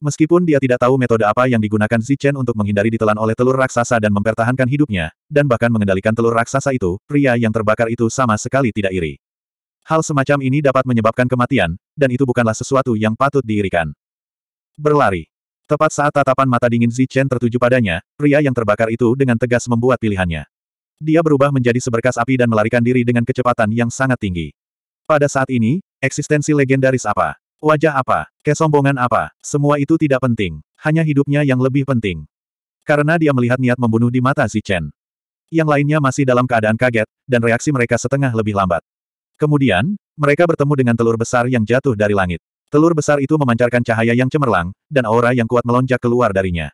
Meskipun dia tidak tahu metode apa yang digunakan Zichen untuk menghindari ditelan oleh telur raksasa dan mempertahankan hidupnya, dan bahkan mengendalikan telur raksasa itu, pria yang terbakar itu sama sekali tidak iri. Hal semacam ini dapat menyebabkan kematian, dan itu bukanlah sesuatu yang patut diirikan. Berlari. Tepat saat tatapan mata dingin Zichen tertuju padanya, pria yang terbakar itu dengan tegas membuat pilihannya. Dia berubah menjadi seberkas api dan melarikan diri dengan kecepatan yang sangat tinggi. Pada saat ini, eksistensi legendaris apa? Wajah apa? Kesombongan apa? Semua itu tidak penting. Hanya hidupnya yang lebih penting. Karena dia melihat niat membunuh di mata Chen. Yang lainnya masih dalam keadaan kaget, dan reaksi mereka setengah lebih lambat. Kemudian, mereka bertemu dengan telur besar yang jatuh dari langit. Telur besar itu memancarkan cahaya yang cemerlang, dan aura yang kuat melonjak keluar darinya.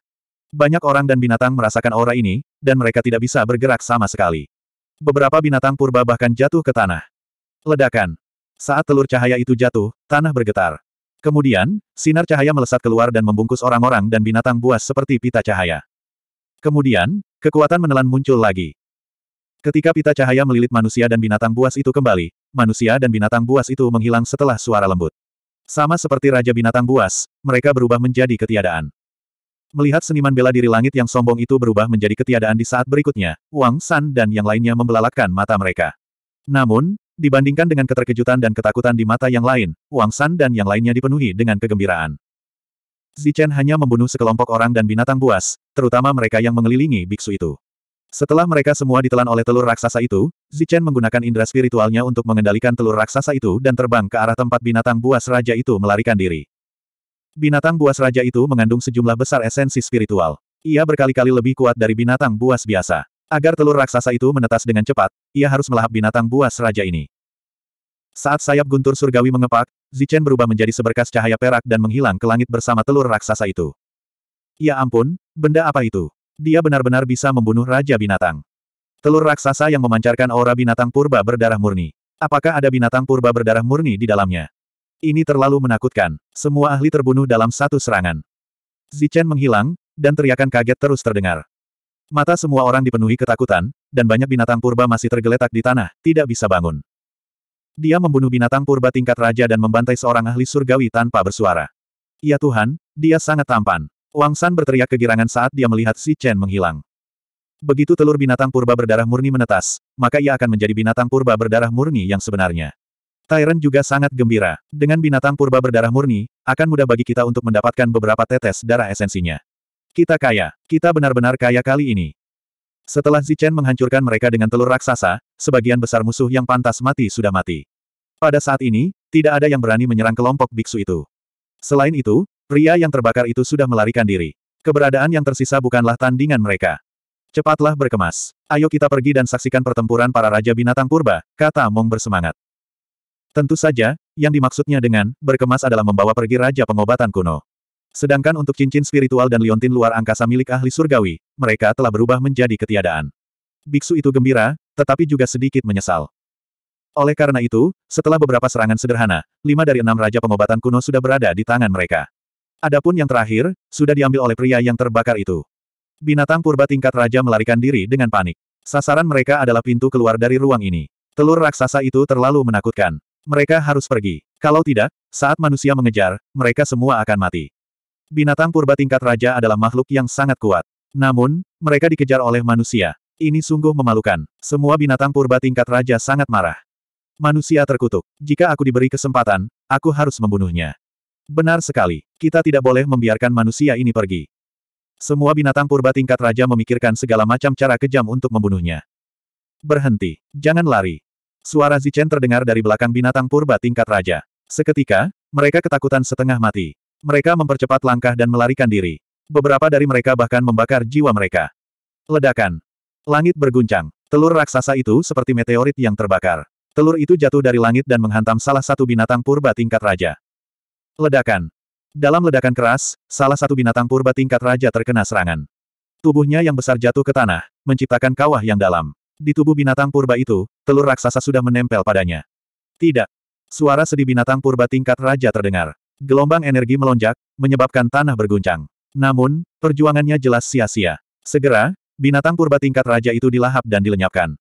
Banyak orang dan binatang merasakan aura ini, dan mereka tidak bisa bergerak sama sekali. Beberapa binatang purba bahkan jatuh ke tanah. Ledakan. Saat telur cahaya itu jatuh, tanah bergetar. Kemudian, sinar cahaya melesat keluar dan membungkus orang-orang dan binatang buas seperti pita cahaya. Kemudian, kekuatan menelan muncul lagi. Ketika pita cahaya melilit manusia dan binatang buas itu kembali, manusia dan binatang buas itu menghilang setelah suara lembut. Sama seperti Raja Binatang Buas, mereka berubah menjadi ketiadaan. Melihat seniman bela diri langit yang sombong itu berubah menjadi ketiadaan di saat berikutnya, Wang San dan yang lainnya membelalakkan mata mereka. Namun, Dibandingkan dengan keterkejutan dan ketakutan di mata yang lain, Wang San dan yang lainnya dipenuhi dengan kegembiraan. Zichen hanya membunuh sekelompok orang dan binatang buas, terutama mereka yang mengelilingi biksu itu. Setelah mereka semua ditelan oleh telur raksasa itu, Zichen menggunakan indera spiritualnya untuk mengendalikan telur raksasa itu dan terbang ke arah tempat binatang buas raja itu melarikan diri. Binatang buas raja itu mengandung sejumlah besar esensi spiritual. Ia berkali-kali lebih kuat dari binatang buas biasa. Agar telur raksasa itu menetas dengan cepat, ia harus melahap binatang buas raja ini. Saat sayap guntur surgawi mengepak, Zichen berubah menjadi seberkas cahaya perak dan menghilang ke langit bersama telur raksasa itu. Ya ampun, benda apa itu? Dia benar-benar bisa membunuh raja binatang. Telur raksasa yang memancarkan aura binatang purba berdarah murni. Apakah ada binatang purba berdarah murni di dalamnya? Ini terlalu menakutkan. Semua ahli terbunuh dalam satu serangan. Zichen menghilang, dan teriakan kaget terus terdengar. Mata semua orang dipenuhi ketakutan, dan banyak binatang purba masih tergeletak di tanah, tidak bisa bangun. Dia membunuh binatang purba tingkat raja dan membantai seorang ahli surgawi tanpa bersuara. Ya Tuhan, dia sangat tampan. Wang San berteriak kegirangan saat dia melihat Si Chen menghilang. Begitu telur binatang purba berdarah murni menetas, maka ia akan menjadi binatang purba berdarah murni yang sebenarnya. Tyrant juga sangat gembira. Dengan binatang purba berdarah murni, akan mudah bagi kita untuk mendapatkan beberapa tetes darah esensinya. Kita kaya. Kita benar-benar kaya kali ini. Setelah Zichen menghancurkan mereka dengan telur raksasa, sebagian besar musuh yang pantas mati sudah mati. Pada saat ini, tidak ada yang berani menyerang kelompok biksu itu. Selain itu, pria yang terbakar itu sudah melarikan diri. Keberadaan yang tersisa bukanlah tandingan mereka. Cepatlah berkemas. Ayo kita pergi dan saksikan pertempuran para raja binatang purba, kata Mong bersemangat. Tentu saja, yang dimaksudnya dengan berkemas adalah membawa pergi raja pengobatan kuno. Sedangkan untuk cincin spiritual dan liontin luar angkasa milik ahli surgawi, mereka telah berubah menjadi ketiadaan. Biksu itu gembira, tetapi juga sedikit menyesal. Oleh karena itu, setelah beberapa serangan sederhana, lima dari enam raja pengobatan kuno sudah berada di tangan mereka. Adapun yang terakhir, sudah diambil oleh pria yang terbakar itu. Binatang purba tingkat raja melarikan diri dengan panik. Sasaran mereka adalah pintu keluar dari ruang ini. Telur raksasa itu terlalu menakutkan. Mereka harus pergi. Kalau tidak, saat manusia mengejar, mereka semua akan mati. Binatang purba tingkat raja adalah makhluk yang sangat kuat. Namun, mereka dikejar oleh manusia. Ini sungguh memalukan. Semua binatang purba tingkat raja sangat marah. Manusia terkutuk. Jika aku diberi kesempatan, aku harus membunuhnya. Benar sekali. Kita tidak boleh membiarkan manusia ini pergi. Semua binatang purba tingkat raja memikirkan segala macam cara kejam untuk membunuhnya. Berhenti. Jangan lari. Suara Zichen terdengar dari belakang binatang purba tingkat raja. Seketika, mereka ketakutan setengah mati. Mereka mempercepat langkah dan melarikan diri. Beberapa dari mereka bahkan membakar jiwa mereka. Ledakan. Langit berguncang. Telur raksasa itu seperti meteorit yang terbakar. Telur itu jatuh dari langit dan menghantam salah satu binatang purba tingkat raja. Ledakan. Dalam ledakan keras, salah satu binatang purba tingkat raja terkena serangan. Tubuhnya yang besar jatuh ke tanah, menciptakan kawah yang dalam. Di tubuh binatang purba itu, telur raksasa sudah menempel padanya. Tidak. Suara sedih binatang purba tingkat raja terdengar. Gelombang energi melonjak, menyebabkan tanah berguncang. Namun, perjuangannya jelas sia-sia. Segera, binatang purba tingkat raja itu dilahap dan dilenyapkan.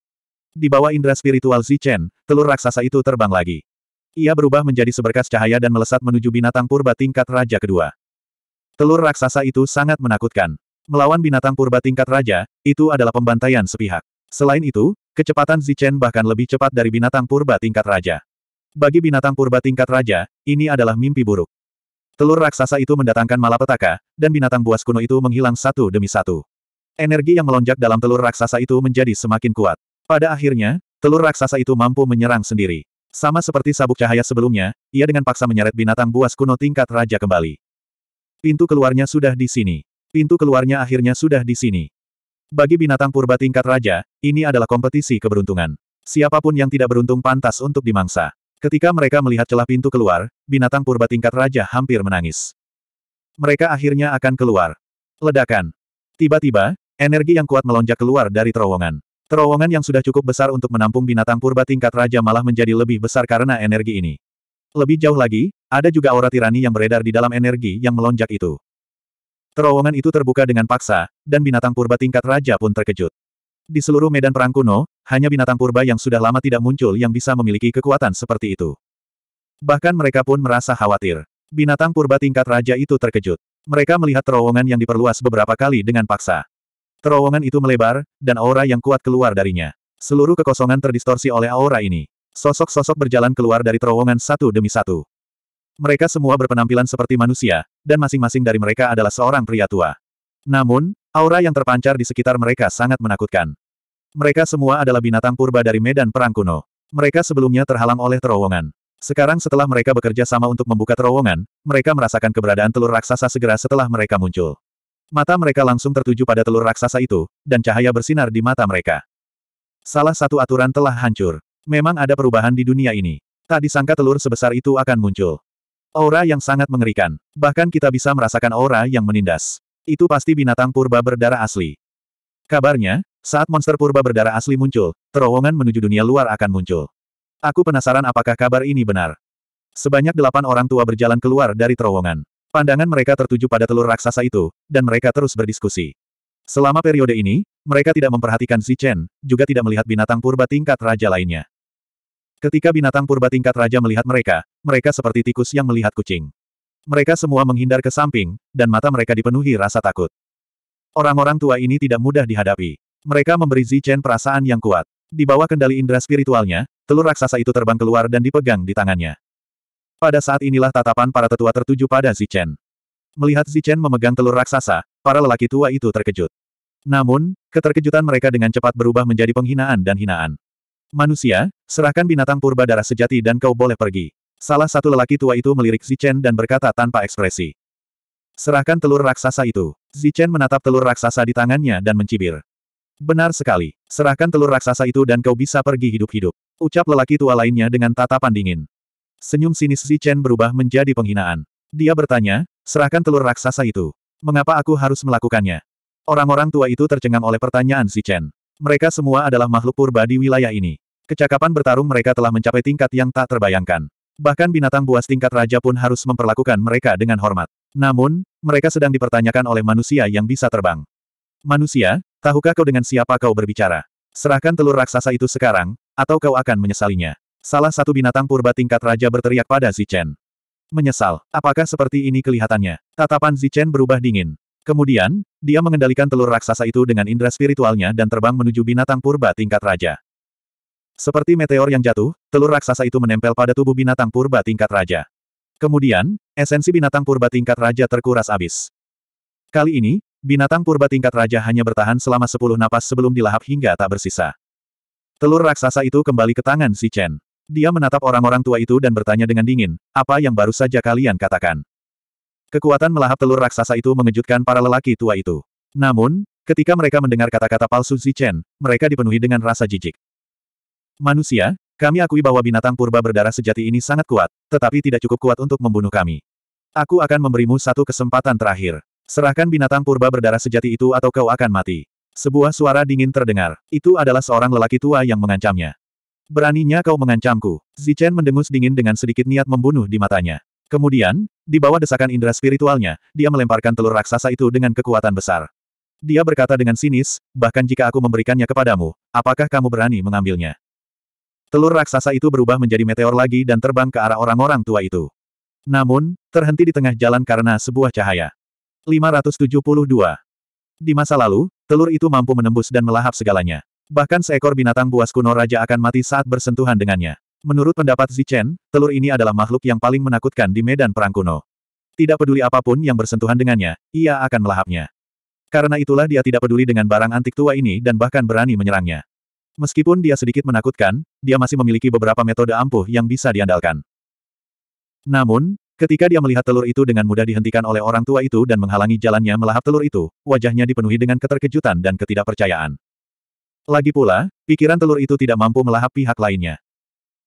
Di bawah indera spiritual Zichen, telur raksasa itu terbang lagi. Ia berubah menjadi seberkas cahaya dan melesat menuju binatang purba tingkat raja kedua. Telur raksasa itu sangat menakutkan. Melawan binatang purba tingkat raja, itu adalah pembantaian sepihak. Selain itu, kecepatan Zichen bahkan lebih cepat dari binatang purba tingkat raja. Bagi binatang purba tingkat raja, ini adalah mimpi buruk. Telur raksasa itu mendatangkan malapetaka, dan binatang buas kuno itu menghilang satu demi satu. Energi yang melonjak dalam telur raksasa itu menjadi semakin kuat. Pada akhirnya, telur raksasa itu mampu menyerang sendiri. Sama seperti sabuk cahaya sebelumnya, ia dengan paksa menyeret binatang buas kuno tingkat raja kembali. Pintu keluarnya sudah di sini. Pintu keluarnya akhirnya sudah di sini. Bagi binatang purba tingkat raja, ini adalah kompetisi keberuntungan. Siapapun yang tidak beruntung pantas untuk dimangsa. Ketika mereka melihat celah pintu keluar, binatang purba tingkat raja hampir menangis. Mereka akhirnya akan keluar. Ledakan. Tiba-tiba, energi yang kuat melonjak keluar dari terowongan. Terowongan yang sudah cukup besar untuk menampung binatang purba tingkat raja malah menjadi lebih besar karena energi ini. Lebih jauh lagi, ada juga aura tirani yang beredar di dalam energi yang melonjak itu. Terowongan itu terbuka dengan paksa, dan binatang purba tingkat raja pun terkejut. Di seluruh medan perang kuno, hanya binatang purba yang sudah lama tidak muncul yang bisa memiliki kekuatan seperti itu. Bahkan mereka pun merasa khawatir. Binatang purba tingkat raja itu terkejut. Mereka melihat terowongan yang diperluas beberapa kali dengan paksa. Terowongan itu melebar, dan aura yang kuat keluar darinya. Seluruh kekosongan terdistorsi oleh aura ini. Sosok-sosok berjalan keluar dari terowongan satu demi satu. Mereka semua berpenampilan seperti manusia, dan masing-masing dari mereka adalah seorang pria tua. Namun, aura yang terpancar di sekitar mereka sangat menakutkan. Mereka semua adalah binatang purba dari medan perang kuno. Mereka sebelumnya terhalang oleh terowongan. Sekarang setelah mereka bekerja sama untuk membuka terowongan, mereka merasakan keberadaan telur raksasa segera setelah mereka muncul. Mata mereka langsung tertuju pada telur raksasa itu, dan cahaya bersinar di mata mereka. Salah satu aturan telah hancur. Memang ada perubahan di dunia ini. Tak disangka telur sebesar itu akan muncul. Aura yang sangat mengerikan. Bahkan kita bisa merasakan aura yang menindas. Itu pasti binatang purba berdarah asli. Kabarnya, saat monster purba berdarah asli muncul, terowongan menuju dunia luar akan muncul. Aku penasaran apakah kabar ini benar. Sebanyak delapan orang tua berjalan keluar dari terowongan. Pandangan mereka tertuju pada telur raksasa itu, dan mereka terus berdiskusi. Selama periode ini, mereka tidak memperhatikan Chen, juga tidak melihat binatang purba tingkat raja lainnya. Ketika binatang purba tingkat raja melihat mereka, mereka seperti tikus yang melihat kucing. Mereka semua menghindar ke samping, dan mata mereka dipenuhi rasa takut. Orang-orang tua ini tidak mudah dihadapi. Mereka memberi Zichen perasaan yang kuat. Di bawah kendali indera spiritualnya, telur raksasa itu terbang keluar dan dipegang di tangannya. Pada saat inilah tatapan para tetua tertuju pada Zichen. Melihat Zichen memegang telur raksasa, para lelaki tua itu terkejut. Namun, keterkejutan mereka dengan cepat berubah menjadi penghinaan dan hinaan. Manusia, serahkan binatang purba darah sejati dan kau boleh pergi. Salah satu lelaki tua itu melirik Zichen dan berkata tanpa ekspresi. Serahkan telur raksasa itu. Zichen menatap telur raksasa di tangannya dan mencibir. Benar sekali. Serahkan telur raksasa itu dan kau bisa pergi hidup-hidup. Ucap lelaki tua lainnya dengan tatapan dingin. Senyum sinis Si Chen berubah menjadi penghinaan. Dia bertanya, serahkan telur raksasa itu. Mengapa aku harus melakukannya? Orang-orang tua itu tercengang oleh pertanyaan Si Chen. Mereka semua adalah makhluk purba di wilayah ini. Kecakapan bertarung mereka telah mencapai tingkat yang tak terbayangkan. Bahkan binatang buas tingkat raja pun harus memperlakukan mereka dengan hormat. Namun, mereka sedang dipertanyakan oleh manusia yang bisa terbang. Manusia, Tahukah kau dengan siapa kau berbicara? Serahkan telur raksasa itu sekarang, atau kau akan menyesalinya. Salah satu binatang purba tingkat raja berteriak pada Zichen. Menyesal, apakah seperti ini kelihatannya? Tatapan Zichen berubah dingin. Kemudian, dia mengendalikan telur raksasa itu dengan indera spiritualnya dan terbang menuju binatang purba tingkat raja. Seperti meteor yang jatuh, telur raksasa itu menempel pada tubuh binatang purba tingkat raja. Kemudian, esensi binatang purba tingkat raja terkuras abis. Kali ini, binatang purba tingkat raja hanya bertahan selama sepuluh napas sebelum dilahap hingga tak bersisa. Telur raksasa itu kembali ke tangan si Chen. Dia menatap orang-orang tua itu dan bertanya dengan dingin, apa yang baru saja kalian katakan? Kekuatan melahap telur raksasa itu mengejutkan para lelaki tua itu. Namun, ketika mereka mendengar kata-kata palsu si Chen, mereka dipenuhi dengan rasa jijik. Manusia, kami akui bahwa binatang purba berdarah sejati ini sangat kuat, tetapi tidak cukup kuat untuk membunuh kami. Aku akan memberimu satu kesempatan terakhir. Serahkan binatang purba berdarah sejati itu atau kau akan mati. Sebuah suara dingin terdengar. Itu adalah seorang lelaki tua yang mengancamnya. Beraninya kau mengancamku. Zichen mendengus dingin dengan sedikit niat membunuh di matanya. Kemudian, di bawah desakan indera spiritualnya, dia melemparkan telur raksasa itu dengan kekuatan besar. Dia berkata dengan sinis, bahkan jika aku memberikannya kepadamu, apakah kamu berani mengambilnya? Telur raksasa itu berubah menjadi meteor lagi dan terbang ke arah orang-orang tua itu. Namun, terhenti di tengah jalan karena sebuah cahaya. 572. Di masa lalu, telur itu mampu menembus dan melahap segalanya. Bahkan seekor binatang buas kuno raja akan mati saat bersentuhan dengannya. Menurut pendapat Zichen, telur ini adalah makhluk yang paling menakutkan di medan perang kuno. Tidak peduli apapun yang bersentuhan dengannya, ia akan melahapnya. Karena itulah dia tidak peduli dengan barang antik tua ini dan bahkan berani menyerangnya. Meskipun dia sedikit menakutkan, dia masih memiliki beberapa metode ampuh yang bisa diandalkan. Namun, Ketika dia melihat telur itu dengan mudah dihentikan oleh orang tua itu dan menghalangi jalannya melahap telur itu, wajahnya dipenuhi dengan keterkejutan dan ketidakpercayaan. Lagi pula, pikiran telur itu tidak mampu melahap pihak lainnya.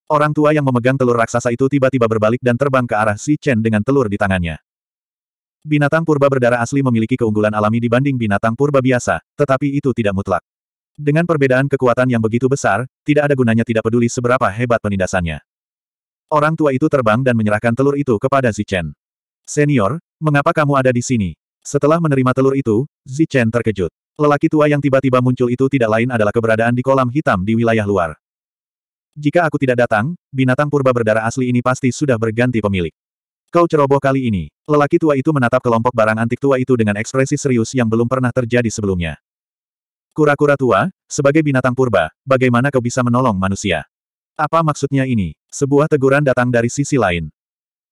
Orang tua yang memegang telur raksasa itu tiba-tiba berbalik dan terbang ke arah si Chen dengan telur di tangannya. Binatang purba berdarah asli memiliki keunggulan alami dibanding binatang purba biasa, tetapi itu tidak mutlak. Dengan perbedaan kekuatan yang begitu besar, tidak ada gunanya tidak peduli seberapa hebat penindasannya. Orang tua itu terbang dan menyerahkan telur itu kepada Zichen. Senior, mengapa kamu ada di sini? Setelah menerima telur itu, Zichen terkejut. Lelaki tua yang tiba-tiba muncul itu tidak lain adalah keberadaan di kolam hitam di wilayah luar. Jika aku tidak datang, binatang purba berdarah asli ini pasti sudah berganti pemilik. Kau ceroboh kali ini. Lelaki tua itu menatap kelompok barang antik tua itu dengan ekspresi serius yang belum pernah terjadi sebelumnya. Kura-kura tua, sebagai binatang purba, bagaimana kau bisa menolong manusia? Apa maksudnya ini? Sebuah teguran datang dari sisi lain.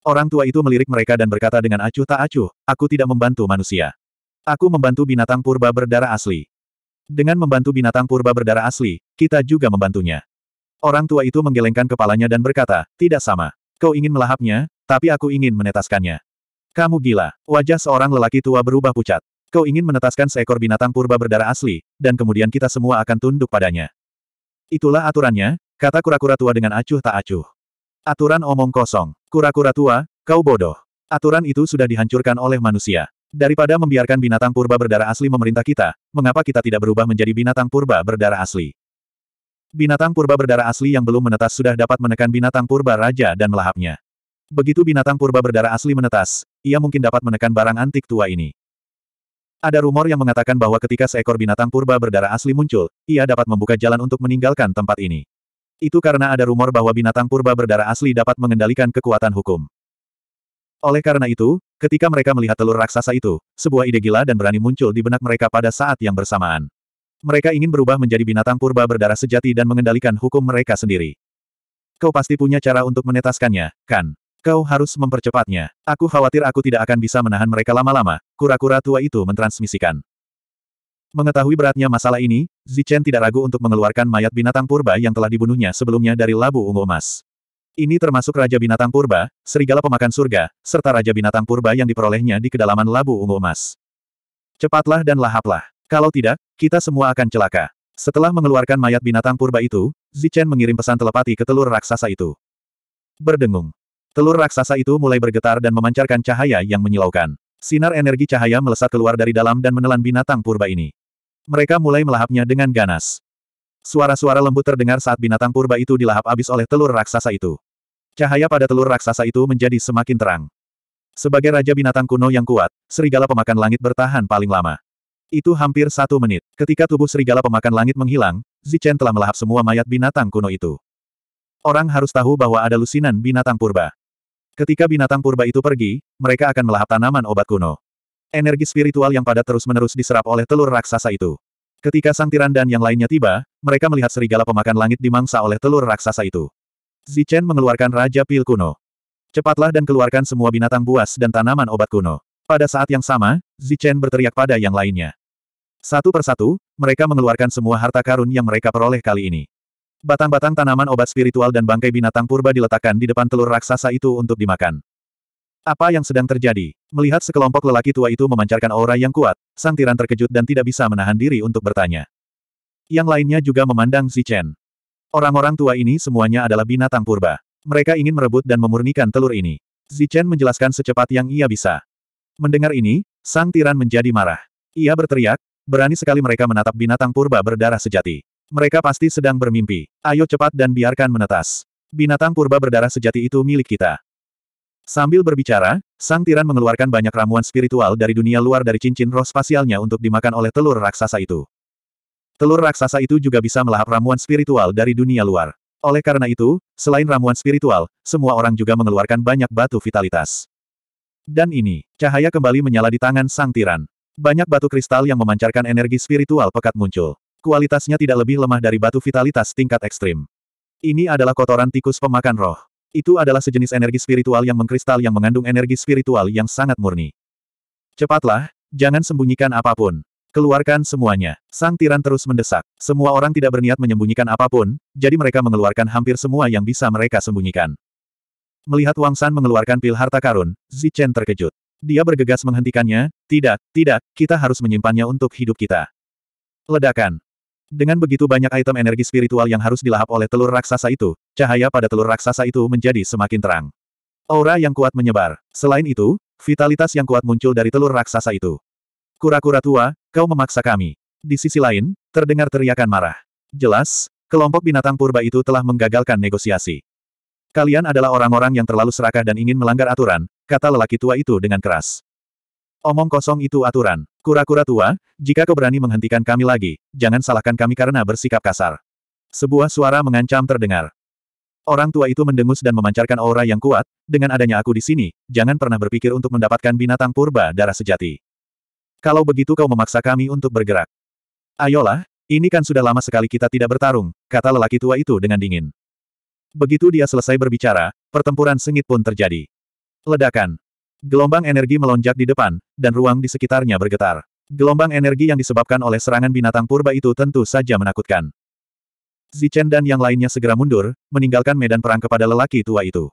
Orang tua itu melirik mereka dan berkata dengan acuh tak acuh, aku tidak membantu manusia. Aku membantu binatang purba berdarah asli. Dengan membantu binatang purba berdarah asli, kita juga membantunya. Orang tua itu menggelengkan kepalanya dan berkata, tidak sama. Kau ingin melahapnya, tapi aku ingin menetaskannya. Kamu gila. Wajah seorang lelaki tua berubah pucat. Kau ingin menetaskan seekor binatang purba berdarah asli, dan kemudian kita semua akan tunduk padanya. Itulah aturannya, Kata kura-kura tua dengan acuh tak acuh. Aturan omong kosong. Kura-kura tua, kau bodoh. Aturan itu sudah dihancurkan oleh manusia. Daripada membiarkan binatang purba berdarah asli memerintah kita, mengapa kita tidak berubah menjadi binatang purba berdarah asli? Binatang purba berdarah asli yang belum menetas sudah dapat menekan binatang purba raja dan melahapnya. Begitu binatang purba berdarah asli menetas, ia mungkin dapat menekan barang antik tua ini. Ada rumor yang mengatakan bahwa ketika seekor binatang purba berdarah asli muncul, ia dapat membuka jalan untuk meninggalkan tempat ini. Itu karena ada rumor bahwa binatang purba berdarah asli dapat mengendalikan kekuatan hukum. Oleh karena itu, ketika mereka melihat telur raksasa itu, sebuah ide gila dan berani muncul di benak mereka pada saat yang bersamaan. Mereka ingin berubah menjadi binatang purba berdarah sejati dan mengendalikan hukum mereka sendiri. Kau pasti punya cara untuk menetaskannya, kan? Kau harus mempercepatnya. Aku khawatir aku tidak akan bisa menahan mereka lama-lama, kura-kura tua itu mentransmisikan. Mengetahui beratnya masalah ini, Zichen tidak ragu untuk mengeluarkan mayat binatang purba yang telah dibunuhnya sebelumnya dari labu ungu emas. Ini termasuk Raja Binatang Purba, Serigala Pemakan Surga, serta Raja Binatang Purba yang diperolehnya di kedalaman Labu Ungu Emas. Cepatlah dan lahaplah. Kalau tidak, kita semua akan celaka. Setelah mengeluarkan mayat binatang purba itu, Zichen mengirim pesan telepati ke telur raksasa itu. Berdengung. Telur raksasa itu mulai bergetar dan memancarkan cahaya yang menyilaukan. Sinar energi cahaya melesat keluar dari dalam dan menelan binatang purba ini. Mereka mulai melahapnya dengan ganas. Suara-suara lembut terdengar saat binatang purba itu dilahap abis oleh telur raksasa itu. Cahaya pada telur raksasa itu menjadi semakin terang. Sebagai raja binatang kuno yang kuat, serigala pemakan langit bertahan paling lama. Itu hampir satu menit. Ketika tubuh serigala pemakan langit menghilang, Zichen telah melahap semua mayat binatang kuno itu. Orang harus tahu bahwa ada lusinan binatang purba. Ketika binatang purba itu pergi, mereka akan melahap tanaman obat kuno. Energi spiritual yang padat terus-menerus diserap oleh telur raksasa itu. Ketika Sang Tiran dan yang lainnya tiba, mereka melihat serigala pemakan langit dimangsa oleh telur raksasa itu. Zichen mengeluarkan Raja Pil kuno. Cepatlah dan keluarkan semua binatang buas dan tanaman obat kuno. Pada saat yang sama, Zichen berteriak pada yang lainnya. Satu persatu, mereka mengeluarkan semua harta karun yang mereka peroleh kali ini. Batang-batang tanaman obat spiritual dan bangkai binatang purba diletakkan di depan telur raksasa itu untuk dimakan. Apa yang sedang terjadi? Melihat sekelompok lelaki tua itu memancarkan aura yang kuat, sang tiran terkejut dan tidak bisa menahan diri untuk bertanya. Yang lainnya juga memandang si Chen. Orang-orang tua ini semuanya adalah binatang purba. Mereka ingin merebut dan memurnikan telur ini. Zichen menjelaskan secepat yang ia bisa. Mendengar ini, sang tiran menjadi marah. Ia berteriak, berani sekali mereka menatap binatang purba berdarah sejati. Mereka pasti sedang bermimpi. Ayo cepat dan biarkan menetas. Binatang purba berdarah sejati itu milik kita. Sambil berbicara, sang tiran mengeluarkan banyak ramuan spiritual dari dunia luar dari cincin roh spasialnya untuk dimakan oleh telur raksasa itu. Telur raksasa itu juga bisa melahap ramuan spiritual dari dunia luar. Oleh karena itu, selain ramuan spiritual, semua orang juga mengeluarkan banyak batu vitalitas. Dan ini, cahaya kembali menyala di tangan sang tiran. Banyak batu kristal yang memancarkan energi spiritual pekat muncul. Kualitasnya tidak lebih lemah dari batu vitalitas tingkat ekstrim. Ini adalah kotoran tikus pemakan roh. Itu adalah sejenis energi spiritual yang mengkristal yang mengandung energi spiritual yang sangat murni. Cepatlah, jangan sembunyikan apapun. Keluarkan semuanya. Sang tiran terus mendesak. Semua orang tidak berniat menyembunyikan apapun, jadi mereka mengeluarkan hampir semua yang bisa mereka sembunyikan. Melihat Wang San mengeluarkan pil harta karun, Zi Chen terkejut. Dia bergegas menghentikannya, tidak, tidak, kita harus menyimpannya untuk hidup kita. Ledakan. Dengan begitu banyak item energi spiritual yang harus dilahap oleh telur raksasa itu, cahaya pada telur raksasa itu menjadi semakin terang. Aura yang kuat menyebar. Selain itu, vitalitas yang kuat muncul dari telur raksasa itu. Kura-kura tua, kau memaksa kami. Di sisi lain, terdengar teriakan marah. Jelas, kelompok binatang purba itu telah menggagalkan negosiasi. Kalian adalah orang-orang yang terlalu serakah dan ingin melanggar aturan, kata lelaki tua itu dengan keras. Omong kosong itu aturan. Kura-kura tua, jika kau berani menghentikan kami lagi, jangan salahkan kami karena bersikap kasar. Sebuah suara mengancam terdengar. Orang tua itu mendengus dan memancarkan aura yang kuat, dengan adanya aku di sini, jangan pernah berpikir untuk mendapatkan binatang purba darah sejati. Kalau begitu kau memaksa kami untuk bergerak. Ayolah, ini kan sudah lama sekali kita tidak bertarung, kata lelaki tua itu dengan dingin. Begitu dia selesai berbicara, pertempuran sengit pun terjadi. Ledakan. Gelombang energi melonjak di depan, dan ruang di sekitarnya bergetar. Gelombang energi yang disebabkan oleh serangan binatang purba itu tentu saja menakutkan. Zichen dan yang lainnya segera mundur, meninggalkan medan perang kepada lelaki tua itu.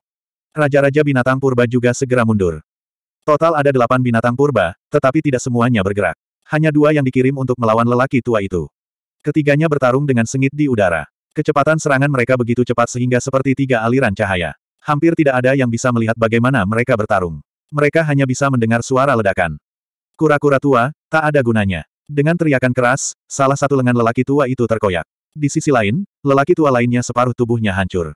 Raja-raja binatang purba juga segera mundur. Total ada delapan binatang purba, tetapi tidak semuanya bergerak. Hanya dua yang dikirim untuk melawan lelaki tua itu. Ketiganya bertarung dengan sengit di udara. Kecepatan serangan mereka begitu cepat sehingga seperti tiga aliran cahaya. Hampir tidak ada yang bisa melihat bagaimana mereka bertarung mereka hanya bisa mendengar suara ledakan. Kura-kura tua, tak ada gunanya. Dengan teriakan keras, salah satu lengan lelaki tua itu terkoyak. Di sisi lain, lelaki tua lainnya separuh tubuhnya hancur.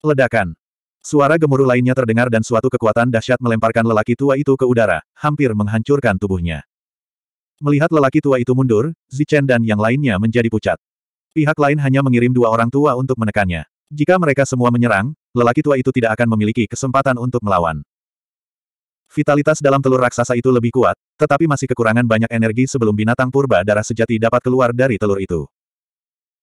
Ledakan. Suara gemuruh lainnya terdengar dan suatu kekuatan dahsyat melemparkan lelaki tua itu ke udara, hampir menghancurkan tubuhnya. Melihat lelaki tua itu mundur, Zichen dan yang lainnya menjadi pucat. Pihak lain hanya mengirim dua orang tua untuk menekannya. Jika mereka semua menyerang, lelaki tua itu tidak akan memiliki kesempatan untuk melawan. Vitalitas dalam telur raksasa itu lebih kuat, tetapi masih kekurangan banyak energi sebelum binatang purba darah sejati dapat keluar dari telur itu.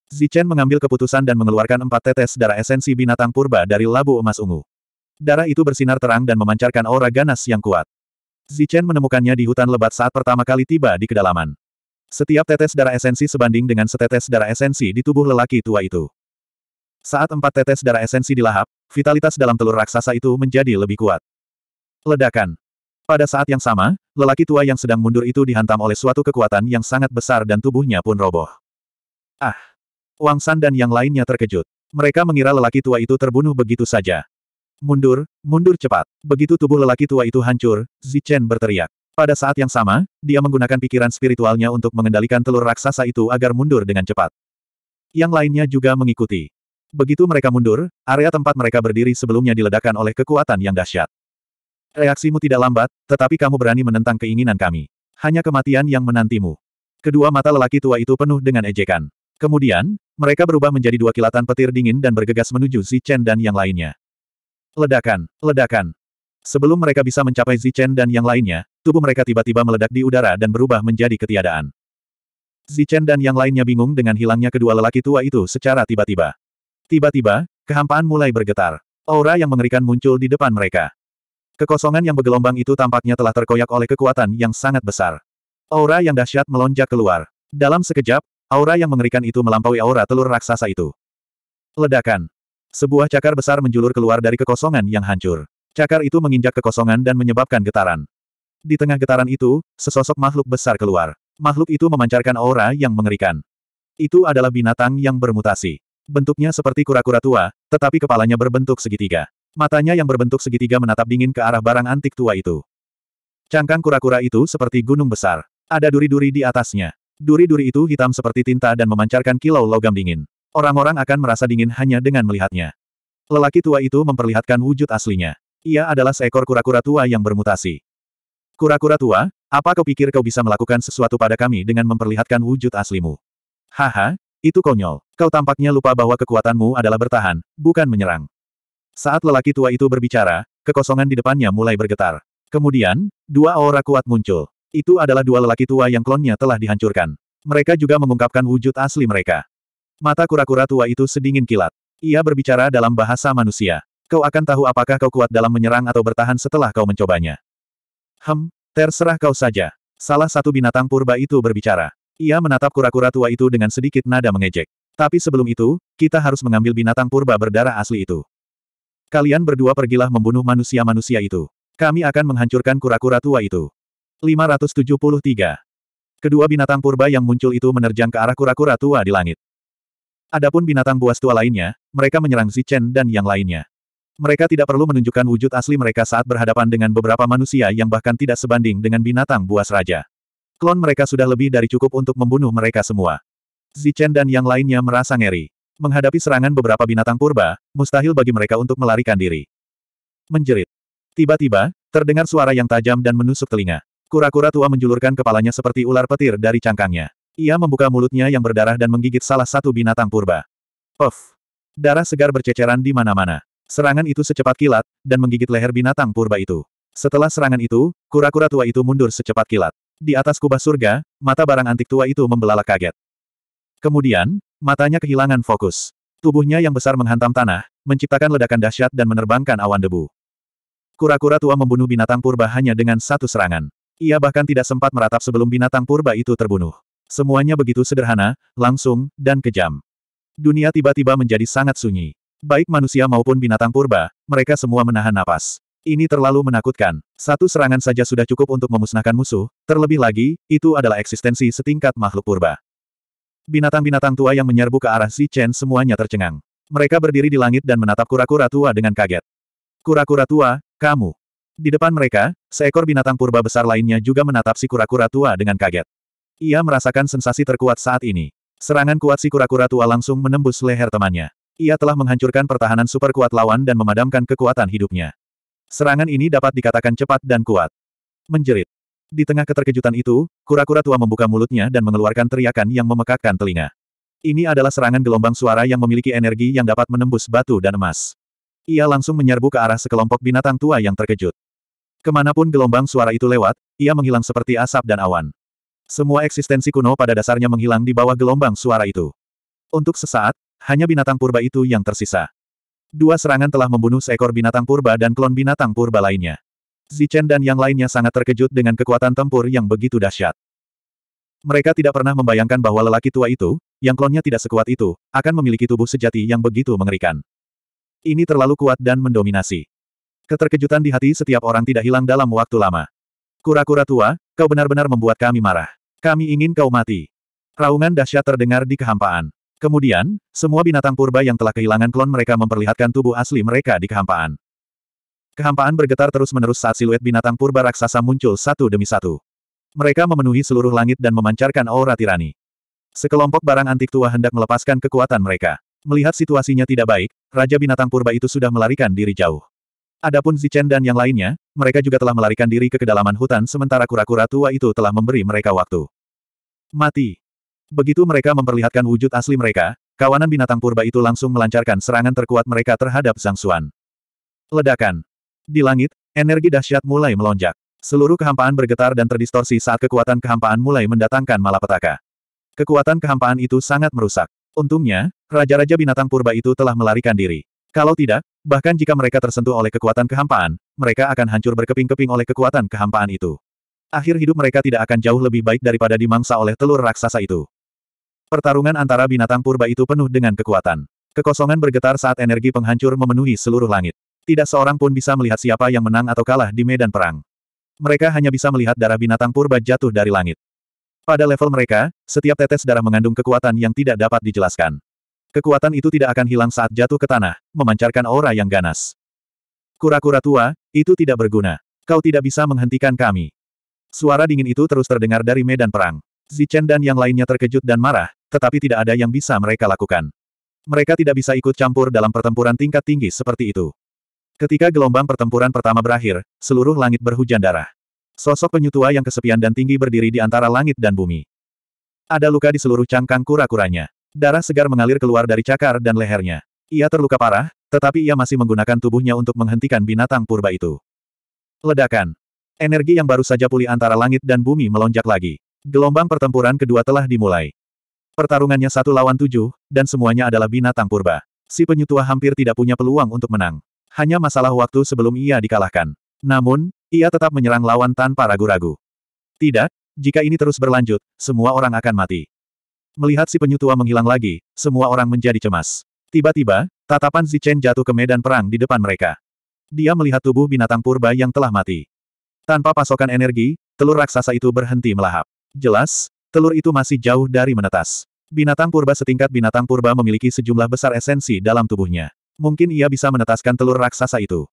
Zichen mengambil keputusan dan mengeluarkan empat tetes darah esensi binatang purba dari labu emas ungu. Darah itu bersinar terang dan memancarkan aura ganas yang kuat. Zichen menemukannya di hutan lebat saat pertama kali tiba di kedalaman. Setiap tetes darah esensi sebanding dengan setetes darah esensi di tubuh lelaki tua itu. Saat empat tetes darah esensi dilahap, vitalitas dalam telur raksasa itu menjadi lebih kuat. Ledakan. Pada saat yang sama, lelaki tua yang sedang mundur itu dihantam oleh suatu kekuatan yang sangat besar dan tubuhnya pun roboh. Ah! Wang San dan yang lainnya terkejut. Mereka mengira lelaki tua itu terbunuh begitu saja. Mundur, mundur cepat. Begitu tubuh lelaki tua itu hancur, Zichen berteriak. Pada saat yang sama, dia menggunakan pikiran spiritualnya untuk mengendalikan telur raksasa itu agar mundur dengan cepat. Yang lainnya juga mengikuti. Begitu mereka mundur, area tempat mereka berdiri sebelumnya diledakkan oleh kekuatan yang dahsyat. Reaksimu tidak lambat, tetapi kamu berani menentang keinginan kami. Hanya kematian yang menantimu. Kedua mata lelaki tua itu penuh dengan ejekan. Kemudian, mereka berubah menjadi dua kilatan petir dingin dan bergegas menuju Zichen dan yang lainnya. Ledakan, ledakan. Sebelum mereka bisa mencapai Zichen dan yang lainnya, tubuh mereka tiba-tiba meledak di udara dan berubah menjadi ketiadaan. Zichen dan yang lainnya bingung dengan hilangnya kedua lelaki tua itu secara tiba-tiba. Tiba-tiba, kehampaan mulai bergetar. Aura yang mengerikan muncul di depan mereka. Kekosongan yang bergelombang itu tampaknya telah terkoyak oleh kekuatan yang sangat besar. Aura yang dahsyat melonjak keluar. Dalam sekejap, aura yang mengerikan itu melampaui aura telur raksasa itu. Ledakan. Sebuah cakar besar menjulur keluar dari kekosongan yang hancur. Cakar itu menginjak kekosongan dan menyebabkan getaran. Di tengah getaran itu, sesosok makhluk besar keluar. Makhluk itu memancarkan aura yang mengerikan. Itu adalah binatang yang bermutasi. Bentuknya seperti kura-kura tua, tetapi kepalanya berbentuk segitiga. Matanya yang berbentuk segitiga menatap dingin ke arah barang antik tua itu. Cangkang kura-kura itu seperti gunung besar. Ada duri-duri di atasnya. Duri-duri itu hitam seperti tinta dan memancarkan kilau logam dingin. Orang-orang akan merasa dingin hanya dengan melihatnya. Lelaki tua itu memperlihatkan wujud aslinya. Ia adalah seekor kura-kura tua yang bermutasi. Kura-kura tua, apa kau pikir kau bisa melakukan sesuatu pada kami dengan memperlihatkan wujud aslimu? Haha, itu konyol. Kau tampaknya lupa bahwa kekuatanmu adalah bertahan, bukan menyerang. Saat lelaki tua itu berbicara, kekosongan di depannya mulai bergetar. Kemudian, dua aura kuat muncul. Itu adalah dua lelaki tua yang klonnya telah dihancurkan. Mereka juga mengungkapkan wujud asli mereka. Mata kura-kura tua itu sedingin kilat. Ia berbicara dalam bahasa manusia. Kau akan tahu apakah kau kuat dalam menyerang atau bertahan setelah kau mencobanya. Hem, terserah kau saja. Salah satu binatang purba itu berbicara. Ia menatap kura-kura tua itu dengan sedikit nada mengejek. Tapi sebelum itu, kita harus mengambil binatang purba berdarah asli itu. Kalian berdua pergilah membunuh manusia-manusia itu. Kami akan menghancurkan kura-kura tua itu. 573. Kedua binatang purba yang muncul itu menerjang ke arah kura-kura tua di langit. Adapun binatang buas tua lainnya, mereka menyerang Zichen dan yang lainnya. Mereka tidak perlu menunjukkan wujud asli mereka saat berhadapan dengan beberapa manusia yang bahkan tidak sebanding dengan binatang buas raja. Klon mereka sudah lebih dari cukup untuk membunuh mereka semua. Zichen dan yang lainnya merasa ngeri. Menghadapi serangan beberapa binatang purba, mustahil bagi mereka untuk melarikan diri. Menjerit. Tiba-tiba, terdengar suara yang tajam dan menusuk telinga. Kura-kura tua menjulurkan kepalanya seperti ular petir dari cangkangnya. Ia membuka mulutnya yang berdarah dan menggigit salah satu binatang purba. Of! Darah segar berceceran di mana-mana. Serangan itu secepat kilat, dan menggigit leher binatang purba itu. Setelah serangan itu, kura-kura tua itu mundur secepat kilat. Di atas kubah surga, mata barang antik tua itu membelalak kaget. Kemudian, matanya kehilangan fokus. Tubuhnya yang besar menghantam tanah, menciptakan ledakan dahsyat dan menerbangkan awan debu. Kura-kura tua membunuh binatang purba hanya dengan satu serangan. Ia bahkan tidak sempat meratap sebelum binatang purba itu terbunuh. Semuanya begitu sederhana, langsung, dan kejam. Dunia tiba-tiba menjadi sangat sunyi. Baik manusia maupun binatang purba, mereka semua menahan napas. Ini terlalu menakutkan. Satu serangan saja sudah cukup untuk memusnahkan musuh, terlebih lagi, itu adalah eksistensi setingkat makhluk purba. Binatang-binatang tua yang menyerbu ke arah Si Chen semuanya tercengang. Mereka berdiri di langit dan menatap kura-kura tua dengan kaget. Kura-kura tua, kamu. Di depan mereka, seekor binatang purba besar lainnya juga menatap si kura-kura tua dengan kaget. Ia merasakan sensasi terkuat saat ini. Serangan kuat si kura-kura tua langsung menembus leher temannya. Ia telah menghancurkan pertahanan super kuat lawan dan memadamkan kekuatan hidupnya. Serangan ini dapat dikatakan cepat dan kuat. Menjerit. Di tengah keterkejutan itu, kura-kura tua membuka mulutnya dan mengeluarkan teriakan yang memekakkan telinga. Ini adalah serangan gelombang suara yang memiliki energi yang dapat menembus batu dan emas. Ia langsung menyerbu ke arah sekelompok binatang tua yang terkejut. Kemanapun gelombang suara itu lewat, ia menghilang seperti asap dan awan. Semua eksistensi kuno pada dasarnya menghilang di bawah gelombang suara itu. Untuk sesaat, hanya binatang purba itu yang tersisa. Dua serangan telah membunuh seekor binatang purba dan klon binatang purba lainnya. Zichen dan yang lainnya sangat terkejut dengan kekuatan tempur yang begitu dahsyat. Mereka tidak pernah membayangkan bahwa lelaki tua itu, yang klonnya tidak sekuat itu, akan memiliki tubuh sejati yang begitu mengerikan. Ini terlalu kuat dan mendominasi. Keterkejutan di hati setiap orang tidak hilang dalam waktu lama. Kura-kura tua, kau benar-benar membuat kami marah. Kami ingin kau mati. Raungan dahsyat terdengar di kehampaan. Kemudian, semua binatang purba yang telah kehilangan klon mereka memperlihatkan tubuh asli mereka di kehampaan. Kehampaan bergetar terus-menerus saat siluet binatang purba raksasa muncul satu demi satu. Mereka memenuhi seluruh langit dan memancarkan aura tirani. Sekelompok barang antik tua hendak melepaskan kekuatan mereka. Melihat situasinya tidak baik, Raja Binatang Purba itu sudah melarikan diri jauh. Adapun Zichen dan yang lainnya, mereka juga telah melarikan diri ke kedalaman hutan sementara kura-kura tua itu telah memberi mereka waktu. Mati. Begitu mereka memperlihatkan wujud asli mereka, kawanan binatang purba itu langsung melancarkan serangan terkuat mereka terhadap Zhang Xuan. Ledakan. Di langit, energi dahsyat mulai melonjak. Seluruh kehampaan bergetar dan terdistorsi saat kekuatan kehampaan mulai mendatangkan malapetaka. Kekuatan kehampaan itu sangat merusak. Untungnya, raja-raja binatang purba itu telah melarikan diri. Kalau tidak, bahkan jika mereka tersentuh oleh kekuatan kehampaan, mereka akan hancur berkeping-keping oleh kekuatan kehampaan itu. Akhir hidup mereka tidak akan jauh lebih baik daripada dimangsa oleh telur raksasa itu. Pertarungan antara binatang purba itu penuh dengan kekuatan. Kekosongan bergetar saat energi penghancur memenuhi seluruh langit. Tidak seorang pun bisa melihat siapa yang menang atau kalah di medan perang. Mereka hanya bisa melihat darah binatang purba jatuh dari langit. Pada level mereka, setiap tetes darah mengandung kekuatan yang tidak dapat dijelaskan. Kekuatan itu tidak akan hilang saat jatuh ke tanah, memancarkan aura yang ganas. Kura-kura tua, itu tidak berguna. Kau tidak bisa menghentikan kami. Suara dingin itu terus terdengar dari medan perang. Zichen dan yang lainnya terkejut dan marah, tetapi tidak ada yang bisa mereka lakukan. Mereka tidak bisa ikut campur dalam pertempuran tingkat tinggi seperti itu. Ketika gelombang pertempuran pertama berakhir, seluruh langit berhujan darah. Sosok penyutua yang kesepian dan tinggi berdiri di antara langit dan bumi. Ada luka di seluruh cangkang kura-kuranya. Darah segar mengalir keluar dari cakar dan lehernya. Ia terluka parah, tetapi ia masih menggunakan tubuhnya untuk menghentikan binatang purba itu. Ledakan. Energi yang baru saja pulih antara langit dan bumi melonjak lagi. Gelombang pertempuran kedua telah dimulai. Pertarungannya satu lawan tujuh, dan semuanya adalah binatang purba. Si penyutua hampir tidak punya peluang untuk menang. Hanya masalah waktu sebelum ia dikalahkan. Namun, ia tetap menyerang lawan tanpa ragu-ragu. Tidak, jika ini terus berlanjut, semua orang akan mati. Melihat si penyu menghilang lagi, semua orang menjadi cemas. Tiba-tiba, tatapan Zichen jatuh ke medan perang di depan mereka. Dia melihat tubuh binatang purba yang telah mati. Tanpa pasokan energi, telur raksasa itu berhenti melahap. Jelas, telur itu masih jauh dari menetas. Binatang purba setingkat binatang purba memiliki sejumlah besar esensi dalam tubuhnya mungkin ia bisa menetaskan telur raksasa itu.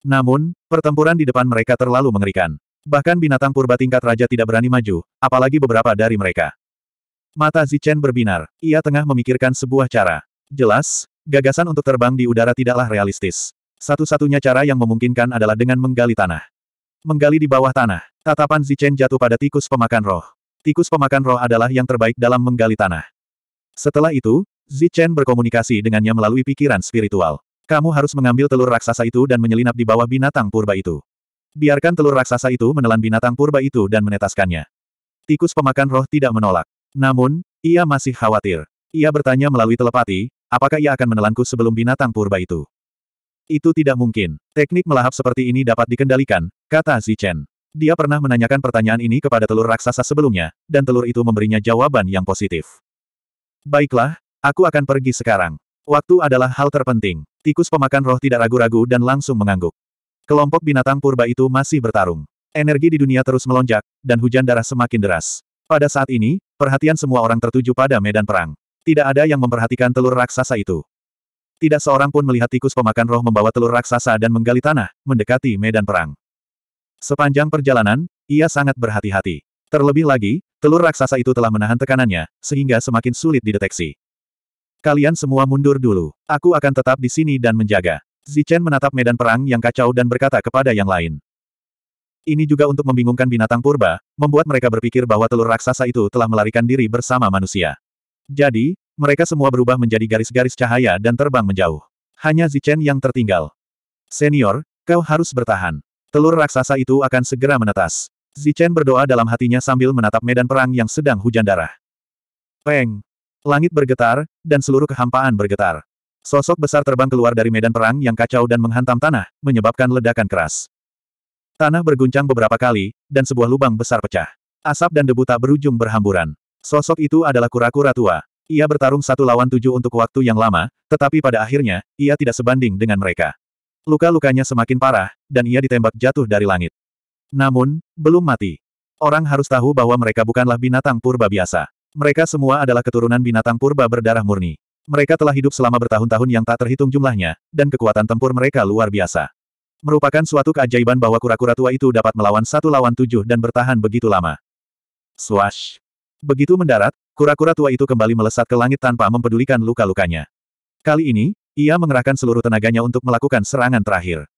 Namun, pertempuran di depan mereka terlalu mengerikan. Bahkan binatang purba tingkat raja tidak berani maju, apalagi beberapa dari mereka. Mata Zichen berbinar, ia tengah memikirkan sebuah cara. Jelas, gagasan untuk terbang di udara tidaklah realistis. Satu-satunya cara yang memungkinkan adalah dengan menggali tanah. Menggali di bawah tanah, tatapan Zichen jatuh pada tikus pemakan roh. Tikus pemakan roh adalah yang terbaik dalam menggali tanah. Setelah itu, Zichen berkomunikasi dengannya melalui pikiran spiritual. Kamu harus mengambil telur raksasa itu dan menyelinap di bawah binatang purba itu. Biarkan telur raksasa itu menelan binatang purba itu dan menetaskannya. Tikus pemakan roh tidak menolak. Namun, ia masih khawatir. Ia bertanya melalui telepati, apakah ia akan menelanku sebelum binatang purba itu? Itu tidak mungkin. Teknik melahap seperti ini dapat dikendalikan, kata Zichen. Dia pernah menanyakan pertanyaan ini kepada telur raksasa sebelumnya, dan telur itu memberinya jawaban yang positif. Baiklah, Aku akan pergi sekarang. Waktu adalah hal terpenting. Tikus pemakan roh tidak ragu-ragu dan langsung mengangguk. Kelompok binatang purba itu masih bertarung. Energi di dunia terus melonjak, dan hujan darah semakin deras. Pada saat ini, perhatian semua orang tertuju pada medan perang. Tidak ada yang memperhatikan telur raksasa itu. Tidak seorang pun melihat tikus pemakan roh membawa telur raksasa dan menggali tanah, mendekati medan perang. Sepanjang perjalanan, ia sangat berhati-hati. Terlebih lagi, telur raksasa itu telah menahan tekanannya, sehingga semakin sulit dideteksi. Kalian semua mundur dulu. Aku akan tetap di sini dan menjaga. Zichen menatap medan perang yang kacau dan berkata kepada yang lain. Ini juga untuk membingungkan binatang purba, membuat mereka berpikir bahwa telur raksasa itu telah melarikan diri bersama manusia. Jadi, mereka semua berubah menjadi garis-garis cahaya dan terbang menjauh. Hanya Zichen yang tertinggal. Senior, kau harus bertahan. Telur raksasa itu akan segera menetas. Zichen berdoa dalam hatinya sambil menatap medan perang yang sedang hujan darah. Peng, Langit bergetar, dan seluruh kehampaan bergetar. Sosok besar terbang keluar dari medan perang yang kacau dan menghantam tanah, menyebabkan ledakan keras. Tanah berguncang beberapa kali, dan sebuah lubang besar pecah. Asap dan debu tak berujung berhamburan. Sosok itu adalah kura-kura tua. Ia bertarung satu lawan tujuh untuk waktu yang lama, tetapi pada akhirnya, ia tidak sebanding dengan mereka. Luka-lukanya semakin parah, dan ia ditembak jatuh dari langit. Namun, belum mati. Orang harus tahu bahwa mereka bukanlah binatang purba biasa. Mereka semua adalah keturunan binatang purba berdarah murni. Mereka telah hidup selama bertahun-tahun yang tak terhitung jumlahnya, dan kekuatan tempur mereka luar biasa. Merupakan suatu keajaiban bahwa kura-kura tua itu dapat melawan satu lawan tujuh dan bertahan begitu lama. Swash! Begitu mendarat, kura-kura tua itu kembali melesat ke langit tanpa mempedulikan luka-lukanya. Kali ini, ia mengerahkan seluruh tenaganya untuk melakukan serangan terakhir.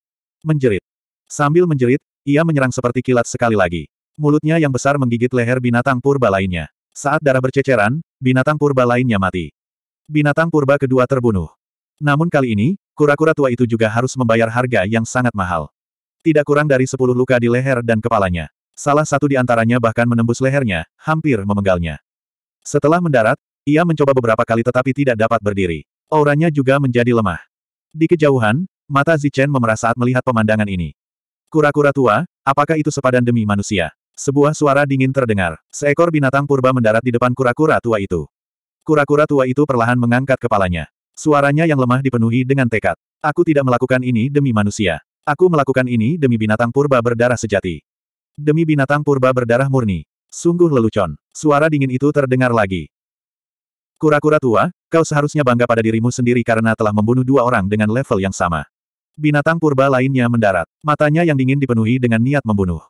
Menjerit. Sambil menjerit, ia menyerang seperti kilat sekali lagi. Mulutnya yang besar menggigit leher binatang purba lainnya. Saat darah berceceran, binatang purba lainnya mati. Binatang purba kedua terbunuh. Namun kali ini, kura-kura tua itu juga harus membayar harga yang sangat mahal. Tidak kurang dari sepuluh luka di leher dan kepalanya. Salah satu di antaranya bahkan menembus lehernya, hampir memenggalnya. Setelah mendarat, ia mencoba beberapa kali tetapi tidak dapat berdiri. Auranya juga menjadi lemah. Di kejauhan, mata Zichen memerah saat melihat pemandangan ini. Kura-kura tua, apakah itu sepadan demi manusia? Sebuah suara dingin terdengar. Seekor binatang purba mendarat di depan kura-kura tua itu. Kura-kura tua itu perlahan mengangkat kepalanya. Suaranya yang lemah dipenuhi dengan tekad. Aku tidak melakukan ini demi manusia. Aku melakukan ini demi binatang purba berdarah sejati. Demi binatang purba berdarah murni. Sungguh lelucon. Suara dingin itu terdengar lagi. Kura-kura tua, kau seharusnya bangga pada dirimu sendiri karena telah membunuh dua orang dengan level yang sama. Binatang purba lainnya mendarat. Matanya yang dingin dipenuhi dengan niat membunuh.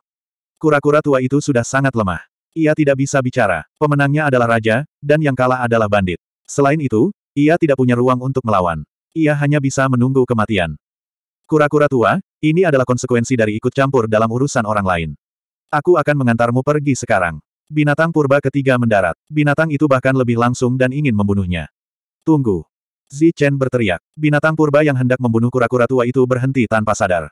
Kura-kura tua itu sudah sangat lemah. Ia tidak bisa bicara. Pemenangnya adalah raja, dan yang kalah adalah bandit. Selain itu, ia tidak punya ruang untuk melawan. Ia hanya bisa menunggu kematian. Kura-kura tua, ini adalah konsekuensi dari ikut campur dalam urusan orang lain. Aku akan mengantarmu pergi sekarang. Binatang purba ketiga mendarat. Binatang itu bahkan lebih langsung dan ingin membunuhnya. Tunggu. Zi Chen berteriak. Binatang purba yang hendak membunuh kura-kura tua itu berhenti tanpa sadar.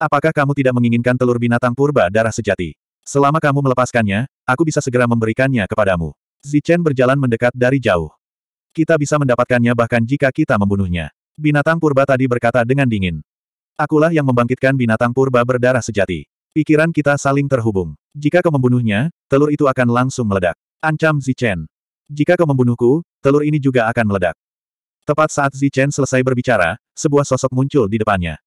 Apakah kamu tidak menginginkan telur binatang purba darah sejati? Selama kamu melepaskannya, aku bisa segera memberikannya kepadamu. Zichen berjalan mendekat dari jauh. Kita bisa mendapatkannya bahkan jika kita membunuhnya. Binatang purba tadi berkata dengan dingin. Akulah yang membangkitkan binatang purba berdarah sejati. Pikiran kita saling terhubung. Jika kau membunuhnya, telur itu akan langsung meledak. Ancam Zichen. Jika kau membunuhku, telur ini juga akan meledak. Tepat saat Zichen selesai berbicara, sebuah sosok muncul di depannya.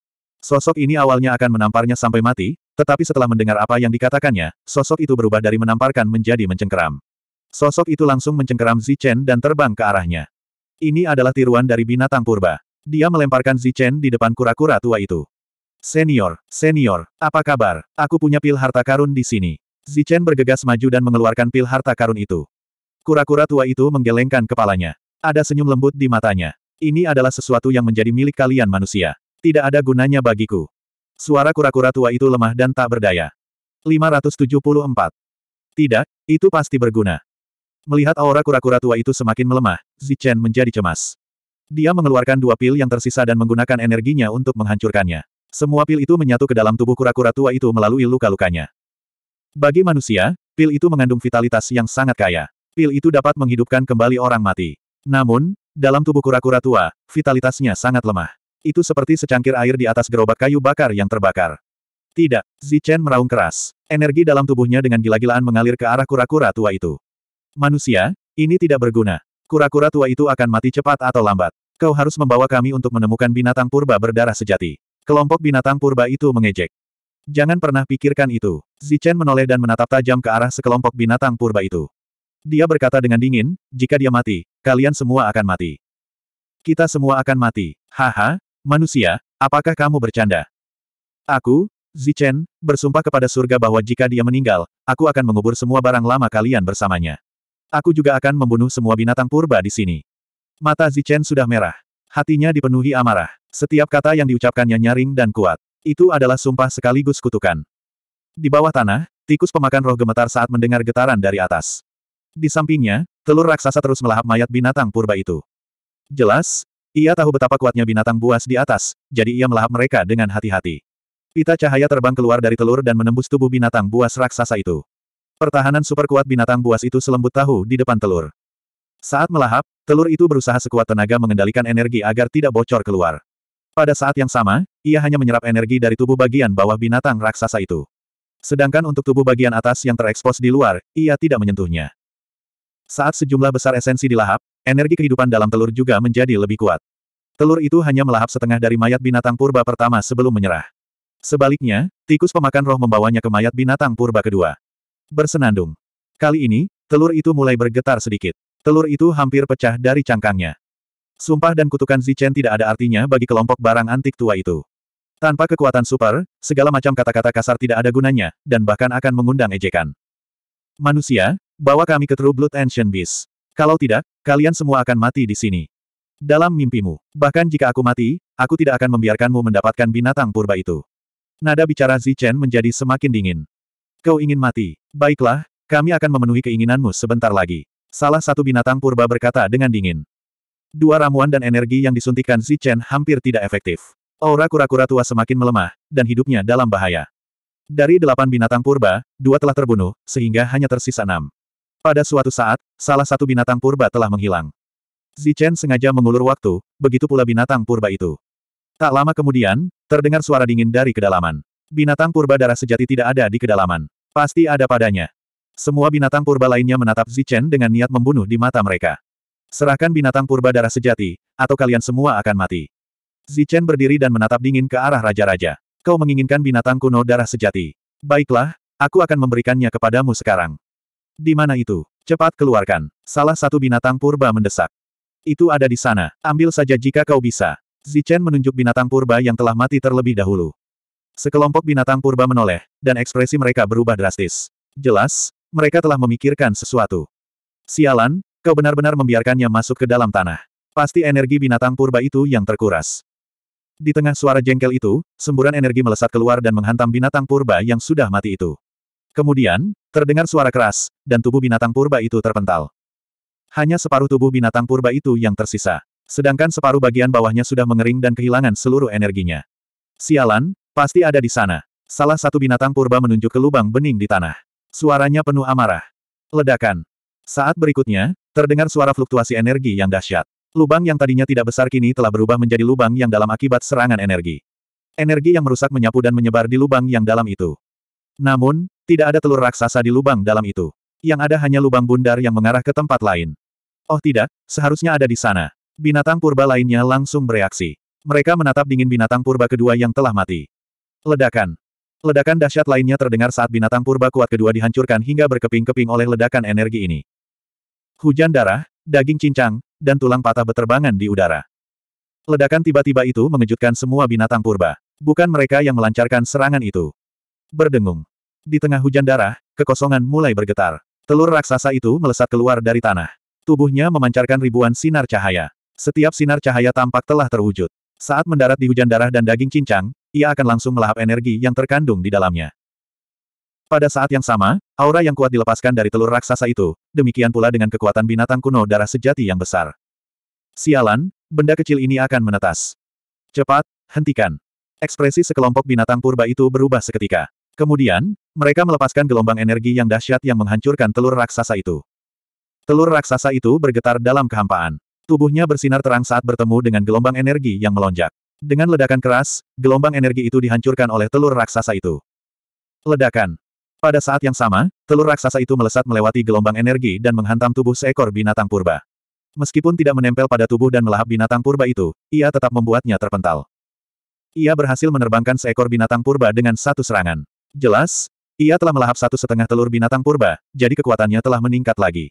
Sosok ini awalnya akan menamparnya sampai mati, tetapi setelah mendengar apa yang dikatakannya, sosok itu berubah dari menamparkan menjadi mencengkeram. Sosok itu langsung mencengkeram Zichen dan terbang ke arahnya. Ini adalah tiruan dari binatang purba. Dia melemparkan Zichen di depan kura-kura tua itu. Senior, senior, apa kabar? Aku punya pil harta karun di sini. Zichen bergegas maju dan mengeluarkan pil harta karun itu. Kura-kura tua itu menggelengkan kepalanya. Ada senyum lembut di matanya. Ini adalah sesuatu yang menjadi milik kalian manusia. Tidak ada gunanya bagiku. Suara kura-kura tua itu lemah dan tak berdaya. 574. Tidak, itu pasti berguna. Melihat aura kura-kura tua itu semakin melemah, Zichen menjadi cemas. Dia mengeluarkan dua pil yang tersisa dan menggunakan energinya untuk menghancurkannya. Semua pil itu menyatu ke dalam tubuh kura-kura tua itu melalui luka-lukanya. Bagi manusia, pil itu mengandung vitalitas yang sangat kaya. Pil itu dapat menghidupkan kembali orang mati. Namun, dalam tubuh kura-kura tua, vitalitasnya sangat lemah. Itu seperti secangkir air di atas gerobak kayu bakar yang terbakar. Tidak, Zichen meraung keras. Energi dalam tubuhnya dengan gila-gilaan mengalir ke arah kura-kura tua itu. Manusia, ini tidak berguna. Kura-kura tua itu akan mati cepat atau lambat. Kau harus membawa kami untuk menemukan binatang purba berdarah sejati. Kelompok binatang purba itu mengejek. Jangan pernah pikirkan itu. Zichen menoleh dan menatap tajam ke arah sekelompok binatang purba itu. Dia berkata dengan dingin, jika dia mati, kalian semua akan mati. Kita semua akan mati. Haha, Manusia, apakah kamu bercanda? Aku, Zichen, bersumpah kepada surga bahwa jika dia meninggal, aku akan mengubur semua barang lama kalian bersamanya. Aku juga akan membunuh semua binatang purba di sini. Mata Zichen sudah merah. Hatinya dipenuhi amarah. Setiap kata yang diucapkannya nyaring dan kuat. Itu adalah sumpah sekaligus kutukan. Di bawah tanah, tikus pemakan roh gemetar saat mendengar getaran dari atas. Di sampingnya, telur raksasa terus melahap mayat binatang purba itu. Jelas, ia tahu betapa kuatnya binatang buas di atas, jadi ia melahap mereka dengan hati-hati. Pita cahaya terbang keluar dari telur dan menembus tubuh binatang buas raksasa itu. Pertahanan super kuat binatang buas itu selembut tahu di depan telur. Saat melahap, telur itu berusaha sekuat tenaga mengendalikan energi agar tidak bocor keluar. Pada saat yang sama, ia hanya menyerap energi dari tubuh bagian bawah binatang raksasa itu. Sedangkan untuk tubuh bagian atas yang terekspos di luar, ia tidak menyentuhnya. Saat sejumlah besar esensi dilahap, Energi kehidupan dalam telur juga menjadi lebih kuat. Telur itu hanya melahap setengah dari mayat binatang purba pertama sebelum menyerah. Sebaliknya, tikus pemakan roh membawanya ke mayat binatang purba kedua. Bersenandung. Kali ini, telur itu mulai bergetar sedikit. Telur itu hampir pecah dari cangkangnya. Sumpah dan kutukan Zichen tidak ada artinya bagi kelompok barang antik tua itu. Tanpa kekuatan super, segala macam kata-kata kasar tidak ada gunanya, dan bahkan akan mengundang ejekan. Manusia, bawa kami ke True Blood Ancient Beast. Kalau tidak, kalian semua akan mati di sini. Dalam mimpimu. Bahkan jika aku mati, aku tidak akan membiarkanmu mendapatkan binatang purba itu. Nada bicara Zichen menjadi semakin dingin. Kau ingin mati. Baiklah, kami akan memenuhi keinginanmu sebentar lagi. Salah satu binatang purba berkata dengan dingin. Dua ramuan dan energi yang disuntikkan Zichen hampir tidak efektif. Aura kura-kura tua semakin melemah, dan hidupnya dalam bahaya. Dari delapan binatang purba, dua telah terbunuh, sehingga hanya tersisa enam. Pada suatu saat, salah satu binatang purba telah menghilang. Zichen sengaja mengulur waktu, begitu pula binatang purba itu. Tak lama kemudian, terdengar suara dingin dari kedalaman. Binatang purba darah sejati tidak ada di kedalaman. Pasti ada padanya. Semua binatang purba lainnya menatap Zichen dengan niat membunuh di mata mereka. Serahkan binatang purba darah sejati, atau kalian semua akan mati. Zichen berdiri dan menatap dingin ke arah raja-raja. Kau menginginkan binatang kuno darah sejati. Baiklah, aku akan memberikannya kepadamu sekarang. Di mana itu? Cepat keluarkan. Salah satu binatang purba mendesak. Itu ada di sana. Ambil saja jika kau bisa. Zichen menunjuk binatang purba yang telah mati terlebih dahulu. Sekelompok binatang purba menoleh, dan ekspresi mereka berubah drastis. Jelas, mereka telah memikirkan sesuatu. Sialan, kau benar-benar membiarkannya masuk ke dalam tanah. Pasti energi binatang purba itu yang terkuras. Di tengah suara jengkel itu, semburan energi melesat keluar dan menghantam binatang purba yang sudah mati itu. Kemudian, terdengar suara keras, dan tubuh binatang purba itu terpental. Hanya separuh tubuh binatang purba itu yang tersisa. Sedangkan separuh bagian bawahnya sudah mengering dan kehilangan seluruh energinya. Sialan, pasti ada di sana. Salah satu binatang purba menunjuk ke lubang bening di tanah. Suaranya penuh amarah. Ledakan. Saat berikutnya, terdengar suara fluktuasi energi yang dahsyat. Lubang yang tadinya tidak besar kini telah berubah menjadi lubang yang dalam akibat serangan energi. Energi yang merusak menyapu dan menyebar di lubang yang dalam itu. Namun, tidak ada telur raksasa di lubang dalam itu. Yang ada hanya lubang bundar yang mengarah ke tempat lain. Oh tidak, seharusnya ada di sana. Binatang purba lainnya langsung bereaksi. Mereka menatap dingin binatang purba kedua yang telah mati. Ledakan. Ledakan dahsyat lainnya terdengar saat binatang purba kuat kedua dihancurkan hingga berkeping-keping oleh ledakan energi ini. Hujan darah, daging cincang, dan tulang patah beterbangan di udara. Ledakan tiba-tiba itu mengejutkan semua binatang purba. Bukan mereka yang melancarkan serangan itu berdengung. Di tengah hujan darah, kekosongan mulai bergetar. Telur raksasa itu melesat keluar dari tanah. Tubuhnya memancarkan ribuan sinar cahaya. Setiap sinar cahaya tampak telah terwujud. Saat mendarat di hujan darah dan daging cincang, ia akan langsung melahap energi yang terkandung di dalamnya. Pada saat yang sama, aura yang kuat dilepaskan dari telur raksasa itu, demikian pula dengan kekuatan binatang kuno darah sejati yang besar. Sialan, benda kecil ini akan menetas. Cepat, hentikan. Ekspresi sekelompok binatang purba itu berubah seketika. Kemudian, mereka melepaskan gelombang energi yang dahsyat yang menghancurkan telur raksasa itu. Telur raksasa itu bergetar dalam kehampaan. Tubuhnya bersinar terang saat bertemu dengan gelombang energi yang melonjak. Dengan ledakan keras, gelombang energi itu dihancurkan oleh telur raksasa itu. Ledakan. Pada saat yang sama, telur raksasa itu melesat melewati gelombang energi dan menghantam tubuh seekor binatang purba. Meskipun tidak menempel pada tubuh dan melahap binatang purba itu, ia tetap membuatnya terpental. Ia berhasil menerbangkan seekor binatang purba dengan satu serangan. Jelas, ia telah melahap satu setengah telur binatang purba, jadi kekuatannya telah meningkat lagi.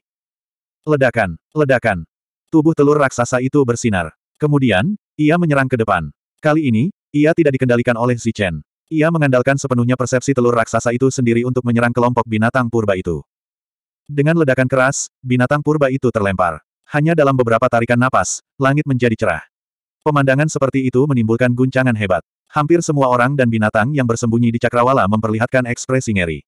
Ledakan, ledakan. Tubuh telur raksasa itu bersinar. Kemudian, ia menyerang ke depan. Kali ini, ia tidak dikendalikan oleh Zichen. Ia mengandalkan sepenuhnya persepsi telur raksasa itu sendiri untuk menyerang kelompok binatang purba itu. Dengan ledakan keras, binatang purba itu terlempar. Hanya dalam beberapa tarikan napas, langit menjadi cerah. Pemandangan seperti itu menimbulkan guncangan hebat. Hampir semua orang dan binatang yang bersembunyi di cakrawala memperlihatkan ekspresi ngeri.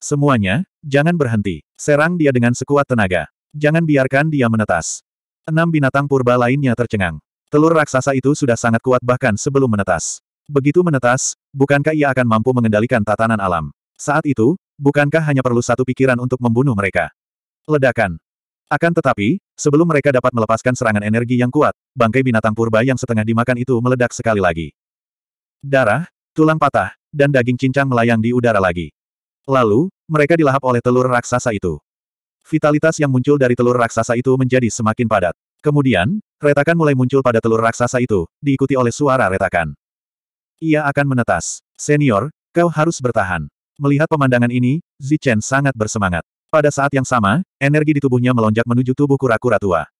Semuanya, jangan berhenti. Serang dia dengan sekuat tenaga. Jangan biarkan dia menetas. Enam binatang purba lainnya tercengang. Telur raksasa itu sudah sangat kuat bahkan sebelum menetas. Begitu menetas, bukankah ia akan mampu mengendalikan tatanan alam? Saat itu, bukankah hanya perlu satu pikiran untuk membunuh mereka? Ledakan. Akan tetapi, sebelum mereka dapat melepaskan serangan energi yang kuat, bangkai binatang purba yang setengah dimakan itu meledak sekali lagi. Darah, tulang patah, dan daging cincang melayang di udara lagi. Lalu, mereka dilahap oleh telur raksasa itu. Vitalitas yang muncul dari telur raksasa itu menjadi semakin padat. Kemudian, retakan mulai muncul pada telur raksasa itu, diikuti oleh suara retakan. Ia akan menetas. Senior, kau harus bertahan. Melihat pemandangan ini, Zichen sangat bersemangat. Pada saat yang sama, energi di tubuhnya melonjak menuju tubuh kura-kura tua.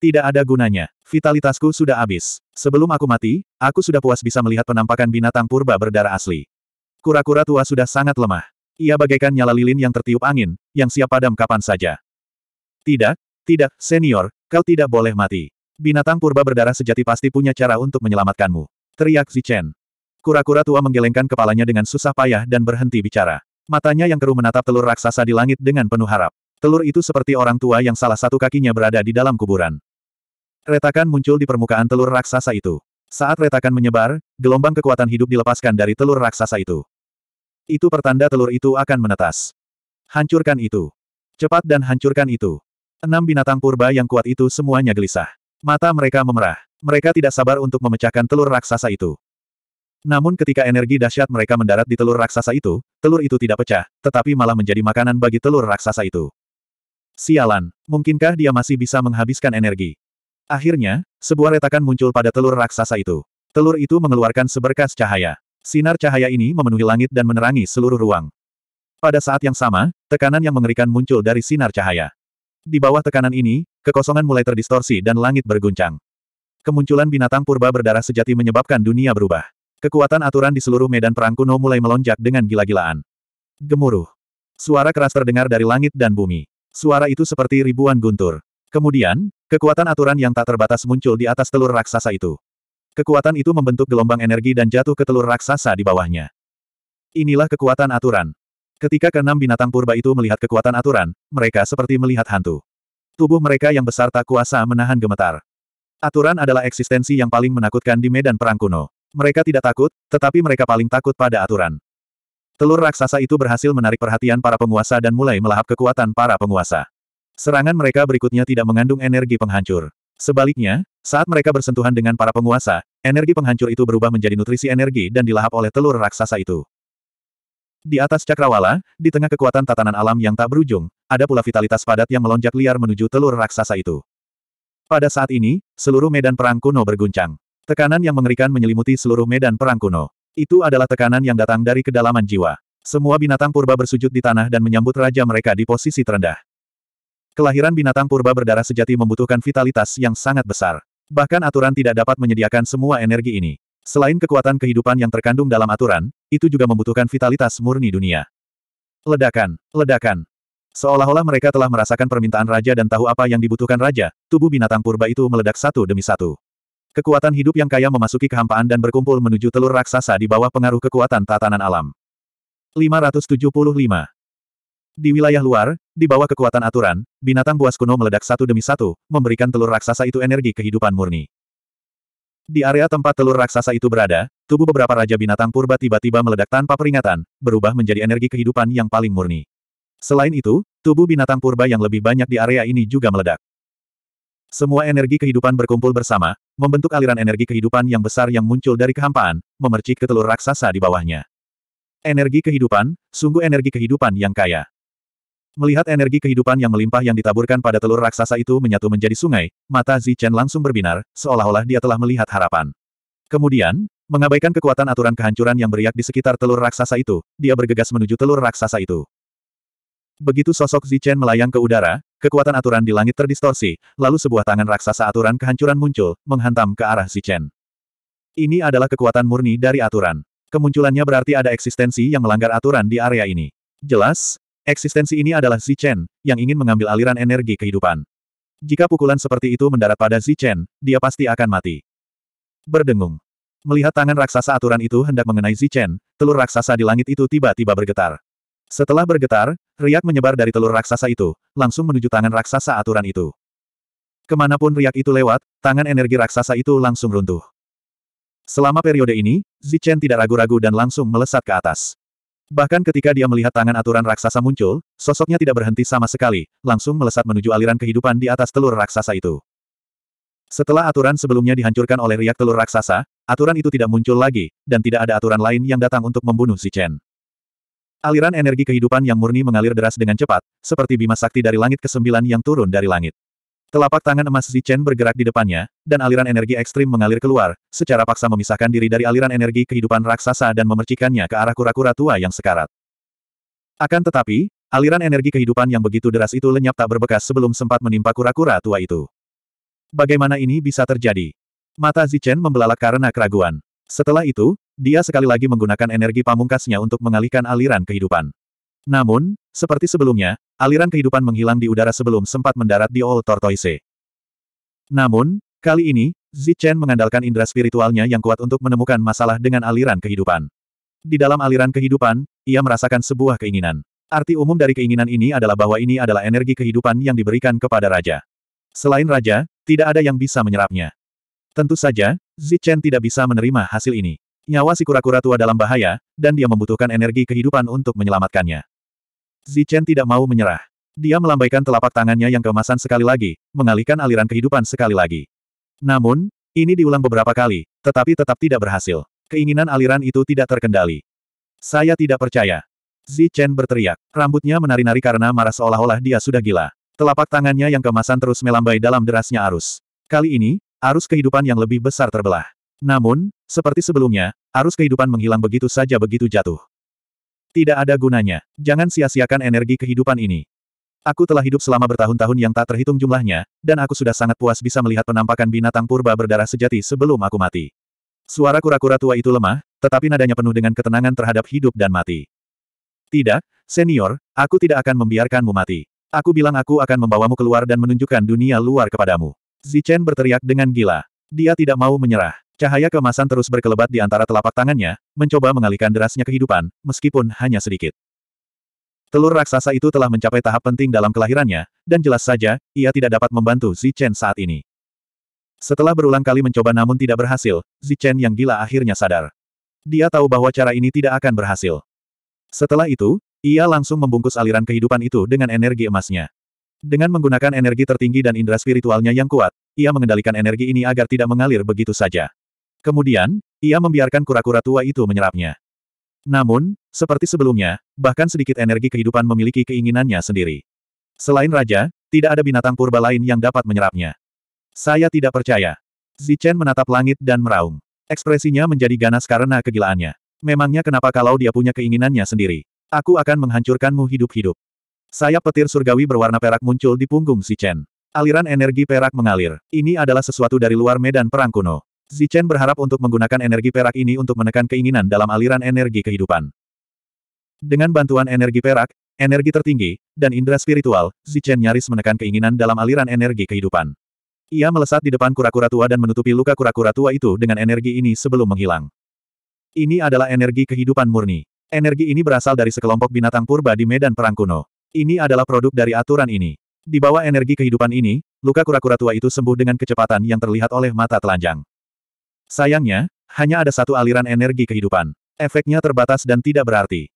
Tidak ada gunanya. Vitalitasku sudah habis. Sebelum aku mati, aku sudah puas bisa melihat penampakan binatang purba berdarah asli. Kura-kura tua sudah sangat lemah. Ia bagaikan nyala lilin yang tertiup angin, yang siap padam kapan saja. Tidak, tidak, senior, kau tidak boleh mati. Binatang purba berdarah sejati pasti punya cara untuk menyelamatkanmu. Teriak Zichen. Kura-kura tua menggelengkan kepalanya dengan susah payah dan berhenti bicara. Matanya yang keruh menatap telur raksasa di langit dengan penuh harap. Telur itu seperti orang tua yang salah satu kakinya berada di dalam kuburan. Retakan muncul di permukaan telur raksasa itu. Saat retakan menyebar, gelombang kekuatan hidup dilepaskan dari telur raksasa itu. Itu pertanda telur itu akan menetas. Hancurkan itu. Cepat dan hancurkan itu. Enam binatang purba yang kuat itu semuanya gelisah. Mata mereka memerah. Mereka tidak sabar untuk memecahkan telur raksasa itu. Namun ketika energi dahsyat mereka mendarat di telur raksasa itu, telur itu tidak pecah, tetapi malah menjadi makanan bagi telur raksasa itu. Sialan, mungkinkah dia masih bisa menghabiskan energi? Akhirnya, sebuah retakan muncul pada telur raksasa itu. Telur itu mengeluarkan seberkas cahaya. Sinar cahaya ini memenuhi langit dan menerangi seluruh ruang. Pada saat yang sama, tekanan yang mengerikan muncul dari sinar cahaya. Di bawah tekanan ini, kekosongan mulai terdistorsi dan langit berguncang. Kemunculan binatang purba berdarah sejati menyebabkan dunia berubah. Kekuatan aturan di seluruh medan perang kuno mulai melonjak dengan gila-gilaan. Gemuruh. Suara keras terdengar dari langit dan bumi. Suara itu seperti ribuan guntur. Kemudian, Kekuatan aturan yang tak terbatas muncul di atas telur raksasa itu. Kekuatan itu membentuk gelombang energi dan jatuh ke telur raksasa di bawahnya. Inilah kekuatan aturan. Ketika keenam binatang purba itu melihat kekuatan aturan, mereka seperti melihat hantu. Tubuh mereka yang besar tak kuasa menahan gemetar. Aturan adalah eksistensi yang paling menakutkan di medan perang kuno. Mereka tidak takut, tetapi mereka paling takut pada aturan. Telur raksasa itu berhasil menarik perhatian para penguasa dan mulai melahap kekuatan para penguasa. Serangan mereka berikutnya tidak mengandung energi penghancur. Sebaliknya, saat mereka bersentuhan dengan para penguasa, energi penghancur itu berubah menjadi nutrisi energi dan dilahap oleh telur raksasa itu. Di atas cakrawala, di tengah kekuatan tatanan alam yang tak berujung, ada pula vitalitas padat yang melonjak liar menuju telur raksasa itu. Pada saat ini, seluruh medan perang kuno berguncang. Tekanan yang mengerikan menyelimuti seluruh medan perang kuno. Itu adalah tekanan yang datang dari kedalaman jiwa. Semua binatang purba bersujud di tanah dan menyambut raja mereka di posisi terendah. Kelahiran binatang purba berdarah sejati membutuhkan vitalitas yang sangat besar. Bahkan aturan tidak dapat menyediakan semua energi ini. Selain kekuatan kehidupan yang terkandung dalam aturan, itu juga membutuhkan vitalitas murni dunia. Ledakan, ledakan. Seolah-olah mereka telah merasakan permintaan raja dan tahu apa yang dibutuhkan raja, tubuh binatang purba itu meledak satu demi satu. Kekuatan hidup yang kaya memasuki kehampaan dan berkumpul menuju telur raksasa di bawah pengaruh kekuatan tatanan alam. 575. Di wilayah luar, di bawah kekuatan aturan, binatang buas kuno meledak satu demi satu, memberikan telur raksasa itu energi kehidupan murni. Di area tempat telur raksasa itu berada, tubuh beberapa raja binatang purba tiba-tiba meledak tanpa peringatan, berubah menjadi energi kehidupan yang paling murni. Selain itu, tubuh binatang purba yang lebih banyak di area ini juga meledak. Semua energi kehidupan berkumpul bersama, membentuk aliran energi kehidupan yang besar yang muncul dari kehampaan, memercik ke telur raksasa di bawahnya. Energi kehidupan, sungguh energi kehidupan yang kaya. Melihat energi kehidupan yang melimpah yang ditaburkan pada telur raksasa itu menyatu menjadi sungai, mata Zichen langsung berbinar, seolah-olah dia telah melihat harapan. Kemudian, mengabaikan kekuatan aturan kehancuran yang beriak di sekitar telur raksasa itu, dia bergegas menuju telur raksasa itu. Begitu sosok Zichen melayang ke udara, kekuatan aturan di langit terdistorsi, lalu sebuah tangan raksasa aturan kehancuran muncul, menghantam ke arah Zichen. Ini adalah kekuatan murni dari aturan. Kemunculannya berarti ada eksistensi yang melanggar aturan di area ini. Jelas, Eksistensi ini adalah Zichen, yang ingin mengambil aliran energi kehidupan. Jika pukulan seperti itu mendarat pada Zichen, dia pasti akan mati. Berdengung. Melihat tangan raksasa aturan itu hendak mengenai Zichen, telur raksasa di langit itu tiba-tiba bergetar. Setelah bergetar, riak menyebar dari telur raksasa itu, langsung menuju tangan raksasa aturan itu. Kemanapun riak itu lewat, tangan energi raksasa itu langsung runtuh. Selama periode ini, Zichen tidak ragu-ragu dan langsung melesat ke atas. Bahkan ketika dia melihat tangan aturan raksasa muncul, sosoknya tidak berhenti sama sekali, langsung melesat menuju aliran kehidupan di atas telur raksasa itu. Setelah aturan sebelumnya dihancurkan oleh riak telur raksasa, aturan itu tidak muncul lagi, dan tidak ada aturan lain yang datang untuk membunuh si Chen. Aliran energi kehidupan yang murni mengalir deras dengan cepat, seperti bima sakti dari langit ke kesembilan yang turun dari langit. Telapak tangan emas Zichen bergerak di depannya, dan aliran energi ekstrim mengalir keluar, secara paksa memisahkan diri dari aliran energi kehidupan raksasa dan memercikannya ke arah kura-kura tua yang sekarat. Akan tetapi, aliran energi kehidupan yang begitu deras itu lenyap tak berbekas sebelum sempat menimpa kura-kura tua itu. Bagaimana ini bisa terjadi? Mata Zichen membelalak karena keraguan. Setelah itu, dia sekali lagi menggunakan energi pamungkasnya untuk mengalihkan aliran kehidupan. Namun, seperti sebelumnya, aliran kehidupan menghilang di udara sebelum sempat mendarat di Old Tortoise. Namun, kali ini, Zichen mengandalkan indera spiritualnya yang kuat untuk menemukan masalah dengan aliran kehidupan. Di dalam aliran kehidupan, ia merasakan sebuah keinginan. Arti umum dari keinginan ini adalah bahwa ini adalah energi kehidupan yang diberikan kepada raja. Selain raja, tidak ada yang bisa menyerapnya. Tentu saja, Zichen tidak bisa menerima hasil ini. Nyawa si kura-kura tua dalam bahaya, dan dia membutuhkan energi kehidupan untuk menyelamatkannya. Zichen tidak mau menyerah. Dia melambaikan telapak tangannya yang kemasan sekali lagi, mengalihkan aliran kehidupan sekali lagi. Namun, ini diulang beberapa kali, tetapi tetap tidak berhasil. Keinginan aliran itu tidak terkendali. Saya tidak percaya. Zichen berteriak. Rambutnya menari-nari karena marah seolah-olah dia sudah gila. Telapak tangannya yang kemasan terus melambai dalam derasnya arus. Kali ini, arus kehidupan yang lebih besar terbelah. Namun, seperti sebelumnya, arus kehidupan menghilang begitu saja begitu jatuh. Tidak ada gunanya. Jangan sia-siakan energi kehidupan ini. Aku telah hidup selama bertahun-tahun yang tak terhitung jumlahnya, dan aku sudah sangat puas bisa melihat penampakan binatang purba berdarah sejati sebelum aku mati. Suara kura-kura tua itu lemah, tetapi nadanya penuh dengan ketenangan terhadap hidup dan mati. Tidak, senior, aku tidak akan membiarkanmu mati. Aku bilang aku akan membawamu keluar dan menunjukkan dunia luar kepadamu. Zichen berteriak dengan gila. Dia tidak mau menyerah. Cahaya kemasan terus berkelebat di antara telapak tangannya, mencoba mengalihkan derasnya kehidupan, meskipun hanya sedikit. Telur raksasa itu telah mencapai tahap penting dalam kelahirannya, dan jelas saja, ia tidak dapat membantu Zichen saat ini. Setelah berulang kali mencoba namun tidak berhasil, Zichen yang gila akhirnya sadar. Dia tahu bahwa cara ini tidak akan berhasil. Setelah itu, ia langsung membungkus aliran kehidupan itu dengan energi emasnya. Dengan menggunakan energi tertinggi dan indera spiritualnya yang kuat, ia mengendalikan energi ini agar tidak mengalir begitu saja. Kemudian, ia membiarkan kura-kura tua itu menyerapnya. Namun, seperti sebelumnya, bahkan sedikit energi kehidupan memiliki keinginannya sendiri. Selain raja, tidak ada binatang purba lain yang dapat menyerapnya. Saya tidak percaya. Zichen menatap langit dan meraung. Ekspresinya menjadi ganas karena kegilaannya. Memangnya kenapa kalau dia punya keinginannya sendiri? Aku akan menghancurkanmu hidup-hidup. Sayap petir surgawi berwarna perak muncul di punggung Zichen. Aliran energi perak mengalir. Ini adalah sesuatu dari luar medan perang kuno. Zichen berharap untuk menggunakan energi perak ini untuk menekan keinginan dalam aliran energi kehidupan. Dengan bantuan energi perak, energi tertinggi, dan indera spiritual, Zichen nyaris menekan keinginan dalam aliran energi kehidupan. Ia melesat di depan kura-kura tua dan menutupi luka kura-kura tua itu dengan energi ini sebelum menghilang. Ini adalah energi kehidupan murni. Energi ini berasal dari sekelompok binatang purba di medan perang kuno. Ini adalah produk dari aturan ini. Di bawah energi kehidupan ini, luka kura-kura tua itu sembuh dengan kecepatan yang terlihat oleh mata telanjang. Sayangnya, hanya ada satu aliran energi kehidupan. Efeknya terbatas dan tidak berarti.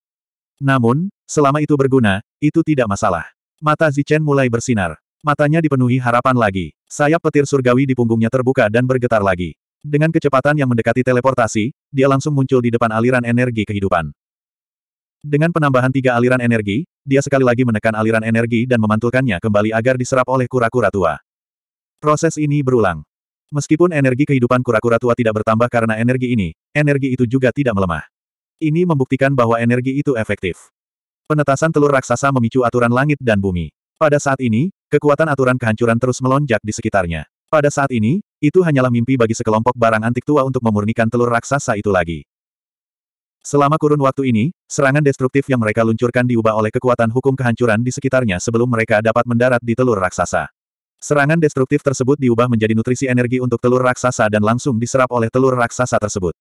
Namun, selama itu berguna, itu tidak masalah. Mata Zichen mulai bersinar. Matanya dipenuhi harapan lagi. Sayap petir surgawi di punggungnya terbuka dan bergetar lagi. Dengan kecepatan yang mendekati teleportasi, dia langsung muncul di depan aliran energi kehidupan. Dengan penambahan tiga aliran energi, dia sekali lagi menekan aliran energi dan memantulkannya kembali agar diserap oleh kura-kura tua. Proses ini berulang. Meskipun energi kehidupan kura-kura tua tidak bertambah karena energi ini, energi itu juga tidak melemah. Ini membuktikan bahwa energi itu efektif. Penetasan telur raksasa memicu aturan langit dan bumi. Pada saat ini, kekuatan aturan kehancuran terus melonjak di sekitarnya. Pada saat ini, itu hanyalah mimpi bagi sekelompok barang antik tua untuk memurnikan telur raksasa itu lagi. Selama kurun waktu ini, serangan destruktif yang mereka luncurkan diubah oleh kekuatan hukum kehancuran di sekitarnya sebelum mereka dapat mendarat di telur raksasa. Serangan destruktif tersebut diubah menjadi nutrisi energi untuk telur raksasa dan langsung diserap oleh telur raksasa tersebut.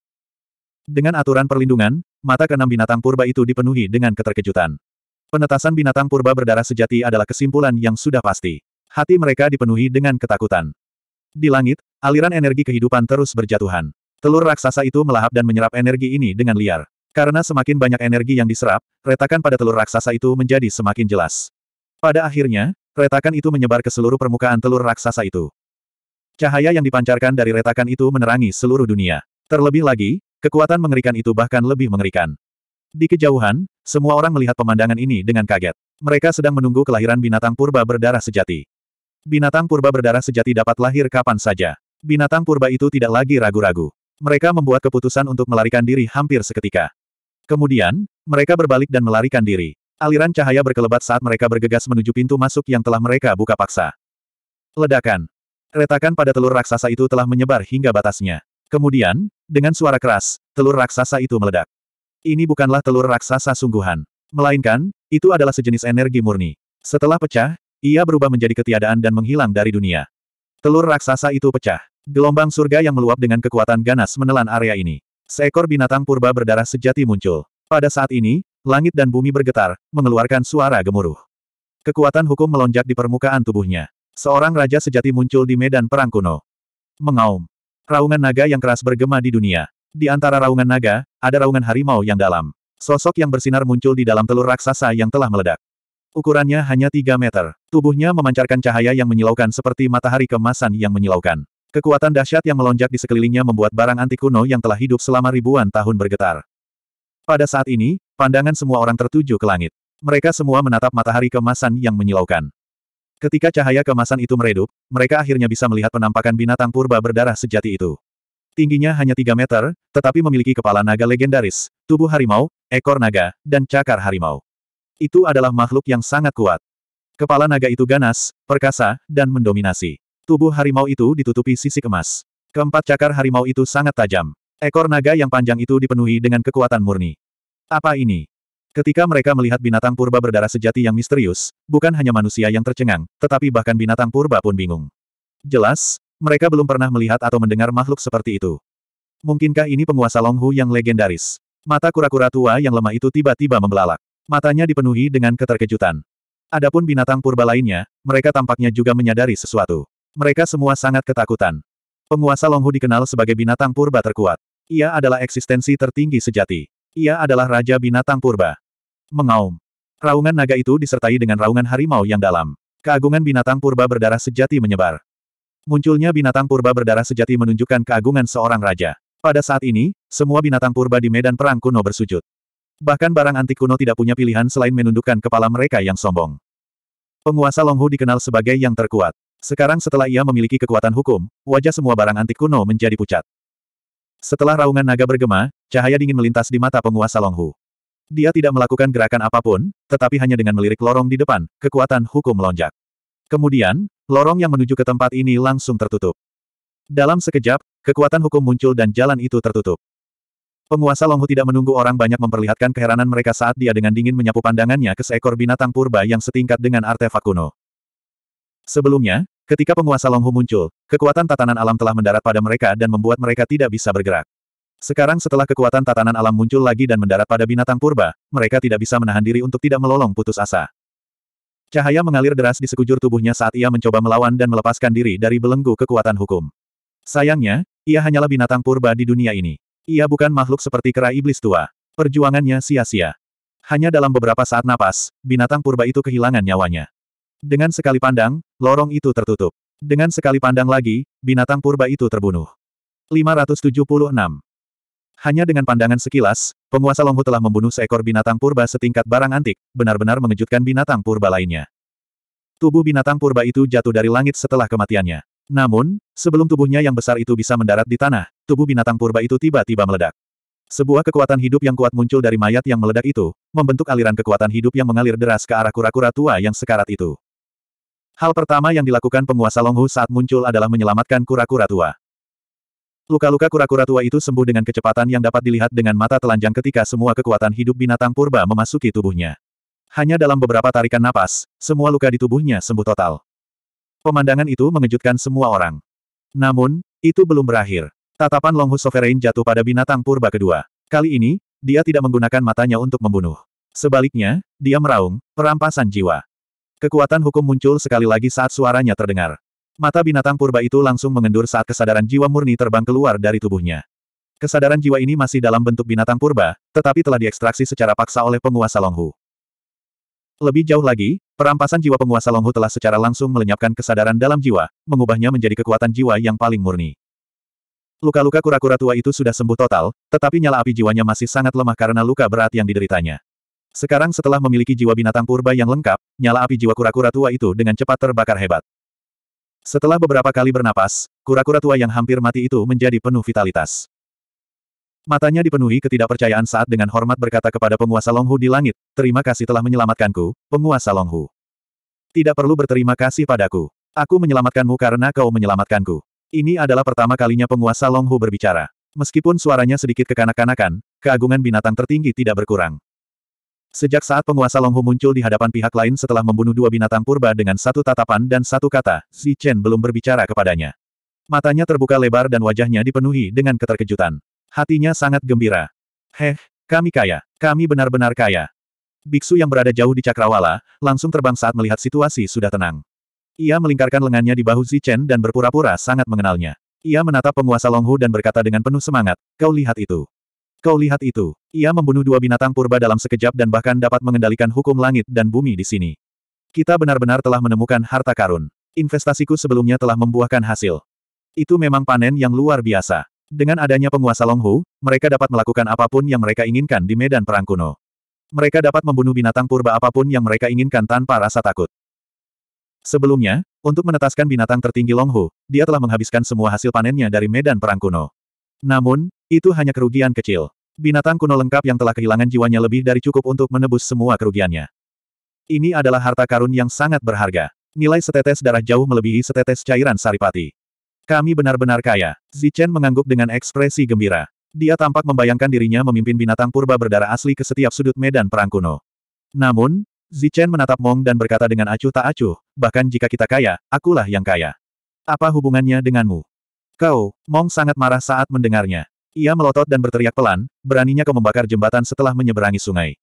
Dengan aturan perlindungan, mata keenam binatang purba itu dipenuhi dengan keterkejutan. Penetasan binatang purba berdarah sejati adalah kesimpulan yang sudah pasti. Hati mereka dipenuhi dengan ketakutan. Di langit, aliran energi kehidupan terus berjatuhan. Telur raksasa itu melahap dan menyerap energi ini dengan liar. Karena semakin banyak energi yang diserap, retakan pada telur raksasa itu menjadi semakin jelas. Pada akhirnya, Retakan itu menyebar ke seluruh permukaan telur raksasa itu. Cahaya yang dipancarkan dari retakan itu menerangi seluruh dunia. Terlebih lagi, kekuatan mengerikan itu bahkan lebih mengerikan. Di kejauhan, semua orang melihat pemandangan ini dengan kaget. Mereka sedang menunggu kelahiran binatang purba berdarah sejati. Binatang purba berdarah sejati dapat lahir kapan saja. Binatang purba itu tidak lagi ragu-ragu. Mereka membuat keputusan untuk melarikan diri hampir seketika. Kemudian, mereka berbalik dan melarikan diri. Aliran cahaya berkelebat saat mereka bergegas menuju pintu masuk yang telah mereka buka paksa. Ledakan. Retakan pada telur raksasa itu telah menyebar hingga batasnya. Kemudian, dengan suara keras, telur raksasa itu meledak. Ini bukanlah telur raksasa sungguhan. Melainkan, itu adalah sejenis energi murni. Setelah pecah, ia berubah menjadi ketiadaan dan menghilang dari dunia. Telur raksasa itu pecah. Gelombang surga yang meluap dengan kekuatan ganas menelan area ini. Seekor binatang purba berdarah sejati muncul. Pada saat ini, Langit dan bumi bergetar, mengeluarkan suara gemuruh. Kekuatan hukum melonjak di permukaan tubuhnya. Seorang raja sejati muncul di medan perang kuno. Mengaum. Raungan naga yang keras bergema di dunia. Di antara raungan naga, ada raungan harimau yang dalam. Sosok yang bersinar muncul di dalam telur raksasa yang telah meledak. Ukurannya hanya 3 meter. Tubuhnya memancarkan cahaya yang menyilaukan seperti matahari kemasan yang menyilaukan. Kekuatan dahsyat yang melonjak di sekelilingnya membuat barang antikuno kuno yang telah hidup selama ribuan tahun bergetar. Pada saat ini, pandangan semua orang tertuju ke langit. Mereka semua menatap matahari kemasan yang menyilaukan. Ketika cahaya kemasan itu meredup, mereka akhirnya bisa melihat penampakan binatang purba berdarah sejati itu. Tingginya hanya 3 meter, tetapi memiliki kepala naga legendaris, tubuh harimau, ekor naga, dan cakar harimau. Itu adalah makhluk yang sangat kuat. Kepala naga itu ganas, perkasa, dan mendominasi. Tubuh harimau itu ditutupi sisik emas. Keempat cakar harimau itu sangat tajam. Ekor naga yang panjang itu dipenuhi dengan kekuatan murni. Apa ini? Ketika mereka melihat binatang purba berdarah sejati yang misterius, bukan hanya manusia yang tercengang, tetapi bahkan binatang purba pun bingung. Jelas, mereka belum pernah melihat atau mendengar makhluk seperti itu. Mungkinkah ini penguasa Longhu yang legendaris? Mata kura-kura tua yang lemah itu tiba-tiba membelalak. Matanya dipenuhi dengan keterkejutan. Adapun binatang purba lainnya, mereka tampaknya juga menyadari sesuatu. Mereka semua sangat ketakutan. Penguasa Longhu dikenal sebagai binatang purba terkuat. Ia adalah eksistensi tertinggi sejati. Ia adalah Raja Binatang Purba. Mengaum. Raungan naga itu disertai dengan raungan harimau yang dalam. Keagungan binatang purba berdarah sejati menyebar. Munculnya binatang purba berdarah sejati menunjukkan keagungan seorang raja. Pada saat ini, semua binatang purba di medan perang kuno bersujud. Bahkan barang antik kuno tidak punya pilihan selain menundukkan kepala mereka yang sombong. Penguasa Longhu dikenal sebagai yang terkuat. Sekarang setelah ia memiliki kekuatan hukum, wajah semua barang antik kuno menjadi pucat. Setelah raungan naga bergema, cahaya dingin melintas di mata penguasa Longhu. Dia tidak melakukan gerakan apapun, tetapi hanya dengan melirik lorong di depan, kekuatan hukum melonjak. Kemudian, lorong yang menuju ke tempat ini langsung tertutup. Dalam sekejap, kekuatan hukum muncul dan jalan itu tertutup. Penguasa Longhu tidak menunggu orang banyak memperlihatkan keheranan mereka saat dia dengan dingin menyapu pandangannya ke seekor binatang purba yang setingkat dengan artefak kuno. Sebelumnya, Ketika penguasa Longhu muncul, kekuatan tatanan alam telah mendarat pada mereka dan membuat mereka tidak bisa bergerak. Sekarang setelah kekuatan tatanan alam muncul lagi dan mendarat pada binatang purba, mereka tidak bisa menahan diri untuk tidak melolong putus asa. Cahaya mengalir deras di sekujur tubuhnya saat ia mencoba melawan dan melepaskan diri dari belenggu kekuatan hukum. Sayangnya, ia hanyalah binatang purba di dunia ini. Ia bukan makhluk seperti kera iblis tua. Perjuangannya sia-sia. Hanya dalam beberapa saat napas, binatang purba itu kehilangan nyawanya. Dengan sekali pandang, lorong itu tertutup. Dengan sekali pandang lagi, binatang purba itu terbunuh. 576. Hanya dengan pandangan sekilas, penguasa Longhu telah membunuh seekor binatang purba setingkat barang antik, benar-benar mengejutkan binatang purba lainnya. Tubuh binatang purba itu jatuh dari langit setelah kematiannya. Namun, sebelum tubuhnya yang besar itu bisa mendarat di tanah, tubuh binatang purba itu tiba-tiba meledak. Sebuah kekuatan hidup yang kuat muncul dari mayat yang meledak itu, membentuk aliran kekuatan hidup yang mengalir deras ke arah kura-kura tua yang sekarat itu. Hal pertama yang dilakukan penguasa Longhu saat muncul adalah menyelamatkan kura-kura tua. Luka-luka kura-kura tua itu sembuh dengan kecepatan yang dapat dilihat dengan mata telanjang ketika semua kekuatan hidup binatang purba memasuki tubuhnya. Hanya dalam beberapa tarikan napas, semua luka di tubuhnya sembuh total. Pemandangan itu mengejutkan semua orang. Namun, itu belum berakhir. Tatapan Longhu Sovereign jatuh pada binatang purba kedua. Kali ini, dia tidak menggunakan matanya untuk membunuh. Sebaliknya, dia meraung, perampasan jiwa. Kekuatan hukum muncul sekali lagi saat suaranya terdengar. Mata binatang purba itu langsung mengendur saat kesadaran jiwa murni terbang keluar dari tubuhnya. Kesadaran jiwa ini masih dalam bentuk binatang purba, tetapi telah diekstraksi secara paksa oleh penguasa Longhu. Lebih jauh lagi, perampasan jiwa penguasa Longhu telah secara langsung melenyapkan kesadaran dalam jiwa, mengubahnya menjadi kekuatan jiwa yang paling murni. Luka-luka kura-kura tua itu sudah sembuh total, tetapi nyala api jiwanya masih sangat lemah karena luka berat yang dideritanya. Sekarang setelah memiliki jiwa binatang purba yang lengkap, nyala api jiwa kura-kura tua itu dengan cepat terbakar hebat. Setelah beberapa kali bernapas, kura-kura tua yang hampir mati itu menjadi penuh vitalitas. Matanya dipenuhi ketidakpercayaan saat dengan hormat berkata kepada penguasa Longhu di langit, terima kasih telah menyelamatkanku, penguasa Longhu. Tidak perlu berterima kasih padaku. Aku menyelamatkanmu karena kau menyelamatkanku. Ini adalah pertama kalinya penguasa Longhu berbicara. Meskipun suaranya sedikit kekanak-kanakan, keagungan binatang tertinggi tidak berkurang. Sejak saat penguasa Longhu muncul di hadapan pihak lain setelah membunuh dua binatang purba dengan satu tatapan dan satu kata, Xi Chen belum berbicara kepadanya. Matanya terbuka lebar dan wajahnya dipenuhi dengan keterkejutan. Hatinya sangat gembira. Heh, kami kaya. Kami benar-benar kaya. Biksu yang berada jauh di Cakrawala, langsung terbang saat melihat situasi sudah tenang. Ia melingkarkan lengannya di bahu Xi Chen dan berpura-pura sangat mengenalnya. Ia menatap penguasa Longhu dan berkata dengan penuh semangat, kau lihat itu. Kau lihat itu. Ia membunuh dua binatang purba dalam sekejap dan bahkan dapat mengendalikan hukum langit dan bumi di sini. Kita benar-benar telah menemukan harta karun. Investasiku sebelumnya telah membuahkan hasil. Itu memang panen yang luar biasa. Dengan adanya penguasa Longhu, mereka dapat melakukan apapun yang mereka inginkan di medan perang kuno. Mereka dapat membunuh binatang purba apapun yang mereka inginkan tanpa rasa takut. Sebelumnya, untuk menetaskan binatang tertinggi Longhu, dia telah menghabiskan semua hasil panennya dari medan perang kuno. Namun, itu hanya kerugian kecil. Binatang kuno lengkap yang telah kehilangan jiwanya lebih dari cukup untuk menebus semua kerugiannya. Ini adalah harta karun yang sangat berharga. Nilai setetes darah jauh melebihi setetes cairan saripati. Kami benar-benar kaya. Zichen mengangguk dengan ekspresi gembira. Dia tampak membayangkan dirinya memimpin binatang purba berdarah asli ke setiap sudut medan perang kuno. Namun, Zichen menatap Mong dan berkata dengan acuh tak acuh, bahkan jika kita kaya, akulah yang kaya. Apa hubungannya denganmu? Kau, Mong sangat marah saat mendengarnya. Ia melotot dan berteriak pelan, beraninya kau membakar jembatan setelah menyeberangi sungai.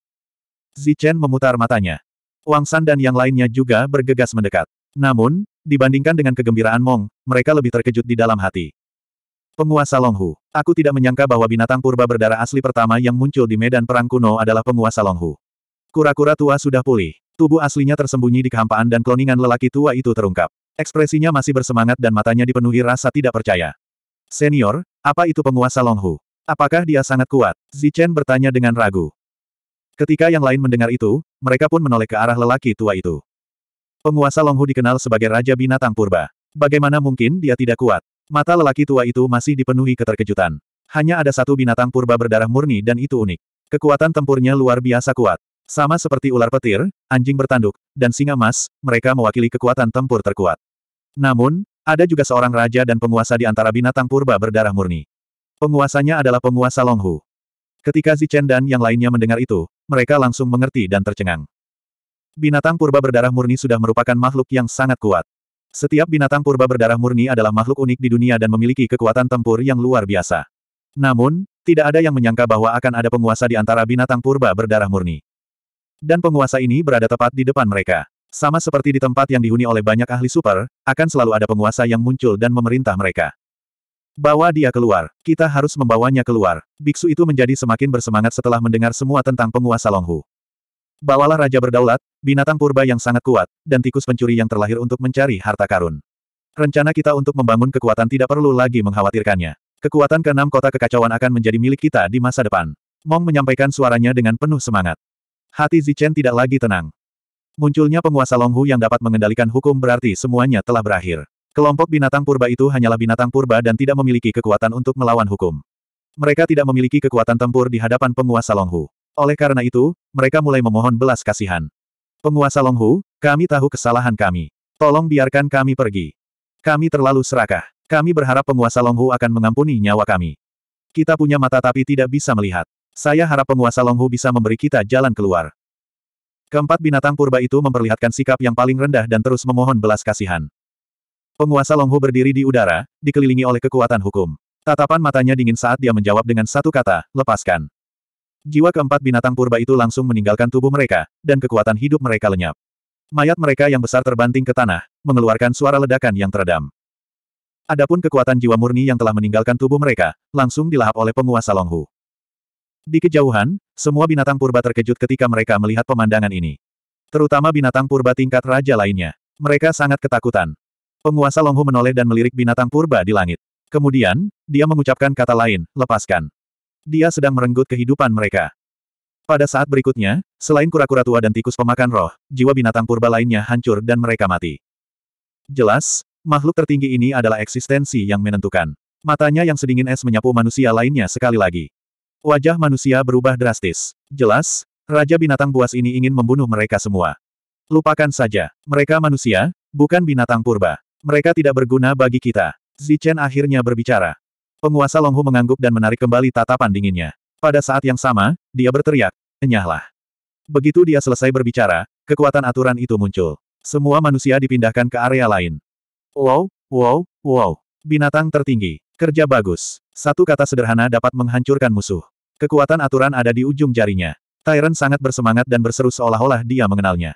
Zichen memutar matanya. Wang San dan yang lainnya juga bergegas mendekat. Namun, dibandingkan dengan kegembiraan Mong, mereka lebih terkejut di dalam hati. Penguasa Longhu. Aku tidak menyangka bahwa binatang purba berdarah asli pertama yang muncul di medan perang kuno adalah penguasa Longhu. Kura-kura tua sudah pulih. Tubuh aslinya tersembunyi di kehampaan dan kloningan lelaki tua itu terungkap. Ekspresinya masih bersemangat dan matanya dipenuhi rasa tidak percaya. Senior, apa itu penguasa Longhu? Apakah dia sangat kuat? Zichen bertanya dengan ragu. Ketika yang lain mendengar itu, mereka pun menoleh ke arah lelaki tua itu. Penguasa Longhu dikenal sebagai Raja Binatang Purba. Bagaimana mungkin dia tidak kuat? Mata lelaki tua itu masih dipenuhi keterkejutan. Hanya ada satu binatang purba berdarah murni dan itu unik. Kekuatan tempurnya luar biasa kuat. Sama seperti ular petir, anjing bertanduk, dan singa emas, mereka mewakili kekuatan tempur terkuat. Namun, ada juga seorang raja dan penguasa di antara binatang purba berdarah murni. Penguasanya adalah penguasa Longhu. Ketika Zichen dan yang lainnya mendengar itu, mereka langsung mengerti dan tercengang. Binatang purba berdarah murni sudah merupakan makhluk yang sangat kuat. Setiap binatang purba berdarah murni adalah makhluk unik di dunia dan memiliki kekuatan tempur yang luar biasa. Namun, tidak ada yang menyangka bahwa akan ada penguasa di antara binatang purba berdarah murni. Dan penguasa ini berada tepat di depan mereka. Sama seperti di tempat yang dihuni oleh banyak ahli super, akan selalu ada penguasa yang muncul dan memerintah mereka. Bawa dia keluar, kita harus membawanya keluar. Biksu itu menjadi semakin bersemangat setelah mendengar semua tentang penguasa Longhu. Bawalah raja berdaulat, binatang purba yang sangat kuat, dan tikus pencuri yang terlahir untuk mencari harta karun. Rencana kita untuk membangun kekuatan tidak perlu lagi mengkhawatirkannya. Kekuatan keenam kota kekacauan akan menjadi milik kita di masa depan. Mong menyampaikan suaranya dengan penuh semangat. Hati Zichen tidak lagi tenang. Munculnya penguasa Longhu yang dapat mengendalikan hukum berarti semuanya telah berakhir. Kelompok binatang purba itu hanyalah binatang purba dan tidak memiliki kekuatan untuk melawan hukum. Mereka tidak memiliki kekuatan tempur di hadapan penguasa Longhu. Oleh karena itu, mereka mulai memohon belas kasihan. Penguasa Longhu, kami tahu kesalahan kami. Tolong biarkan kami pergi. Kami terlalu serakah. Kami berharap penguasa Longhu akan mengampuni nyawa kami. Kita punya mata tapi tidak bisa melihat. Saya harap penguasa Longhu bisa memberi kita jalan keluar. Keempat binatang purba itu memperlihatkan sikap yang paling rendah dan terus memohon belas kasihan. Penguasa Longhu berdiri di udara, dikelilingi oleh kekuatan hukum. Tatapan matanya dingin saat dia menjawab dengan satu kata, lepaskan. Jiwa keempat binatang purba itu langsung meninggalkan tubuh mereka, dan kekuatan hidup mereka lenyap. Mayat mereka yang besar terbanting ke tanah, mengeluarkan suara ledakan yang teredam. Adapun kekuatan jiwa murni yang telah meninggalkan tubuh mereka, langsung dilahap oleh penguasa Longhu. Di kejauhan, semua binatang purba terkejut ketika mereka melihat pemandangan ini. Terutama binatang purba tingkat raja lainnya. Mereka sangat ketakutan. Penguasa Longhu menoleh dan melirik binatang purba di langit. Kemudian, dia mengucapkan kata lain, lepaskan. Dia sedang merenggut kehidupan mereka. Pada saat berikutnya, selain kura-kura tua dan tikus pemakan roh, jiwa binatang purba lainnya hancur dan mereka mati. Jelas, makhluk tertinggi ini adalah eksistensi yang menentukan. Matanya yang sedingin es menyapu manusia lainnya sekali lagi. Wajah manusia berubah drastis. Jelas, Raja binatang buas ini ingin membunuh mereka semua. Lupakan saja, mereka manusia, bukan binatang purba. Mereka tidak berguna bagi kita. Zichen akhirnya berbicara. Penguasa Longhu mengangguk dan menarik kembali tatapan dinginnya. Pada saat yang sama, dia berteriak, enyahlah. Begitu dia selesai berbicara, kekuatan aturan itu muncul. Semua manusia dipindahkan ke area lain. Wow, wow, wow. Binatang tertinggi. Kerja bagus. Satu kata sederhana dapat menghancurkan musuh. Kekuatan aturan ada di ujung jarinya. Tyrant sangat bersemangat dan berseru seolah-olah dia mengenalnya.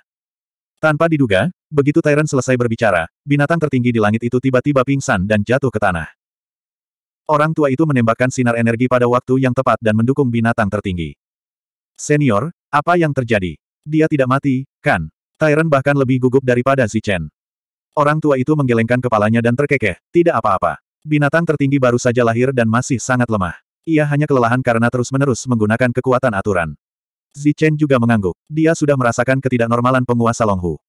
Tanpa diduga, begitu Tyrant selesai berbicara, binatang tertinggi di langit itu tiba-tiba pingsan dan jatuh ke tanah. Orang tua itu menembakkan sinar energi pada waktu yang tepat dan mendukung binatang tertinggi. Senior, apa yang terjadi? Dia tidak mati, kan? Tyrant bahkan lebih gugup daripada Zichen. Orang tua itu menggelengkan kepalanya dan terkekeh, tidak apa-apa. Binatang tertinggi baru saja lahir dan masih sangat lemah. Ia hanya kelelahan karena terus-menerus menggunakan kekuatan aturan. Zichen juga mengangguk. Dia sudah merasakan ketidaknormalan penguasa Longhu.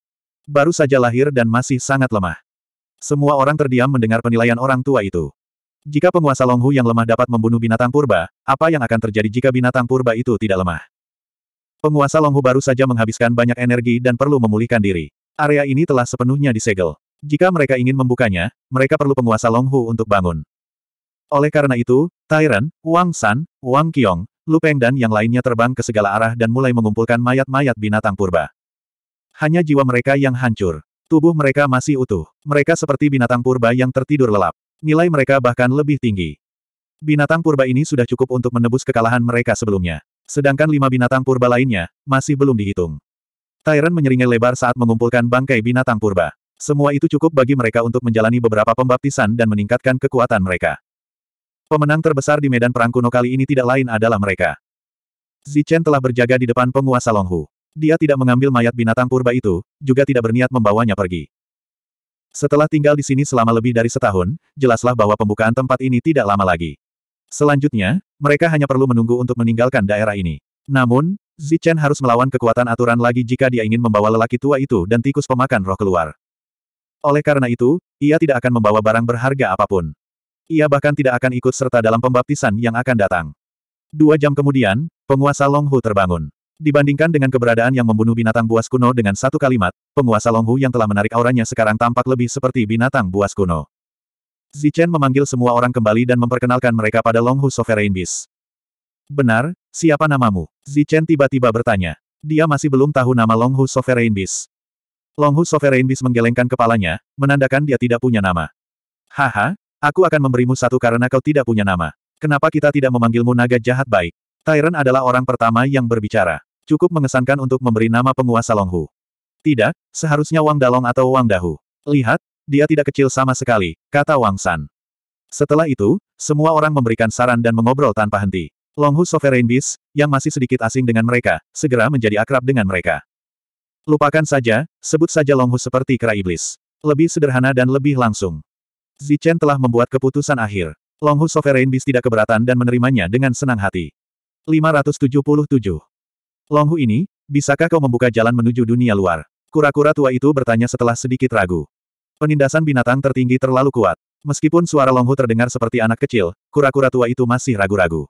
Baru saja lahir dan masih sangat lemah. Semua orang terdiam mendengar penilaian orang tua itu. Jika penguasa Longhu yang lemah dapat membunuh binatang purba, apa yang akan terjadi jika binatang purba itu tidak lemah? Penguasa Longhu baru saja menghabiskan banyak energi dan perlu memulihkan diri. Area ini telah sepenuhnya disegel. Jika mereka ingin membukanya, mereka perlu penguasa Longhu untuk bangun. Oleh karena itu, Tyran, Wang San, Wang Qiong, Lu Peng dan yang lainnya terbang ke segala arah dan mulai mengumpulkan mayat-mayat binatang purba. Hanya jiwa mereka yang hancur. Tubuh mereka masih utuh. Mereka seperti binatang purba yang tertidur lelap. Nilai mereka bahkan lebih tinggi. Binatang purba ini sudah cukup untuk menebus kekalahan mereka sebelumnya. Sedangkan lima binatang purba lainnya, masih belum dihitung. Tyran menyeringai lebar saat mengumpulkan bangkai binatang purba. Semua itu cukup bagi mereka untuk menjalani beberapa pembaptisan dan meningkatkan kekuatan mereka. Pemenang terbesar di medan perang kuno kali ini tidak lain adalah mereka. Zichen telah berjaga di depan penguasa Longhu. Dia tidak mengambil mayat binatang purba itu, juga tidak berniat membawanya pergi. Setelah tinggal di sini selama lebih dari setahun, jelaslah bahwa pembukaan tempat ini tidak lama lagi. Selanjutnya, mereka hanya perlu menunggu untuk meninggalkan daerah ini. Namun, Zichen harus melawan kekuatan aturan lagi jika dia ingin membawa lelaki tua itu dan tikus pemakan roh keluar. Oleh karena itu, ia tidak akan membawa barang berharga apapun. Ia bahkan tidak akan ikut serta dalam pembaptisan yang akan datang. Dua jam kemudian, penguasa Longhu terbangun. Dibandingkan dengan keberadaan yang membunuh binatang buas kuno dengan satu kalimat, penguasa Longhu yang telah menarik auranya sekarang tampak lebih seperti binatang buas kuno. Zichen memanggil semua orang kembali dan memperkenalkan mereka pada Longhu Sovereign Beast. Benar, siapa namamu? Zichen tiba-tiba bertanya. Dia masih belum tahu nama Longhu Sovereign Beast. Longhu Sovereign Beast menggelengkan kepalanya, menandakan dia tidak punya nama. Haha, aku akan memberimu satu karena kau tidak punya nama. Kenapa kita tidak memanggilmu naga jahat baik? Tyrant adalah orang pertama yang berbicara. Cukup mengesankan untuk memberi nama penguasa Longhu. Tidak, seharusnya Wang Dalong atau Wang Dahu. Lihat, dia tidak kecil sama sekali, kata Wang San. Setelah itu, semua orang memberikan saran dan mengobrol tanpa henti. Longhu Sovereign Beast, yang masih sedikit asing dengan mereka, segera menjadi akrab dengan mereka. Lupakan saja, sebut saja Longhu seperti kera iblis. Lebih sederhana dan lebih langsung. Zichen telah membuat keputusan akhir. Longhu Sovereign Beast tidak keberatan dan menerimanya dengan senang hati. 577. Longhu ini, bisakah kau membuka jalan menuju dunia luar? Kura-kura tua itu bertanya setelah sedikit ragu. Penindasan binatang tertinggi terlalu kuat. Meskipun suara Longhu terdengar seperti anak kecil, kura-kura tua itu masih ragu-ragu.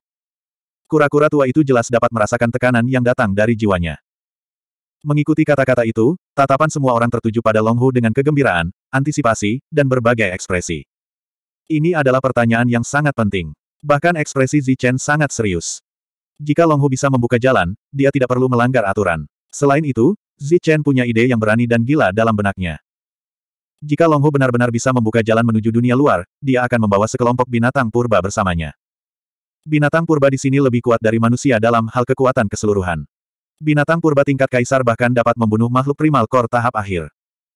Kura-kura tua itu jelas dapat merasakan tekanan yang datang dari jiwanya. Mengikuti kata-kata itu, tatapan semua orang tertuju pada Longhu dengan kegembiraan, antisipasi, dan berbagai ekspresi. Ini adalah pertanyaan yang sangat penting. Bahkan ekspresi Zichen sangat serius. Jika Longhu bisa membuka jalan, dia tidak perlu melanggar aturan. Selain itu, Zichen punya ide yang berani dan gila dalam benaknya. Jika Longhu benar-benar bisa membuka jalan menuju dunia luar, dia akan membawa sekelompok binatang purba bersamanya. Binatang purba di sini lebih kuat dari manusia dalam hal kekuatan keseluruhan. Binatang purba tingkat kaisar bahkan dapat membunuh makhluk primal core tahap akhir.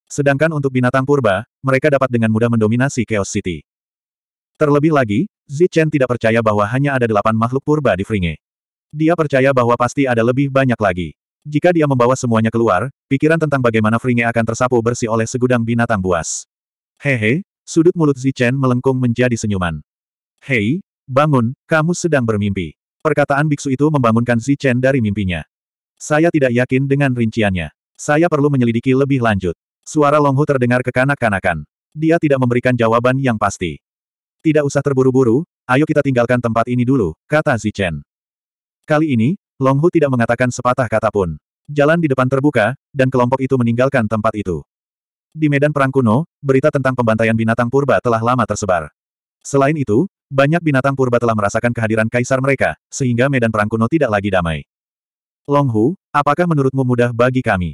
Sedangkan untuk binatang purba, mereka dapat dengan mudah mendominasi Chaos City. Terlebih lagi, Zichen tidak percaya bahwa hanya ada delapan makhluk purba di Fringe. Dia percaya bahwa pasti ada lebih banyak lagi. Jika dia membawa semuanya keluar, pikiran tentang bagaimana Fringe akan tersapu bersih oleh segudang binatang buas. Hehe, sudut mulut Zichen melengkung menjadi senyuman. Hei, bangun, kamu sedang bermimpi. Perkataan biksu itu membangunkan Zichen dari mimpinya. Saya tidak yakin dengan rinciannya. Saya perlu menyelidiki lebih lanjut. Suara Longhu terdengar kekanak-kanakan. Dia tidak memberikan jawaban yang pasti. Tidak usah terburu-buru, ayo kita tinggalkan tempat ini dulu, kata Zichen. Kali ini, Longhu tidak mengatakan sepatah kata pun. Jalan di depan terbuka, dan kelompok itu meninggalkan tempat itu. Di medan perang kuno, berita tentang pembantaian binatang purba telah lama tersebar. Selain itu, banyak binatang purba telah merasakan kehadiran kaisar mereka, sehingga medan perang kuno tidak lagi damai. Longhu, apakah menurutmu mudah bagi kami?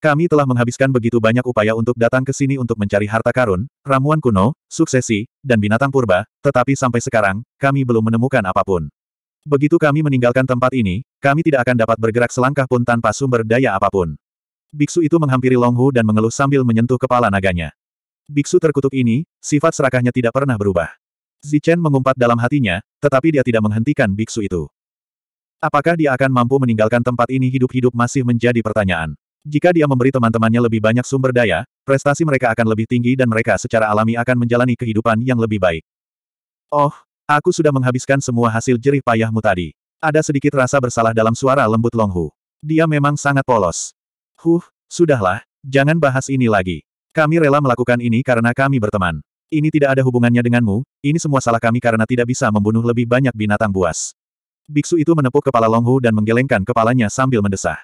Kami telah menghabiskan begitu banyak upaya untuk datang ke sini untuk mencari harta karun, ramuan kuno, suksesi, dan binatang purba, tetapi sampai sekarang, kami belum menemukan apapun. Begitu kami meninggalkan tempat ini, kami tidak akan dapat bergerak selangkah pun tanpa sumber daya apapun. Biksu itu menghampiri Longhu dan mengeluh sambil menyentuh kepala naganya. Biksu terkutuk ini, sifat serakahnya tidak pernah berubah. Zichen mengumpat dalam hatinya, tetapi dia tidak menghentikan biksu itu. Apakah dia akan mampu meninggalkan tempat ini hidup-hidup masih menjadi pertanyaan. Jika dia memberi teman-temannya lebih banyak sumber daya, prestasi mereka akan lebih tinggi dan mereka secara alami akan menjalani kehidupan yang lebih baik. Oh, aku sudah menghabiskan semua hasil jerih payahmu tadi. Ada sedikit rasa bersalah dalam suara lembut Longhu. Dia memang sangat polos. Huh, sudahlah, jangan bahas ini lagi. Kami rela melakukan ini karena kami berteman. Ini tidak ada hubungannya denganmu, ini semua salah kami karena tidak bisa membunuh lebih banyak binatang buas. Biksu itu menepuk kepala Longhu dan menggelengkan kepalanya sambil mendesah.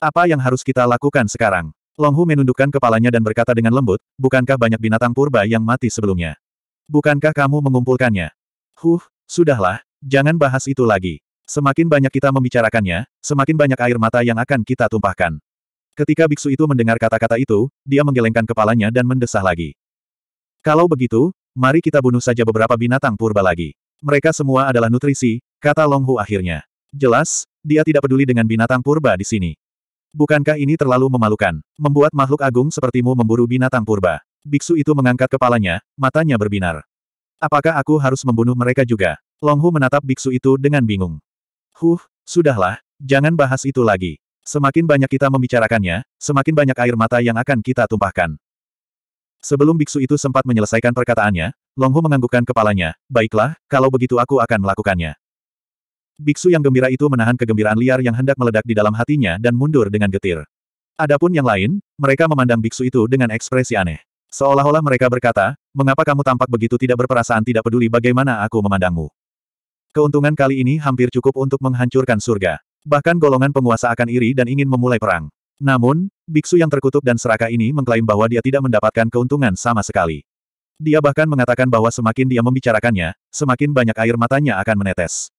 Apa yang harus kita lakukan sekarang? Longhu menundukkan kepalanya dan berkata dengan lembut, bukankah banyak binatang purba yang mati sebelumnya? Bukankah kamu mengumpulkannya? Huh, sudahlah, jangan bahas itu lagi. Semakin banyak kita membicarakannya, semakin banyak air mata yang akan kita tumpahkan. Ketika biksu itu mendengar kata-kata itu, dia menggelengkan kepalanya dan mendesah lagi. Kalau begitu, mari kita bunuh saja beberapa binatang purba lagi. Mereka semua adalah nutrisi, kata Long Hu akhirnya. Jelas, dia tidak peduli dengan binatang purba di sini. Bukankah ini terlalu memalukan, membuat makhluk agung sepertimu memburu binatang purba? Biksu itu mengangkat kepalanya, matanya berbinar. Apakah aku harus membunuh mereka juga? Long Hu menatap biksu itu dengan bingung. Huh, sudahlah, jangan bahas itu lagi. Semakin banyak kita membicarakannya, semakin banyak air mata yang akan kita tumpahkan. Sebelum biksu itu sempat menyelesaikan perkataannya, Long Hu menganggukkan kepalanya, baiklah, kalau begitu aku akan melakukannya. Biksu yang gembira itu menahan kegembiraan liar yang hendak meledak di dalam hatinya dan mundur dengan getir. Adapun yang lain, mereka memandang biksu itu dengan ekspresi aneh. Seolah-olah mereka berkata, mengapa kamu tampak begitu tidak berperasaan tidak peduli bagaimana aku memandangmu. Keuntungan kali ini hampir cukup untuk menghancurkan surga. Bahkan golongan penguasa akan iri dan ingin memulai perang. Namun, biksu yang terkutuk dan serakah ini mengklaim bahwa dia tidak mendapatkan keuntungan sama sekali. Dia bahkan mengatakan bahwa semakin dia membicarakannya, semakin banyak air matanya akan menetes.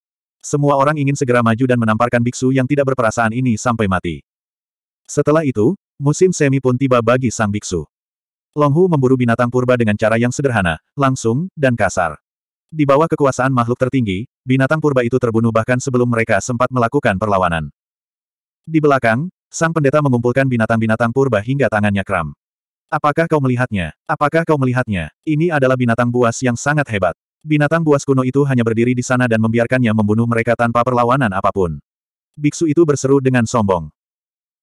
Semua orang ingin segera maju dan menamparkan biksu yang tidak berperasaan ini sampai mati. Setelah itu, musim semi pun tiba bagi sang biksu. Longhu memburu binatang purba dengan cara yang sederhana, langsung, dan kasar. Di bawah kekuasaan makhluk tertinggi, binatang purba itu terbunuh bahkan sebelum mereka sempat melakukan perlawanan. Di belakang, sang pendeta mengumpulkan binatang-binatang purba hingga tangannya kram. Apakah kau melihatnya? Apakah kau melihatnya? Ini adalah binatang buas yang sangat hebat. Binatang buas kuno itu hanya berdiri di sana dan membiarkannya membunuh mereka tanpa perlawanan apapun. Biksu itu berseru dengan sombong.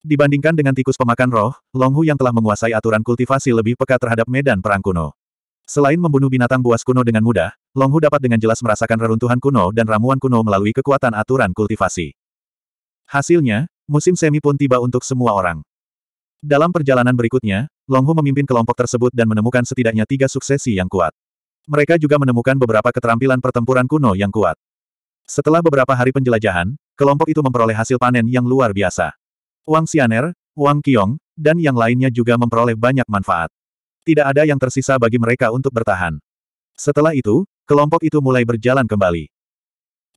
Dibandingkan dengan tikus pemakan roh, Longhu yang telah menguasai aturan kultivasi lebih peka terhadap medan perang kuno. Selain membunuh binatang buas kuno dengan mudah, Longhu dapat dengan jelas merasakan reruntuhan kuno dan ramuan kuno melalui kekuatan aturan kultivasi. Hasilnya, musim semi pun tiba untuk semua orang. Dalam perjalanan berikutnya, Longhu memimpin kelompok tersebut dan menemukan setidaknya tiga suksesi yang kuat. Mereka juga menemukan beberapa keterampilan pertempuran kuno yang kuat. Setelah beberapa hari penjelajahan, kelompok itu memperoleh hasil panen yang luar biasa. Wang Xianer, Wang Qiong, dan yang lainnya juga memperoleh banyak manfaat. Tidak ada yang tersisa bagi mereka untuk bertahan. Setelah itu, kelompok itu mulai berjalan kembali.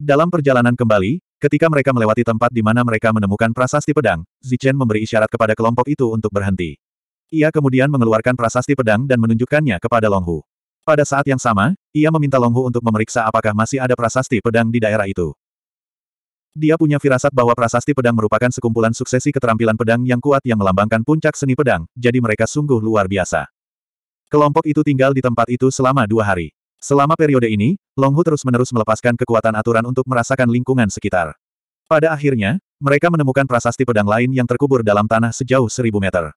Dalam perjalanan kembali, ketika mereka melewati tempat di mana mereka menemukan prasasti pedang, Zichen memberi isyarat kepada kelompok itu untuk berhenti. Ia kemudian mengeluarkan prasasti pedang dan menunjukkannya kepada Longhu. Pada saat yang sama, ia meminta Longhu untuk memeriksa apakah masih ada prasasti pedang di daerah itu. Dia punya firasat bahwa prasasti pedang merupakan sekumpulan suksesi keterampilan pedang yang kuat yang melambangkan puncak seni pedang, jadi mereka sungguh luar biasa. Kelompok itu tinggal di tempat itu selama dua hari. Selama periode ini, Longhu terus-menerus melepaskan kekuatan aturan untuk merasakan lingkungan sekitar. Pada akhirnya, mereka menemukan prasasti pedang lain yang terkubur dalam tanah sejauh seribu meter.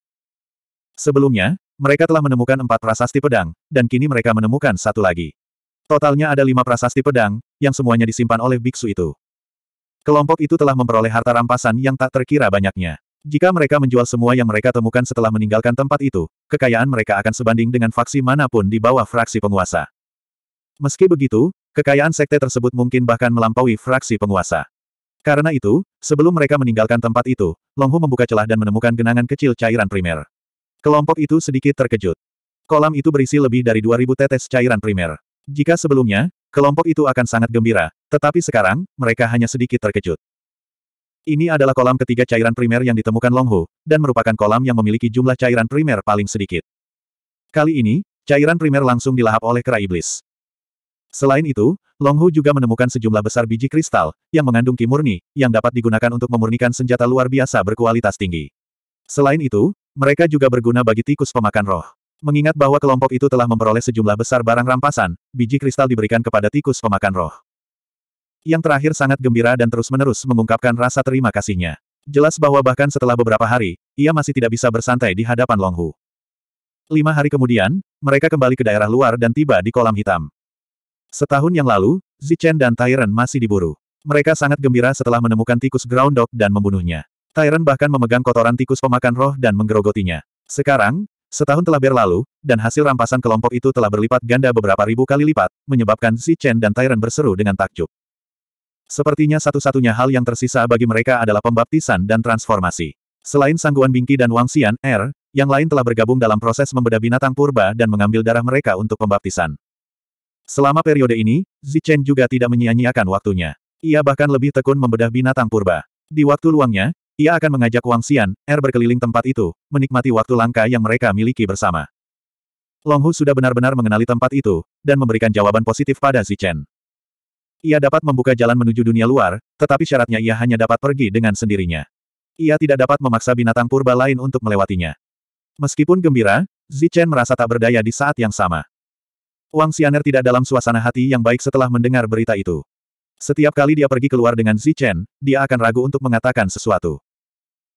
Sebelumnya, mereka telah menemukan empat prasasti pedang, dan kini mereka menemukan satu lagi. Totalnya ada lima prasasti pedang, yang semuanya disimpan oleh biksu itu. Kelompok itu telah memperoleh harta rampasan yang tak terkira banyaknya. Jika mereka menjual semua yang mereka temukan setelah meninggalkan tempat itu, kekayaan mereka akan sebanding dengan faksi manapun di bawah fraksi penguasa. Meski begitu, kekayaan sekte tersebut mungkin bahkan melampaui fraksi penguasa. Karena itu, sebelum mereka meninggalkan tempat itu, Longhu membuka celah dan menemukan genangan kecil cairan primer. Kelompok itu sedikit terkejut. Kolam itu berisi lebih dari 2000 tetes cairan primer. Jika sebelumnya, kelompok itu akan sangat gembira, tetapi sekarang, mereka hanya sedikit terkejut. Ini adalah kolam ketiga cairan primer yang ditemukan Longhu, dan merupakan kolam yang memiliki jumlah cairan primer paling sedikit. Kali ini, cairan primer langsung dilahap oleh kera iblis. Selain itu, Longhu juga menemukan sejumlah besar biji kristal, yang mengandung kimurni, yang dapat digunakan untuk memurnikan senjata luar biasa berkualitas tinggi. Selain itu, mereka juga berguna bagi tikus pemakan roh. Mengingat bahwa kelompok itu telah memperoleh sejumlah besar barang rampasan, biji kristal diberikan kepada tikus pemakan roh. Yang terakhir sangat gembira dan terus-menerus mengungkapkan rasa terima kasihnya. Jelas bahwa bahkan setelah beberapa hari, ia masih tidak bisa bersantai di hadapan Longhu. Lima hari kemudian, mereka kembali ke daerah luar dan tiba di kolam hitam. Setahun yang lalu, Zichen dan Tyren masih diburu. Mereka sangat gembira setelah menemukan tikus ground dog dan membunuhnya. Tyrant bahkan memegang kotoran tikus pemakan roh dan menggerogotinya. Sekarang, setahun telah berlalu, dan hasil rampasan kelompok itu telah berlipat ganda beberapa ribu kali lipat, menyebabkan Xi Chen dan Tyrant berseru dengan takjub. Sepertinya satu-satunya hal yang tersisa bagi mereka adalah pembaptisan dan transformasi. Selain Sangguan Bingki dan Wang Xian, Er, yang lain telah bergabung dalam proses membedah binatang purba dan mengambil darah mereka untuk pembaptisan. Selama periode ini, Chen juga tidak menyia-nyiakan waktunya. Ia bahkan lebih tekun membedah binatang purba. Di waktu luangnya, ia akan mengajak Wang Xian, Er berkeliling tempat itu, menikmati waktu langka yang mereka miliki bersama. Long Hu sudah benar-benar mengenali tempat itu, dan memberikan jawaban positif pada Zichen. Ia dapat membuka jalan menuju dunia luar, tetapi syaratnya ia hanya dapat pergi dengan sendirinya. Ia tidak dapat memaksa binatang purba lain untuk melewatinya. Meskipun gembira, Zichen merasa tak berdaya di saat yang sama. Wang Xianer tidak dalam suasana hati yang baik setelah mendengar berita itu. Setiap kali dia pergi keluar dengan Zichen, dia akan ragu untuk mengatakan sesuatu.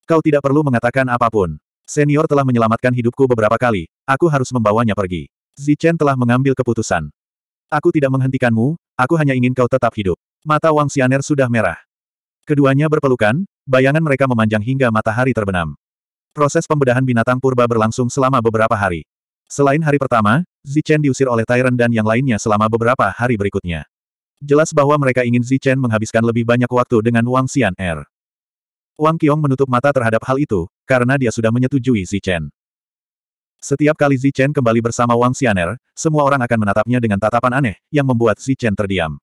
Kau tidak perlu mengatakan apapun. Senior telah menyelamatkan hidupku beberapa kali, aku harus membawanya pergi. Zichen telah mengambil keputusan. Aku tidak menghentikanmu, aku hanya ingin kau tetap hidup. Mata Wang Xianer sudah merah. Keduanya berpelukan, bayangan mereka memanjang hingga matahari terbenam. Proses pembedahan binatang purba berlangsung selama beberapa hari. Selain hari pertama, Zichen diusir oleh Tyrant dan yang lainnya selama beberapa hari berikutnya. Jelas bahwa mereka ingin Zichen menghabiskan lebih banyak waktu dengan Wang Xianer. Er. Wang Qiong menutup mata terhadap hal itu, karena dia sudah menyetujui Chen. Setiap kali Chen kembali bersama Wang Xianer, semua orang akan menatapnya dengan tatapan aneh, yang membuat Chen terdiam.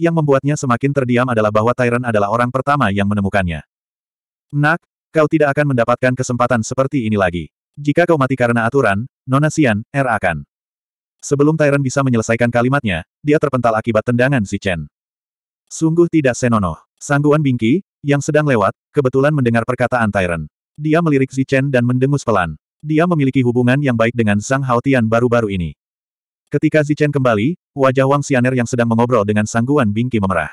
Yang membuatnya semakin terdiam adalah bahwa Tyrant adalah orang pertama yang menemukannya. Nak, kau tidak akan mendapatkan kesempatan seperti ini lagi. Jika kau mati karena aturan, Nona Xian, R er akan. Sebelum Tyrant bisa menyelesaikan kalimatnya, dia terpental akibat tendangan Chen. Sungguh tidak senonoh. Sangguan Bingki, yang sedang lewat, kebetulan mendengar perkataan Tyrant. Dia melirik Zichen dan mendengus pelan. Dia memiliki hubungan yang baik dengan Sang Haotian baru-baru ini. Ketika Zichen kembali, wajah Wang Xianer yang sedang mengobrol dengan sangguan bingki memerah.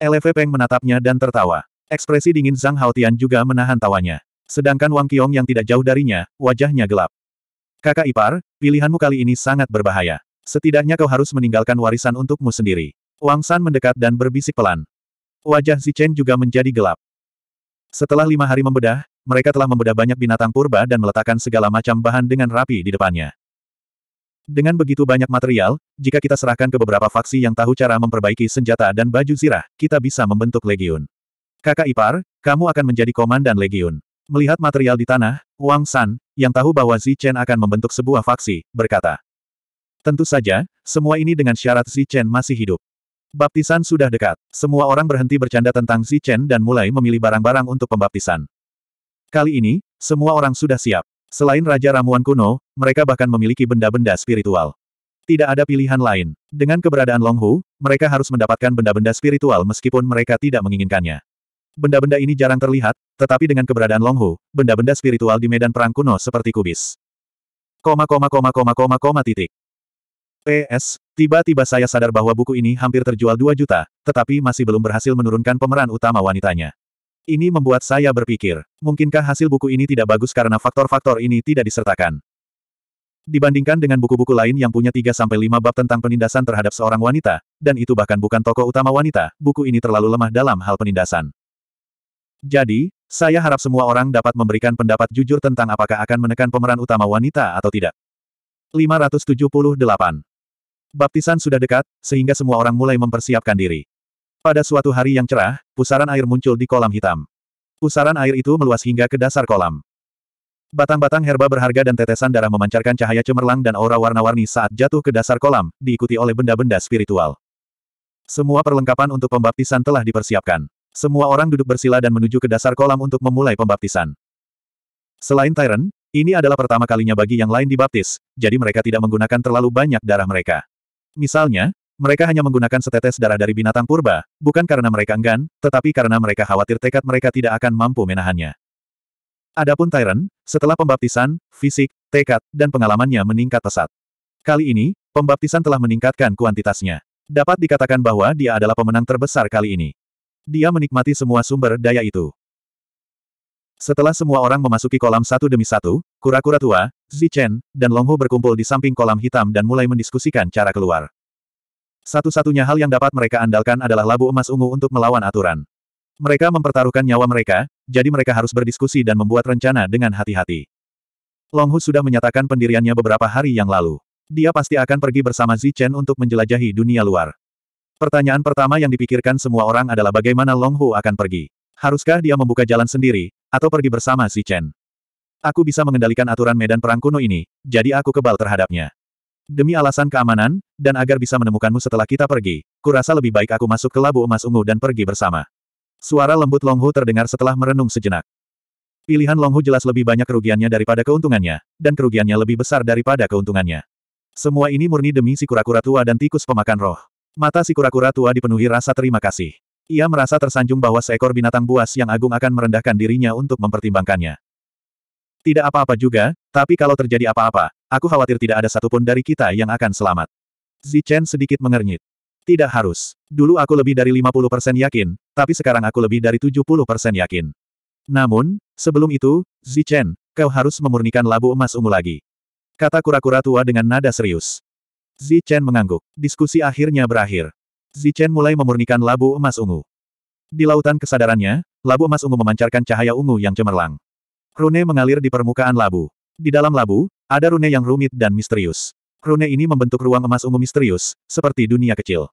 LV Peng menatapnya dan tertawa. Ekspresi dingin Sang Haotian juga menahan tawanya. Sedangkan Wang Qiong yang tidak jauh darinya, wajahnya gelap. Kakak ipar, pilihanmu kali ini sangat berbahaya. Setidaknya kau harus meninggalkan warisan untukmu sendiri. Wang San mendekat dan berbisik pelan. Wajah Zichen juga menjadi gelap. Setelah lima hari membedah, mereka telah membedah banyak binatang purba dan meletakkan segala macam bahan dengan rapi di depannya. Dengan begitu banyak material, jika kita serahkan ke beberapa faksi yang tahu cara memperbaiki senjata dan baju zirah, kita bisa membentuk legiun. Kakak ipar, kamu akan menjadi komandan legiun. Melihat material di tanah, Wang San, yang tahu bahwa Zi Chen akan membentuk sebuah faksi, berkata. Tentu saja, semua ini dengan syarat Zi Chen masih hidup. Baptisan sudah dekat. Semua orang berhenti bercanda tentang Chen dan mulai memilih barang-barang untuk pembaptisan. Kali ini, semua orang sudah siap. Selain Raja Ramuan kuno, mereka bahkan memiliki benda-benda spiritual. Tidak ada pilihan lain. Dengan keberadaan Long Hu, mereka harus mendapatkan benda-benda spiritual meskipun mereka tidak menginginkannya. Benda-benda ini jarang terlihat, tetapi dengan keberadaan Long Hu, benda-benda spiritual di medan perang kuno seperti kubis. Koma koma koma koma koma koma titik. PS, tiba-tiba saya sadar bahwa buku ini hampir terjual 2 juta, tetapi masih belum berhasil menurunkan pemeran utama wanitanya. Ini membuat saya berpikir, mungkinkah hasil buku ini tidak bagus karena faktor-faktor ini tidak disertakan. Dibandingkan dengan buku-buku lain yang punya 3-5 bab tentang penindasan terhadap seorang wanita, dan itu bahkan bukan tokoh utama wanita, buku ini terlalu lemah dalam hal penindasan. Jadi, saya harap semua orang dapat memberikan pendapat jujur tentang apakah akan menekan pemeran utama wanita atau tidak. 578 Baptisan sudah dekat, sehingga semua orang mulai mempersiapkan diri. Pada suatu hari yang cerah, pusaran air muncul di kolam hitam. Pusaran air itu meluas hingga ke dasar kolam. Batang-batang herba berharga dan tetesan darah memancarkan cahaya cemerlang dan aura warna-warni saat jatuh ke dasar kolam, diikuti oleh benda-benda spiritual. Semua perlengkapan untuk pembaptisan telah dipersiapkan. Semua orang duduk bersila dan menuju ke dasar kolam untuk memulai pembaptisan. Selain Tyrant, ini adalah pertama kalinya bagi yang lain dibaptis, jadi mereka tidak menggunakan terlalu banyak darah mereka. Misalnya, mereka hanya menggunakan setetes darah dari binatang purba, bukan karena mereka enggan, tetapi karena mereka khawatir tekad mereka tidak akan mampu menahannya. Adapun Tyrant, setelah pembaptisan, fisik, tekad, dan pengalamannya meningkat pesat. Kali ini, pembaptisan telah meningkatkan kuantitasnya. Dapat dikatakan bahwa dia adalah pemenang terbesar kali ini. Dia menikmati semua sumber daya itu. Setelah semua orang memasuki kolam satu demi satu, kura-kura tua, Zichen, dan Longho berkumpul di samping kolam hitam dan mulai mendiskusikan cara keluar. Satu-satunya hal yang dapat mereka andalkan adalah labu emas ungu untuk melawan aturan. Mereka mempertaruhkan nyawa mereka, jadi mereka harus berdiskusi dan membuat rencana dengan hati-hati. Longhu sudah menyatakan pendiriannya beberapa hari yang lalu. Dia pasti akan pergi bersama Zichen untuk menjelajahi dunia luar. Pertanyaan pertama yang dipikirkan semua orang adalah bagaimana Longhu akan pergi. Haruskah dia membuka jalan sendiri, atau pergi bersama si Chen? Aku bisa mengendalikan aturan medan perang kuno ini, jadi aku kebal terhadapnya. Demi alasan keamanan, dan agar bisa menemukanmu setelah kita pergi, kurasa lebih baik aku masuk ke labu emas ungu dan pergi bersama. Suara lembut Longhu terdengar setelah merenung sejenak. Pilihan Longhu jelas lebih banyak kerugiannya daripada keuntungannya, dan kerugiannya lebih besar daripada keuntungannya. Semua ini murni demi si kura-kura tua dan tikus pemakan roh. Mata si kura-kura tua dipenuhi rasa terima kasih. Ia merasa tersanjung bahwa seekor binatang buas yang agung akan merendahkan dirinya untuk mempertimbangkannya. Tidak apa-apa juga, tapi kalau terjadi apa-apa, aku khawatir tidak ada satupun dari kita yang akan selamat. Zichen sedikit mengernyit. Tidak harus. Dulu aku lebih dari 50% yakin, tapi sekarang aku lebih dari 70% yakin. Namun, sebelum itu, Zichen, kau harus memurnikan labu emas ungu lagi. Kata kura-kura tua dengan nada serius. Zichen mengangguk. Diskusi akhirnya berakhir. Zichen mulai memurnikan labu emas ungu. Di lautan kesadarannya, labu emas ungu memancarkan cahaya ungu yang cemerlang. Rune mengalir di permukaan labu. Di dalam labu, ada rune yang rumit dan misterius. Rune ini membentuk ruang emas ungu misterius, seperti dunia kecil.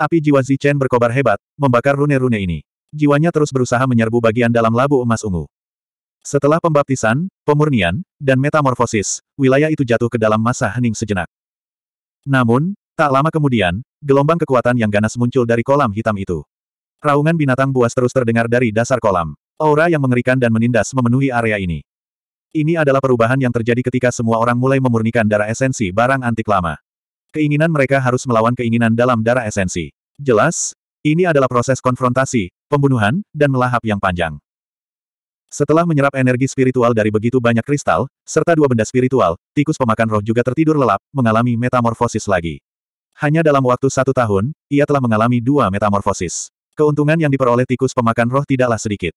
Api jiwa Zichen berkobar hebat, membakar rune-rune ini. Jiwanya terus berusaha menyerbu bagian dalam labu emas ungu. Setelah pembaptisan, pemurnian, dan metamorfosis, wilayah itu jatuh ke dalam masa hening sejenak. Namun, Tak lama kemudian, gelombang kekuatan yang ganas muncul dari kolam hitam itu. Raungan binatang buas terus terdengar dari dasar kolam. Aura yang mengerikan dan menindas memenuhi area ini. Ini adalah perubahan yang terjadi ketika semua orang mulai memurnikan darah esensi barang antik lama. Keinginan mereka harus melawan keinginan dalam darah esensi. Jelas, ini adalah proses konfrontasi, pembunuhan, dan melahap yang panjang. Setelah menyerap energi spiritual dari begitu banyak kristal, serta dua benda spiritual, tikus pemakan roh juga tertidur lelap, mengalami metamorfosis lagi. Hanya dalam waktu satu tahun, ia telah mengalami dua metamorfosis. Keuntungan yang diperoleh tikus pemakan roh tidaklah sedikit.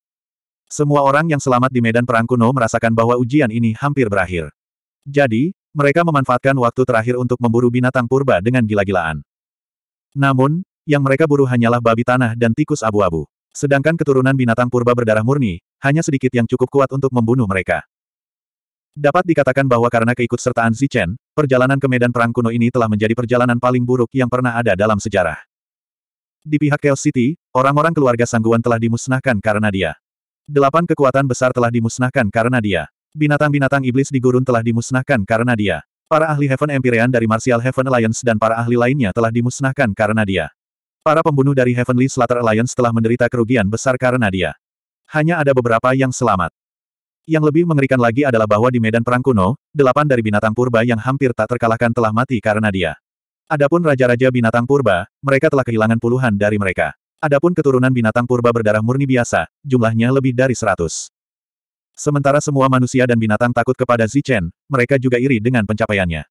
Semua orang yang selamat di medan perang kuno merasakan bahwa ujian ini hampir berakhir. Jadi, mereka memanfaatkan waktu terakhir untuk memburu binatang purba dengan gila-gilaan. Namun, yang mereka buru hanyalah babi tanah dan tikus abu-abu. Sedangkan keturunan binatang purba berdarah murni, hanya sedikit yang cukup kuat untuk membunuh mereka. Dapat dikatakan bahwa karena keikutsertaan Zichen, perjalanan ke medan perang kuno ini telah menjadi perjalanan paling buruk yang pernah ada dalam sejarah. Di pihak Chaos City, orang-orang keluarga Sangguan telah dimusnahkan karena dia. Delapan kekuatan besar telah dimusnahkan karena dia. Binatang-binatang iblis di gurun telah dimusnahkan karena dia. Para ahli Heaven Empyrean dari Martial Heaven Alliance dan para ahli lainnya telah dimusnahkan karena dia. Para pembunuh dari Heavenly Slaughter Alliance telah menderita kerugian besar karena dia. Hanya ada beberapa yang selamat. Yang lebih mengerikan lagi adalah bahwa di medan perang kuno, delapan dari binatang purba yang hampir tak terkalahkan telah mati karena dia. Adapun raja-raja binatang purba, mereka telah kehilangan puluhan dari mereka. Adapun keturunan binatang purba berdarah murni biasa, jumlahnya lebih dari seratus. Sementara semua manusia dan binatang takut kepada Zichen, mereka juga iri dengan pencapaiannya.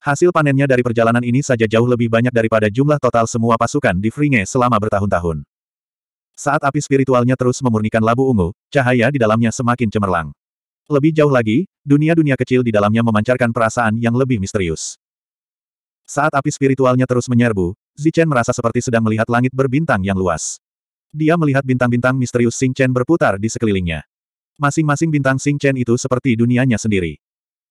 Hasil panennya dari perjalanan ini saja jauh lebih banyak daripada jumlah total semua pasukan di Fringe selama bertahun-tahun. Saat api spiritualnya terus memurnikan labu ungu, cahaya di dalamnya semakin cemerlang. Lebih jauh lagi, dunia-dunia kecil di dalamnya memancarkan perasaan yang lebih misterius. Saat api spiritualnya terus menyerbu, Zichen merasa seperti sedang melihat langit berbintang yang luas. Dia melihat bintang-bintang misterius Sing Chen berputar di sekelilingnya. Masing-masing bintang Sing Chen itu seperti dunianya sendiri.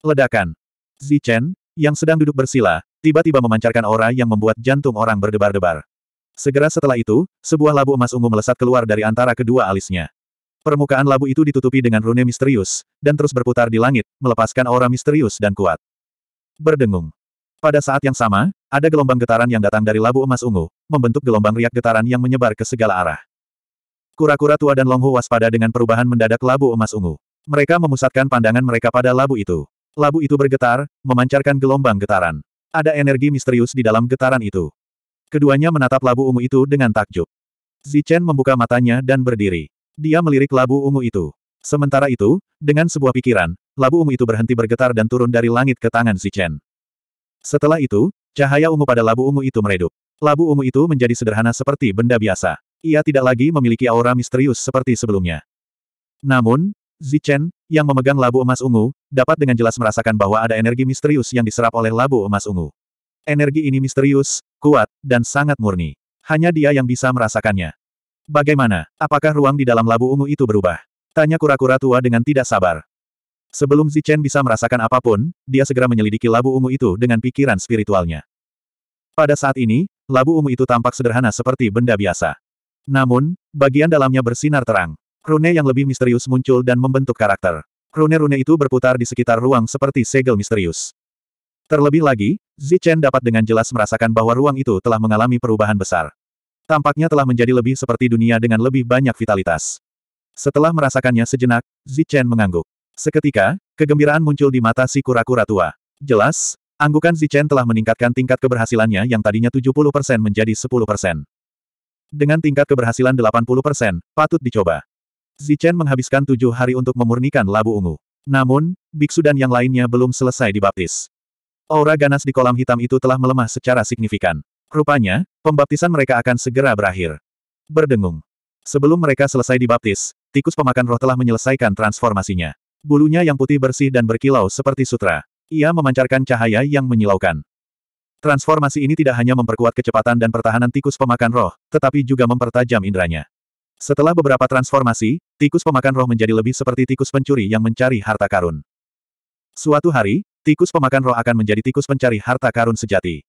Ledakan. Zichen, yang sedang duduk bersila, tiba-tiba memancarkan aura yang membuat jantung orang berdebar-debar. Segera setelah itu, sebuah labu emas ungu melesat keluar dari antara kedua alisnya. Permukaan labu itu ditutupi dengan rune misterius, dan terus berputar di langit, melepaskan aura misterius dan kuat. Berdengung. Pada saat yang sama, ada gelombang getaran yang datang dari labu emas ungu, membentuk gelombang riak getaran yang menyebar ke segala arah. Kura-kura tua dan Longhu waspada dengan perubahan mendadak labu emas ungu. Mereka memusatkan pandangan mereka pada labu itu. Labu itu bergetar, memancarkan gelombang getaran. Ada energi misterius di dalam getaran itu. Keduanya menatap labu ungu itu dengan takjub. Zichen membuka matanya dan berdiri. Dia melirik labu ungu itu. Sementara itu, dengan sebuah pikiran, labu ungu itu berhenti bergetar dan turun dari langit ke tangan Zichen. Setelah itu, cahaya ungu pada labu ungu itu meredup. Labu ungu itu menjadi sederhana seperti benda biasa. Ia tidak lagi memiliki aura misterius seperti sebelumnya. Namun, Zichen, yang memegang labu emas ungu, dapat dengan jelas merasakan bahwa ada energi misterius yang diserap oleh labu emas ungu. Energi ini misterius, kuat, dan sangat murni. Hanya dia yang bisa merasakannya. Bagaimana? Apakah ruang di dalam labu ungu itu berubah? Tanya kura-kura tua dengan tidak sabar. Sebelum Zichen bisa merasakan apapun, dia segera menyelidiki labu ungu itu dengan pikiran spiritualnya. Pada saat ini, labu ungu itu tampak sederhana seperti benda biasa. Namun, bagian dalamnya bersinar terang. Rune yang lebih misterius muncul dan membentuk karakter. Rune-rune itu berputar di sekitar ruang seperti segel misterius. Terlebih lagi, Zichen dapat dengan jelas merasakan bahwa ruang itu telah mengalami perubahan besar. Tampaknya telah menjadi lebih seperti dunia dengan lebih banyak vitalitas. Setelah merasakannya sejenak, Zichen mengangguk. Seketika, kegembiraan muncul di mata si kura-kura tua. Jelas, anggukan Zichen telah meningkatkan tingkat keberhasilannya yang tadinya 70% menjadi 10%. Dengan tingkat keberhasilan 80%, patut dicoba. Zichen menghabiskan tujuh hari untuk memurnikan labu ungu. Namun, biksu dan yang lainnya belum selesai dibaptis. Aura ganas di kolam hitam itu telah melemah secara signifikan. Rupanya, pembaptisan mereka akan segera berakhir. Berdengung. Sebelum mereka selesai dibaptis, tikus pemakan roh telah menyelesaikan transformasinya. Bulunya yang putih bersih dan berkilau seperti sutra. Ia memancarkan cahaya yang menyilaukan. Transformasi ini tidak hanya memperkuat kecepatan dan pertahanan tikus pemakan roh, tetapi juga mempertajam inderanya. Setelah beberapa transformasi, tikus pemakan roh menjadi lebih seperti tikus pencuri yang mencari harta karun. Suatu hari, Tikus pemakan roh akan menjadi tikus pencari harta karun sejati.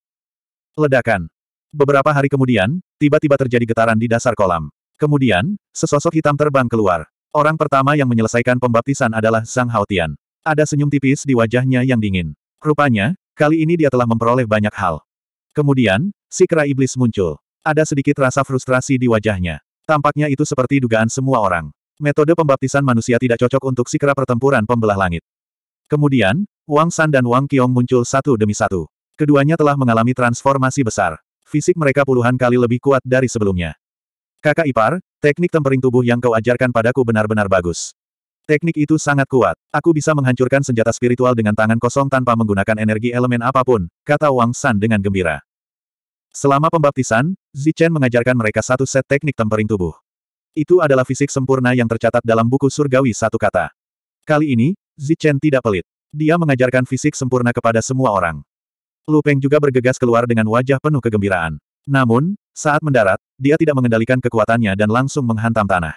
Ledakan. Beberapa hari kemudian, tiba-tiba terjadi getaran di dasar kolam. Kemudian, sesosok hitam terbang keluar. Orang pertama yang menyelesaikan pembaptisan adalah Zhang Haotian. Ada senyum tipis di wajahnya yang dingin. Rupanya, kali ini dia telah memperoleh banyak hal. Kemudian, si kera iblis muncul. Ada sedikit rasa frustrasi di wajahnya. Tampaknya itu seperti dugaan semua orang. Metode pembaptisan manusia tidak cocok untuk si kera pertempuran pembelah langit. Kemudian, Wang San dan Wang Qiong muncul satu demi satu. Keduanya telah mengalami transformasi besar. Fisik mereka puluhan kali lebih kuat dari sebelumnya. Kakak ipar, teknik tempering tubuh yang kau ajarkan padaku benar-benar bagus. Teknik itu sangat kuat. Aku bisa menghancurkan senjata spiritual dengan tangan kosong tanpa menggunakan energi elemen apapun, kata Wang San dengan gembira. Selama pembaptisan, Zichen mengajarkan mereka satu set teknik tempering tubuh. Itu adalah fisik sempurna yang tercatat dalam buku surgawi satu kata. Kali ini, Zichen tidak pelit. Dia mengajarkan fisik sempurna kepada semua orang. Lu Peng juga bergegas keluar dengan wajah penuh kegembiraan. Namun, saat mendarat, dia tidak mengendalikan kekuatannya dan langsung menghantam tanah.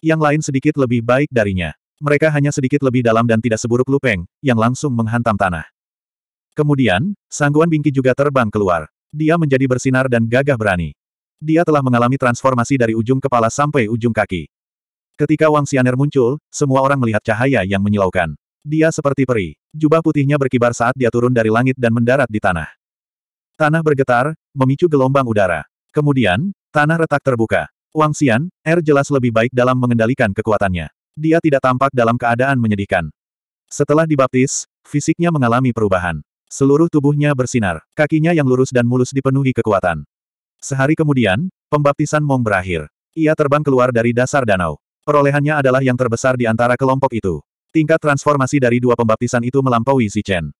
Yang lain sedikit lebih baik darinya. Mereka hanya sedikit lebih dalam dan tidak seburuk Lu Peng, yang langsung menghantam tanah. Kemudian, sangguan bingki juga terbang keluar. Dia menjadi bersinar dan gagah berani. Dia telah mengalami transformasi dari ujung kepala sampai ujung kaki. Ketika Wang Sianer muncul, semua orang melihat cahaya yang menyilaukan. Dia seperti peri. Jubah putihnya berkibar saat dia turun dari langit dan mendarat di tanah. Tanah bergetar, memicu gelombang udara. Kemudian, tanah retak terbuka. Wang Xian, Er jelas lebih baik dalam mengendalikan kekuatannya. Dia tidak tampak dalam keadaan menyedihkan. Setelah dibaptis, fisiknya mengalami perubahan. Seluruh tubuhnya bersinar, kakinya yang lurus dan mulus dipenuhi kekuatan. Sehari kemudian, pembaptisan Mong berakhir. Ia terbang keluar dari dasar danau. Perolehannya adalah yang terbesar di antara kelompok itu. Tingkat transformasi dari dua pembaptisan itu melampaui Chen.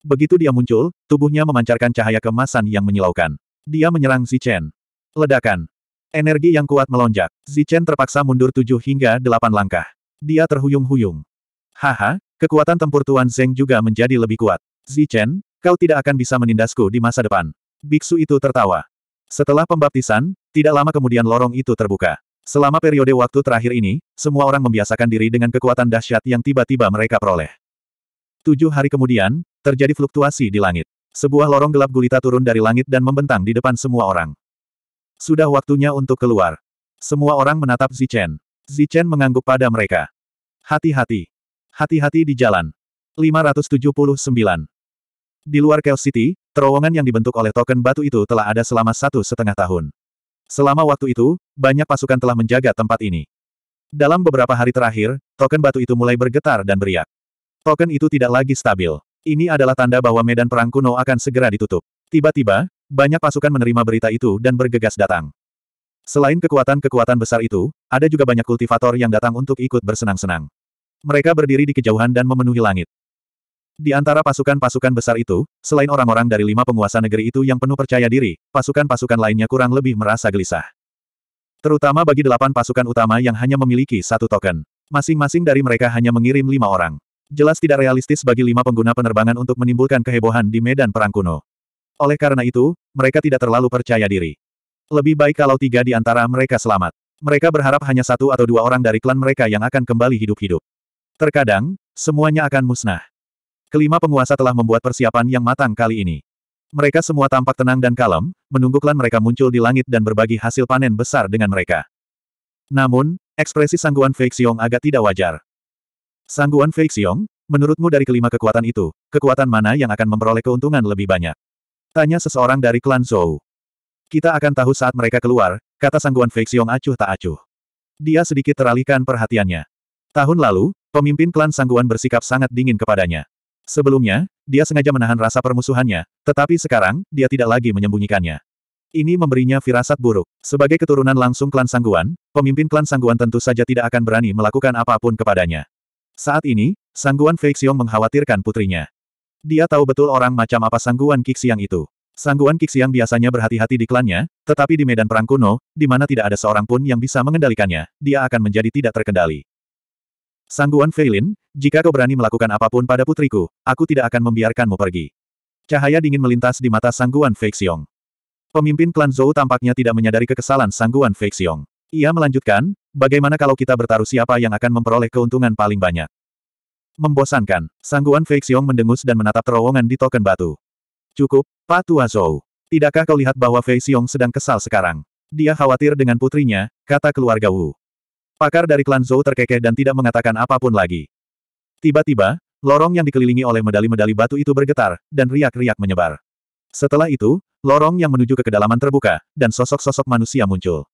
Begitu dia muncul, tubuhnya memancarkan cahaya kemasan yang menyilaukan. Dia menyerang Chen. Ledakan. Energi yang kuat melonjak. Chen terpaksa mundur tujuh hingga delapan langkah. Dia terhuyung-huyung. Haha, kekuatan tempur Tuan Zeng juga menjadi lebih kuat. Chen, kau tidak akan bisa menindasku di masa depan. Biksu itu tertawa. Setelah pembaptisan, tidak lama kemudian lorong itu terbuka. Selama periode waktu terakhir ini, semua orang membiasakan diri dengan kekuatan dahsyat yang tiba-tiba mereka peroleh. Tujuh hari kemudian, terjadi fluktuasi di langit. Sebuah lorong gelap gulita turun dari langit dan membentang di depan semua orang. Sudah waktunya untuk keluar. Semua orang menatap Zichen. Zichen mengangguk pada mereka. Hati-hati. Hati-hati di jalan. 579. Di luar Chaos City, terowongan yang dibentuk oleh token batu itu telah ada selama satu setengah tahun. Selama waktu itu, banyak pasukan telah menjaga tempat ini. Dalam beberapa hari terakhir, token batu itu mulai bergetar dan beriak. Token itu tidak lagi stabil. Ini adalah tanda bahwa medan perang kuno akan segera ditutup. Tiba-tiba, banyak pasukan menerima berita itu dan bergegas datang. Selain kekuatan-kekuatan besar itu, ada juga banyak kultivator yang datang untuk ikut bersenang-senang. Mereka berdiri di kejauhan dan memenuhi langit. Di antara pasukan-pasukan besar itu, selain orang-orang dari lima penguasa negeri itu yang penuh percaya diri, pasukan-pasukan lainnya kurang lebih merasa gelisah. Terutama bagi delapan pasukan utama yang hanya memiliki satu token. Masing-masing dari mereka hanya mengirim lima orang. Jelas tidak realistis bagi lima pengguna penerbangan untuk menimbulkan kehebohan di medan perang kuno. Oleh karena itu, mereka tidak terlalu percaya diri. Lebih baik kalau tiga di antara mereka selamat. Mereka berharap hanya satu atau dua orang dari klan mereka yang akan kembali hidup-hidup. Terkadang, semuanya akan musnah. Kelima penguasa telah membuat persiapan yang matang kali ini. Mereka semua tampak tenang dan kalem, menunggu klan mereka muncul di langit dan berbagi hasil panen besar dengan mereka. Namun, ekspresi sangguan Feixiong agak tidak wajar. Sangguan Feixiong, menurutmu dari kelima kekuatan itu, kekuatan mana yang akan memperoleh keuntungan lebih banyak? Tanya seseorang dari klan Zhou. Kita akan tahu saat mereka keluar, kata sangguan Feixiong acuh tak acuh. Dia sedikit teralihkan perhatiannya. Tahun lalu, pemimpin klan sangguan bersikap sangat dingin kepadanya. Sebelumnya, dia sengaja menahan rasa permusuhannya, tetapi sekarang, dia tidak lagi menyembunyikannya. Ini memberinya firasat buruk. Sebagai keturunan langsung klan Sangguan, pemimpin klan Sangguan tentu saja tidak akan berani melakukan apapun kepadanya. Saat ini, Sangguan Feixiong mengkhawatirkan putrinya. Dia tahu betul orang macam apa Sangguan Kixiang itu. Sangguan Kixiang biasanya berhati-hati di klannya, tetapi di medan perang kuno, di mana tidak ada seorang pun yang bisa mengendalikannya, dia akan menjadi tidak terkendali. Sangguan Feilin, jika kau berani melakukan apapun pada putriku, aku tidak akan membiarkanmu pergi. Cahaya dingin melintas di mata Sangguan Feixiong. Pemimpin klan Zhou tampaknya tidak menyadari kekesalan Sangguan Feixiong. Ia melanjutkan, bagaimana kalau kita bertaruh siapa yang akan memperoleh keuntungan paling banyak? Membosankan, Sangguan Feixiong mendengus dan menatap terowongan di token batu. Cukup, Pak Tua Zhou. Tidakkah kau lihat bahwa Feixiong sedang kesal sekarang? Dia khawatir dengan putrinya, kata keluarga Wu. Pakar dari klan Zhou terkekeh dan tidak mengatakan apapun lagi. Tiba-tiba, lorong yang dikelilingi oleh medali-medali batu itu bergetar, dan riak-riak menyebar. Setelah itu, lorong yang menuju ke kedalaman terbuka, dan sosok-sosok manusia muncul.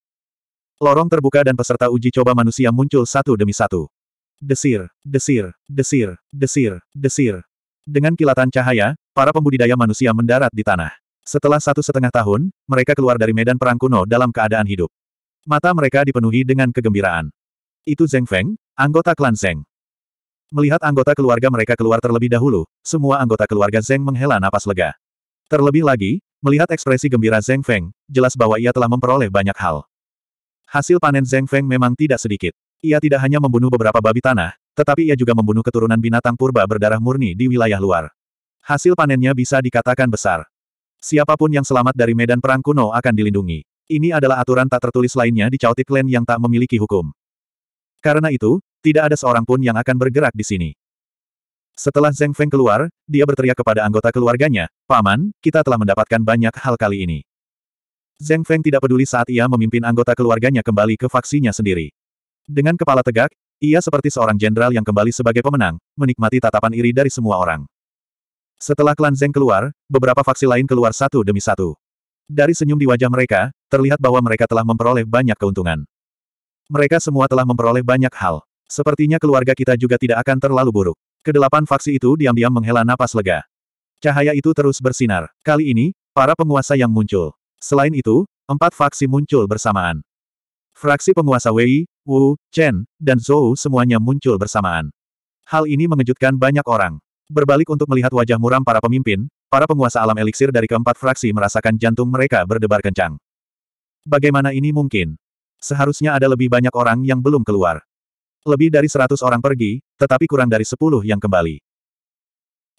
Lorong terbuka dan peserta uji coba manusia muncul satu demi satu. Desir, desir, desir, desir, desir. Dengan kilatan cahaya, para pembudidaya manusia mendarat di tanah. Setelah satu setengah tahun, mereka keluar dari medan perang kuno dalam keadaan hidup. Mata mereka dipenuhi dengan kegembiraan. Itu Zeng Feng, anggota klan Zeng. Melihat anggota keluarga mereka keluar terlebih dahulu, semua anggota keluarga Zeng menghela napas lega. Terlebih lagi, melihat ekspresi gembira Zeng Feng, jelas bahwa ia telah memperoleh banyak hal. Hasil panen Zeng Feng memang tidak sedikit. Ia tidak hanya membunuh beberapa babi tanah, tetapi ia juga membunuh keturunan binatang purba berdarah murni di wilayah luar. Hasil panennya bisa dikatakan besar. Siapapun yang selamat dari medan perang kuno akan dilindungi. Ini adalah aturan tak tertulis lainnya di Chaotic Clan yang tak memiliki hukum. Karena itu, tidak ada seorang pun yang akan bergerak di sini. Setelah Zeng Feng keluar, dia berteriak kepada anggota keluarganya, Paman, kita telah mendapatkan banyak hal kali ini. Zeng Feng tidak peduli saat ia memimpin anggota keluarganya kembali ke faksinya sendiri. Dengan kepala tegak, ia seperti seorang jenderal yang kembali sebagai pemenang, menikmati tatapan iri dari semua orang. Setelah klan Zeng keluar, beberapa faksi lain keluar satu demi satu. Dari senyum di wajah mereka, terlihat bahwa mereka telah memperoleh banyak keuntungan. Mereka semua telah memperoleh banyak hal. Sepertinya keluarga kita juga tidak akan terlalu buruk. Kedelapan faksi itu diam-diam menghela napas lega. Cahaya itu terus bersinar. Kali ini, para penguasa yang muncul. Selain itu, empat faksi muncul bersamaan. Fraksi penguasa Wei, Wu, Chen, dan Zhou semuanya muncul bersamaan. Hal ini mengejutkan banyak orang. Berbalik untuk melihat wajah muram para pemimpin, Para penguasa alam eliksir dari keempat fraksi merasakan jantung mereka berdebar kencang. Bagaimana ini mungkin? Seharusnya ada lebih banyak orang yang belum keluar. Lebih dari seratus orang pergi, tetapi kurang dari sepuluh yang kembali.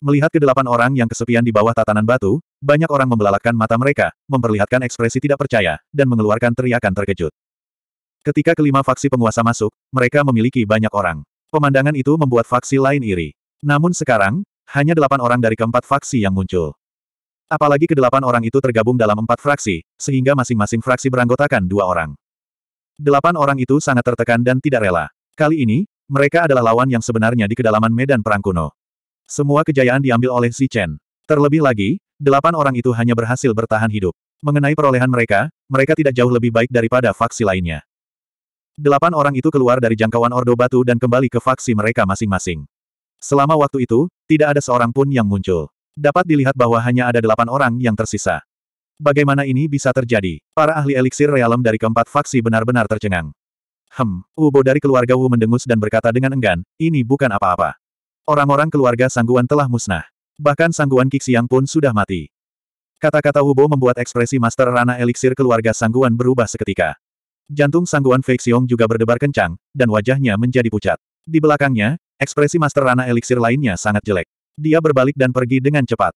Melihat kedelapan orang yang kesepian di bawah tatanan batu, banyak orang membelalakan mata mereka, memperlihatkan ekspresi tidak percaya, dan mengeluarkan teriakan terkejut. Ketika kelima faksi penguasa masuk, mereka memiliki banyak orang. Pemandangan itu membuat faksi lain iri. Namun sekarang, hanya delapan orang dari keempat faksi yang muncul. Apalagi kedelapan orang itu tergabung dalam empat fraksi, sehingga masing-masing fraksi beranggotakan dua orang. Delapan orang itu sangat tertekan dan tidak rela. Kali ini, mereka adalah lawan yang sebenarnya di kedalaman medan perang kuno. Semua kejayaan diambil oleh Si Chen. Terlebih lagi, delapan orang itu hanya berhasil bertahan hidup. Mengenai perolehan mereka, mereka tidak jauh lebih baik daripada faksi lainnya. Delapan orang itu keluar dari jangkauan Ordo Batu dan kembali ke faksi mereka masing-masing. Selama waktu itu, tidak ada seorang pun yang muncul. Dapat dilihat bahwa hanya ada delapan orang yang tersisa. Bagaimana ini bisa terjadi? Para ahli eliksir realem dari keempat faksi benar-benar tercengang. Hem, Ubo dari keluarga Wu mendengus dan berkata dengan enggan, ini bukan apa-apa. Orang-orang keluarga Sangguan telah musnah. Bahkan Sangguan Kixiang pun sudah mati. Kata-kata Ubo membuat ekspresi Master Rana eliksir keluarga Sangguan berubah seketika. Jantung Sangguan Feixiong juga berdebar kencang, dan wajahnya menjadi pucat. Di belakangnya, Ekspresi Master Rana Elixir lainnya sangat jelek. Dia berbalik dan pergi dengan cepat.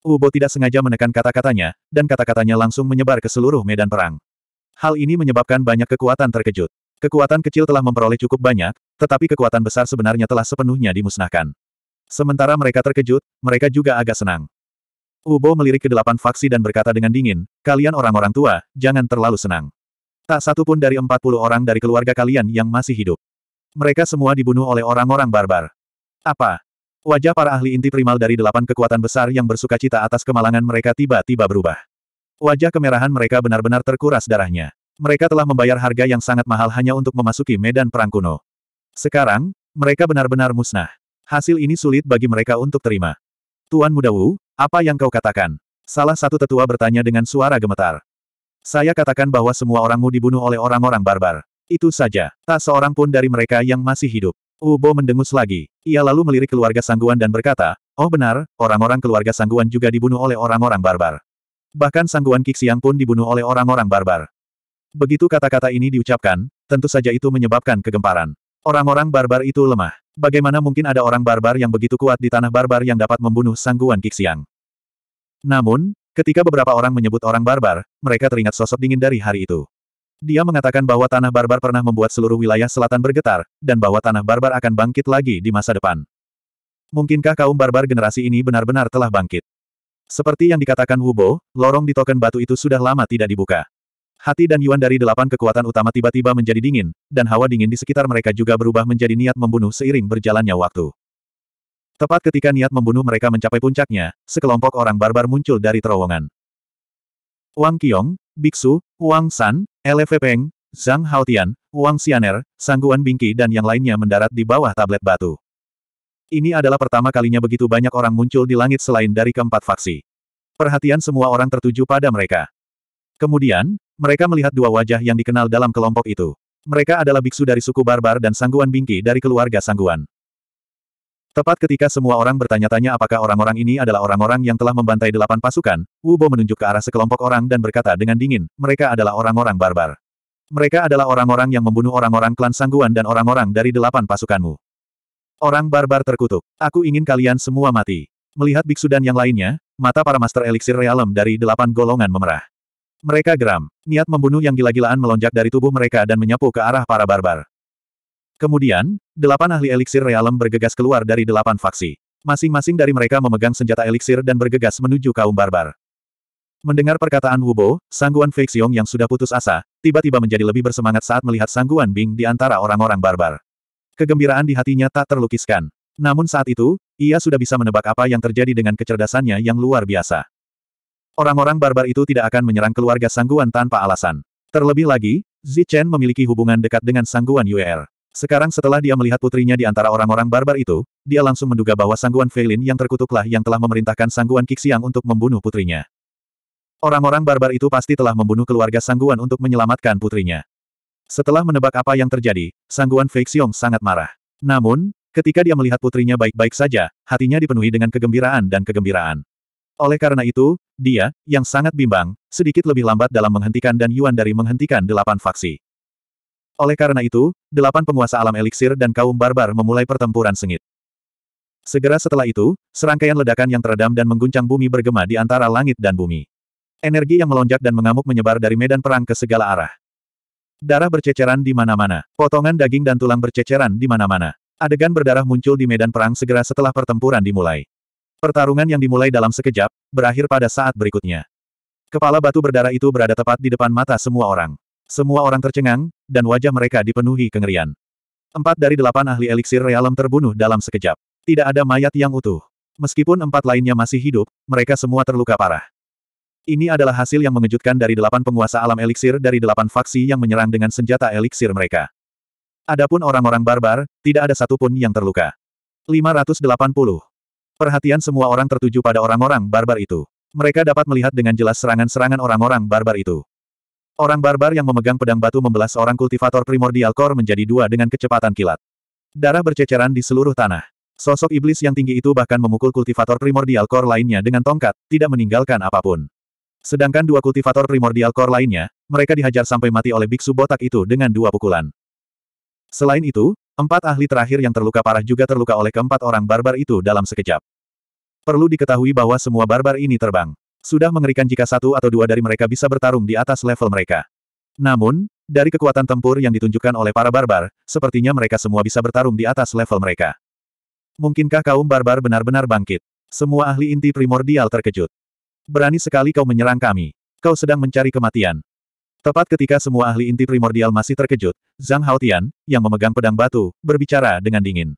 Ubo tidak sengaja menekan kata-katanya, dan kata-katanya langsung menyebar ke seluruh medan perang. Hal ini menyebabkan banyak kekuatan terkejut. Kekuatan kecil telah memperoleh cukup banyak, tetapi kekuatan besar sebenarnya telah sepenuhnya dimusnahkan. Sementara mereka terkejut, mereka juga agak senang. Ubo melirik ke delapan faksi dan berkata dengan dingin, kalian orang-orang tua, jangan terlalu senang. Tak satu pun dari puluh orang dari keluarga kalian yang masih hidup. Mereka semua dibunuh oleh orang-orang barbar. Apa? Wajah para ahli inti primal dari delapan kekuatan besar yang bersuka cita atas kemalangan mereka tiba-tiba berubah. Wajah kemerahan mereka benar-benar terkuras darahnya. Mereka telah membayar harga yang sangat mahal hanya untuk memasuki medan perang kuno. Sekarang, mereka benar-benar musnah. Hasil ini sulit bagi mereka untuk terima. Tuan Muda Wu, apa yang kau katakan? Salah satu tetua bertanya dengan suara gemetar. Saya katakan bahwa semua orangmu dibunuh oleh orang-orang barbar. Itu saja. Tak seorang pun dari mereka yang masih hidup. Ubo mendengus lagi. Ia lalu melirik keluarga Sangguan dan berkata, Oh benar, orang-orang keluarga Sangguan juga dibunuh oleh orang-orang barbar. Bahkan Sangguan Kixiang pun dibunuh oleh orang-orang barbar. Begitu kata-kata ini diucapkan, tentu saja itu menyebabkan kegemparan. Orang-orang barbar itu lemah. Bagaimana mungkin ada orang barbar yang begitu kuat di tanah barbar yang dapat membunuh Sangguan Kixiang? Namun, ketika beberapa orang menyebut orang barbar, mereka teringat sosok dingin dari hari itu. Dia mengatakan bahwa tanah barbar pernah membuat seluruh wilayah selatan bergetar, dan bahwa tanah barbar akan bangkit lagi di masa depan. Mungkinkah kaum barbar generasi ini benar-benar telah bangkit? Seperti yang dikatakan Wubo, lorong di token batu itu sudah lama tidak dibuka. Hati dan Yuan dari delapan kekuatan utama tiba-tiba menjadi dingin, dan hawa dingin di sekitar mereka juga berubah menjadi niat membunuh seiring berjalannya waktu. Tepat ketika niat membunuh mereka mencapai puncaknya, sekelompok orang barbar muncul dari terowongan. Wang Qiong, Biksu, Wang San, LV Peng, Zhang Haotian, Wang Xianer, Sangguan Bingqi dan yang lainnya mendarat di bawah tablet batu. Ini adalah pertama kalinya begitu banyak orang muncul di langit selain dari keempat faksi. Perhatian semua orang tertuju pada mereka. Kemudian, mereka melihat dua wajah yang dikenal dalam kelompok itu. Mereka adalah biksu dari suku Barbar dan Sangguan Bingqi dari keluarga Sangguan. Tepat ketika semua orang bertanya-tanya apakah orang-orang ini adalah orang-orang yang telah membantai delapan pasukan, Wubo menunjuk ke arah sekelompok orang dan berkata dengan dingin, mereka adalah orang-orang barbar. Mereka adalah orang-orang yang membunuh orang-orang klan sangguan dan orang-orang dari delapan pasukanmu. Orang barbar terkutuk. Aku ingin kalian semua mati. Melihat biksu dan yang lainnya, mata para master eliksir realem dari delapan golongan memerah. Mereka geram. Niat membunuh yang gila-gilaan melonjak dari tubuh mereka dan menyapu ke arah para barbar. Kemudian, delapan ahli eliksir realem bergegas keluar dari delapan faksi. Masing-masing dari mereka memegang senjata eliksir dan bergegas menuju kaum barbar. Mendengar perkataan Wubo, sangguan Feixiong yang sudah putus asa, tiba-tiba menjadi lebih bersemangat saat melihat sangguan Bing di antara orang-orang barbar. Kegembiraan di hatinya tak terlukiskan. Namun saat itu, ia sudah bisa menebak apa yang terjadi dengan kecerdasannya yang luar biasa. Orang-orang barbar itu tidak akan menyerang keluarga sangguan tanpa alasan. Terlebih lagi, Zichen memiliki hubungan dekat dengan sangguan UER. Sekarang setelah dia melihat putrinya di antara orang-orang barbar itu, dia langsung menduga bahwa sangguan Feilin yang terkutuklah yang telah memerintahkan sangguan Kixiang untuk membunuh putrinya. Orang-orang barbar itu pasti telah membunuh keluarga sangguan untuk menyelamatkan putrinya. Setelah menebak apa yang terjadi, sangguan Feixiong sangat marah. Namun, ketika dia melihat putrinya baik-baik saja, hatinya dipenuhi dengan kegembiraan dan kegembiraan. Oleh karena itu, dia, yang sangat bimbang, sedikit lebih lambat dalam menghentikan dan Yuan dari menghentikan delapan faksi. Oleh karena itu, delapan penguasa alam eliksir dan kaum barbar memulai pertempuran sengit. Segera setelah itu, serangkaian ledakan yang teredam dan mengguncang bumi bergema di antara langit dan bumi. Energi yang melonjak dan mengamuk menyebar dari medan perang ke segala arah. Darah berceceran di mana-mana, potongan daging dan tulang berceceran di mana-mana. Adegan berdarah muncul di medan perang segera setelah pertempuran dimulai. Pertarungan yang dimulai dalam sekejap, berakhir pada saat berikutnya. Kepala batu berdarah itu berada tepat di depan mata semua orang. Semua orang tercengang, dan wajah mereka dipenuhi kengerian. Empat dari delapan ahli eliksir realem terbunuh dalam sekejap. Tidak ada mayat yang utuh. Meskipun empat lainnya masih hidup, mereka semua terluka parah. Ini adalah hasil yang mengejutkan dari delapan penguasa alam eliksir dari delapan faksi yang menyerang dengan senjata eliksir mereka. Adapun orang-orang barbar, tidak ada satupun yang terluka. 580. Perhatian semua orang tertuju pada orang-orang barbar itu. Mereka dapat melihat dengan jelas serangan-serangan orang-orang barbar itu. Orang barbar yang memegang pedang batu membelas seorang kultivator primordial core menjadi dua dengan kecepatan kilat. Darah berceceran di seluruh tanah. Sosok iblis yang tinggi itu bahkan memukul kultivator primordial core lainnya dengan tongkat, tidak meninggalkan apapun. Sedangkan dua kultivator primordial core lainnya, mereka dihajar sampai mati oleh biksu botak itu dengan dua pukulan. Selain itu, empat ahli terakhir yang terluka parah juga terluka oleh keempat orang barbar itu dalam sekejap. Perlu diketahui bahwa semua barbar ini terbang. Sudah mengerikan jika satu atau dua dari mereka bisa bertarung di atas level mereka. Namun, dari kekuatan tempur yang ditunjukkan oleh para barbar, sepertinya mereka semua bisa bertarung di atas level mereka. Mungkinkah kaum barbar benar-benar bangkit? Semua ahli inti primordial terkejut. Berani sekali kau menyerang kami. Kau sedang mencari kematian. Tepat ketika semua ahli inti primordial masih terkejut, Zhang Haotian, yang memegang pedang batu, berbicara dengan dingin.